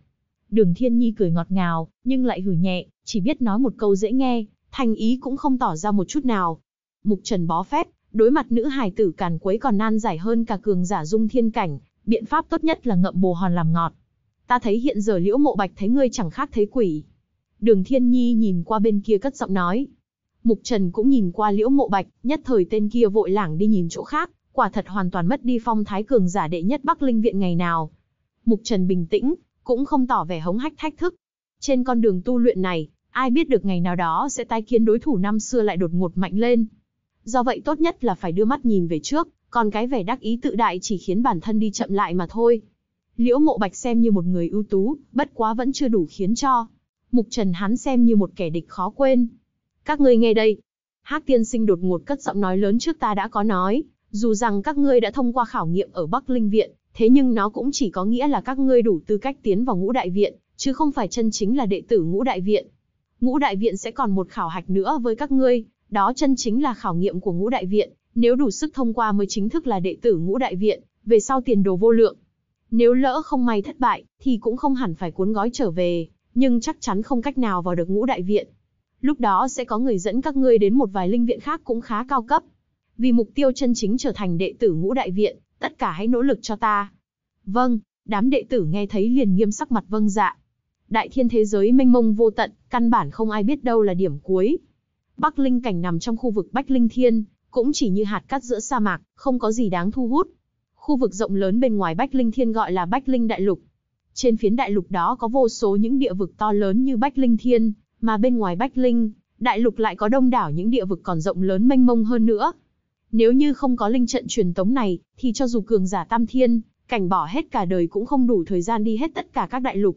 Đường Thiên Nhi cười ngọt ngào, nhưng lại hử nhẹ, chỉ biết nói một câu dễ nghe, thành ý cũng không tỏ ra một chút nào. Mục Trần bó phép đối mặt nữ hài tử càn quấy còn nan giải hơn cả cường giả dung thiên cảnh, biện pháp tốt nhất là ngậm bồ hòn làm ngọt. Ta thấy hiện giờ Liễu Mộ Bạch thấy ngươi chẳng khác thấy quỷ. Đường Thiên Nhi nhìn qua bên kia cất giọng nói. Mục Trần cũng nhìn qua Liễu Mộ Bạch, nhất thời tên kia vội lảng đi nhìn chỗ khác, quả thật hoàn toàn mất đi phong thái cường giả đệ nhất Bắc Linh Viện ngày nào. Mục Trần bình tĩnh, cũng không tỏ vẻ hống hách thách thức. Trên con đường tu luyện này, ai biết được ngày nào đó sẽ tái kiến đối thủ năm xưa lại đột ngột mạnh lên. Do vậy tốt nhất là phải đưa mắt nhìn về trước, còn cái vẻ đắc ý tự đại chỉ khiến bản thân đi chậm lại mà thôi. Liễu Mộ Bạch xem như một người ưu tú, bất quá vẫn chưa đủ khiến cho Mục Trần hắn xem như một kẻ địch khó quên. Các ngươi nghe đây, Hắc Tiên Sinh đột ngột cất giọng nói lớn trước ta đã có nói, dù rằng các ngươi đã thông qua khảo nghiệm ở Bắc Linh Viện, thế nhưng nó cũng chỉ có nghĩa là các ngươi đủ tư cách tiến vào ngũ đại viện, chứ không phải chân chính là đệ tử ngũ đại viện. Ngũ đại viện sẽ còn một khảo hạch nữa với các ngươi, đó chân chính là khảo nghiệm của ngũ đại viện, nếu đủ sức thông qua mới chính thức là đệ tử ngũ đại viện, về sau tiền đồ vô lượng. Nếu lỡ không may thất bại, thì cũng không hẳn phải cuốn gói trở về, nhưng chắc chắn không cách nào vào được ngũ đại viện. Lúc đó sẽ có người dẫn các ngươi đến một vài linh viện khác cũng khá cao cấp. Vì mục tiêu chân chính trở thành đệ tử ngũ đại viện, tất cả hãy nỗ lực cho ta. Vâng, đám đệ tử nghe thấy liền nghiêm sắc mặt vâng dạ. Đại thiên thế giới mênh mông vô tận, căn bản không ai biết đâu là điểm cuối. Bắc Linh Cảnh nằm trong khu vực Bách Linh Thiên, cũng chỉ như hạt cát giữa sa mạc, không có gì đáng thu hút. Khu vực rộng lớn bên ngoài Bách Linh Thiên gọi là Bách Linh Đại Lục. Trên phiến đại lục đó có vô số những địa vực to lớn như Bách Linh Thiên, mà bên ngoài Bách Linh, đại lục lại có đông đảo những địa vực còn rộng lớn mênh mông hơn nữa. Nếu như không có linh trận truyền tống này, thì cho dù cường giả tam thiên, cảnh bỏ hết cả đời cũng không đủ thời gian đi hết tất cả các đại lục.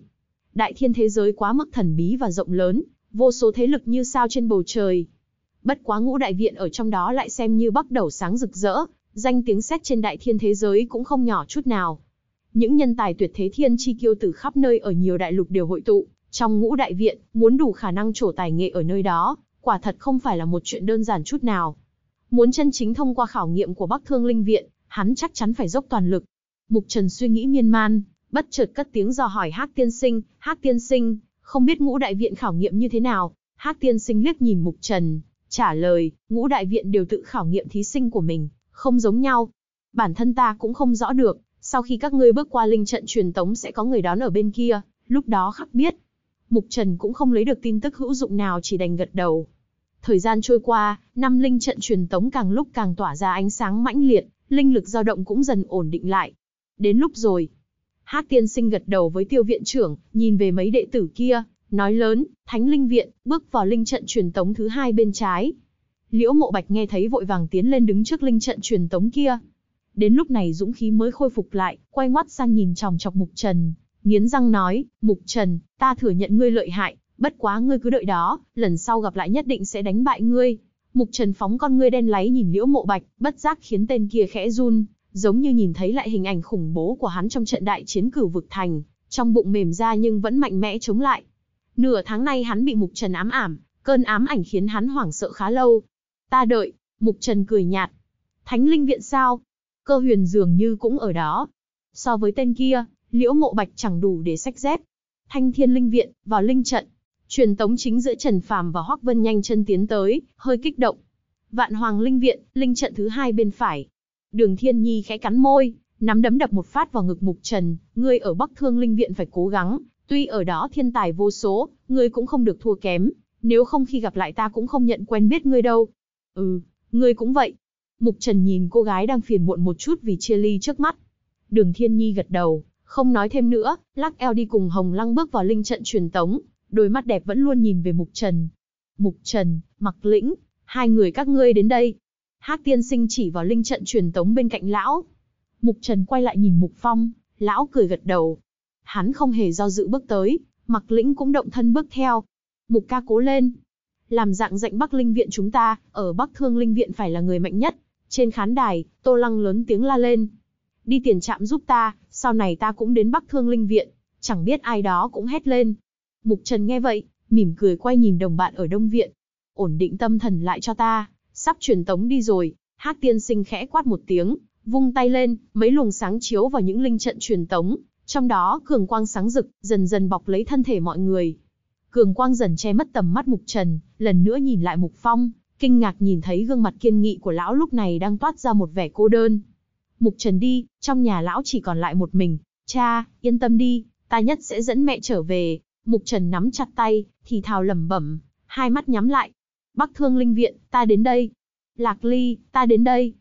Đại thiên thế giới quá mức thần bí và rộng lớn, vô số thế lực như sao trên bầu trời. Bất quá ngũ đại viện ở trong đó lại xem như bắt đầu sáng rực rỡ, danh tiếng xét trên đại thiên thế giới cũng không nhỏ chút nào. Những nhân tài tuyệt thế thiên chi kiêu từ khắp nơi ở nhiều đại lục đều hội tụ, trong ngũ đại viện, muốn đủ khả năng trổ tài nghệ ở nơi đó, quả thật không phải là một chuyện đơn giản chút nào. Muốn chân chính thông qua khảo nghiệm của Bắc Thương Linh Viện, hắn chắc chắn phải dốc toàn lực. Mục Trần suy nghĩ miên man, bất chợt cất tiếng dò hỏi Hắc Tiên Sinh, "Hắc Tiên Sinh, không biết Ngũ Đại Viện khảo nghiệm như thế nào?" Hắc Tiên Sinh liếc nhìn Mục Trần, trả lời, "Ngũ Đại Viện đều tự khảo nghiệm thí sinh của mình, không giống nhau. Bản thân ta cũng không rõ được, sau khi các ngươi bước qua linh trận truyền tống sẽ có người đón ở bên kia, lúc đó khắc biết." Mục Trần cũng không lấy được tin tức hữu dụng nào chỉ đành gật đầu. Thời gian trôi qua, năm linh trận truyền tống càng lúc càng tỏa ra ánh sáng mãnh liệt, linh lực dao động cũng dần ổn định lại. Đến lúc rồi. Hát tiên sinh gật đầu với tiêu viện trưởng, nhìn về mấy đệ tử kia, nói lớn, thánh linh viện, bước vào linh trận truyền tống thứ hai bên trái. Liễu mộ bạch nghe thấy vội vàng tiến lên đứng trước linh trận truyền tống kia. Đến lúc này dũng khí mới khôi phục lại, quay ngoắt sang nhìn chòng chọc mục trần, nghiến răng nói, mục trần, ta thừa nhận ngươi lợi hại, Bất quá ngươi cứ đợi đó, lần sau gặp lại nhất định sẽ đánh bại ngươi. Mục Trần phóng con ngươi đen láy nhìn Liễu Mộ Bạch, bất giác khiến tên kia khẽ run, giống như nhìn thấy lại hình ảnh khủng bố của hắn trong trận đại chiến cửu vực thành, trong bụng mềm ra nhưng vẫn mạnh mẽ chống lại. Nửa tháng nay hắn bị Mục Trần ám ảm, cơn ám ảnh khiến hắn hoảng sợ khá lâu. Ta đợi, Mục Trần cười nhạt. Thánh linh viện sao? Cơ huyền dường như cũng ở đó. So với tên kia, Liễu Mộ Bạch chẳng đủ để sách dép. Thanh thiên linh viện, vào linh trận truyền tống chính giữa Trần Phàm và Hoắc Vân nhanh chân tiến tới, hơi kích động. Vạn Hoàng Linh Viện, linh trận thứ hai bên phải. Đường Thiên Nhi khẽ cắn môi, nắm đấm đập một phát vào ngực Mục Trần, ngươi ở Bắc Thương Linh Viện phải cố gắng, tuy ở đó thiên tài vô số, ngươi cũng không được thua kém, nếu không khi gặp lại ta cũng không nhận quen biết ngươi đâu. Ừ, ngươi cũng vậy. Mục Trần nhìn cô gái đang phiền muộn một chút vì chia ly trước mắt. Đường Thiên Nhi gật đầu, không nói thêm nữa, lắc eo đi cùng Hồng Lăng bước vào linh trận truyền tống, đôi mắt đẹp vẫn luôn nhìn về Mục Trần. Mục Trần, Mặc Lĩnh, hai người các ngươi đến đây. Hắc tiên sinh chỉ vào linh trận truyền tống bên cạnh lão. Mục Trần quay lại nhìn Mục Phong, lão cười gật đầu. Hắn không hề do dự bước tới, Mặc Lĩnh cũng động thân bước theo. Mục ca cố lên. Làm dạng dạy Bắc Linh Viện chúng ta, ở Bắc Thương Linh Viện phải là người mạnh nhất. Trên khán đài, Tô Lăng lớn tiếng la lên. Đi tiền trạm giúp ta, sau này ta cũng đến Bắc Thương Linh Viện. Chẳng biết ai đó cũng hét lên. Mục Trần nghe vậy, mỉm cười quay nhìn đồng bạn ở Đông Viện. Ổn định tâm thần lại cho ta, sắp truyền tống đi rồi. Hát tiên sinh khẽ quát một tiếng, vung tay lên, mấy luồng sáng chiếu vào những linh trận truyền tống. Trong đó cường quang sáng rực, dần dần bọc lấy thân thể mọi người. Cường quang dần che mất tầm mắt Mục Trần, lần nữa nhìn lại Mục Phong, kinh ngạc nhìn thấy gương mặt kiên nghị của lão lúc này đang toát ra một vẻ cô đơn. Mục Trần đi, trong nhà lão chỉ còn lại một mình, cha, yên tâm đi, ta nhất sẽ dẫn mẹ trở về, Mục Trần nắm chặt tay, thì thào lẩm bẩm, hai mắt nhắm lại. Bắc Thương Linh Viện, ta đến đây. Lạc Ly, ta đến đây.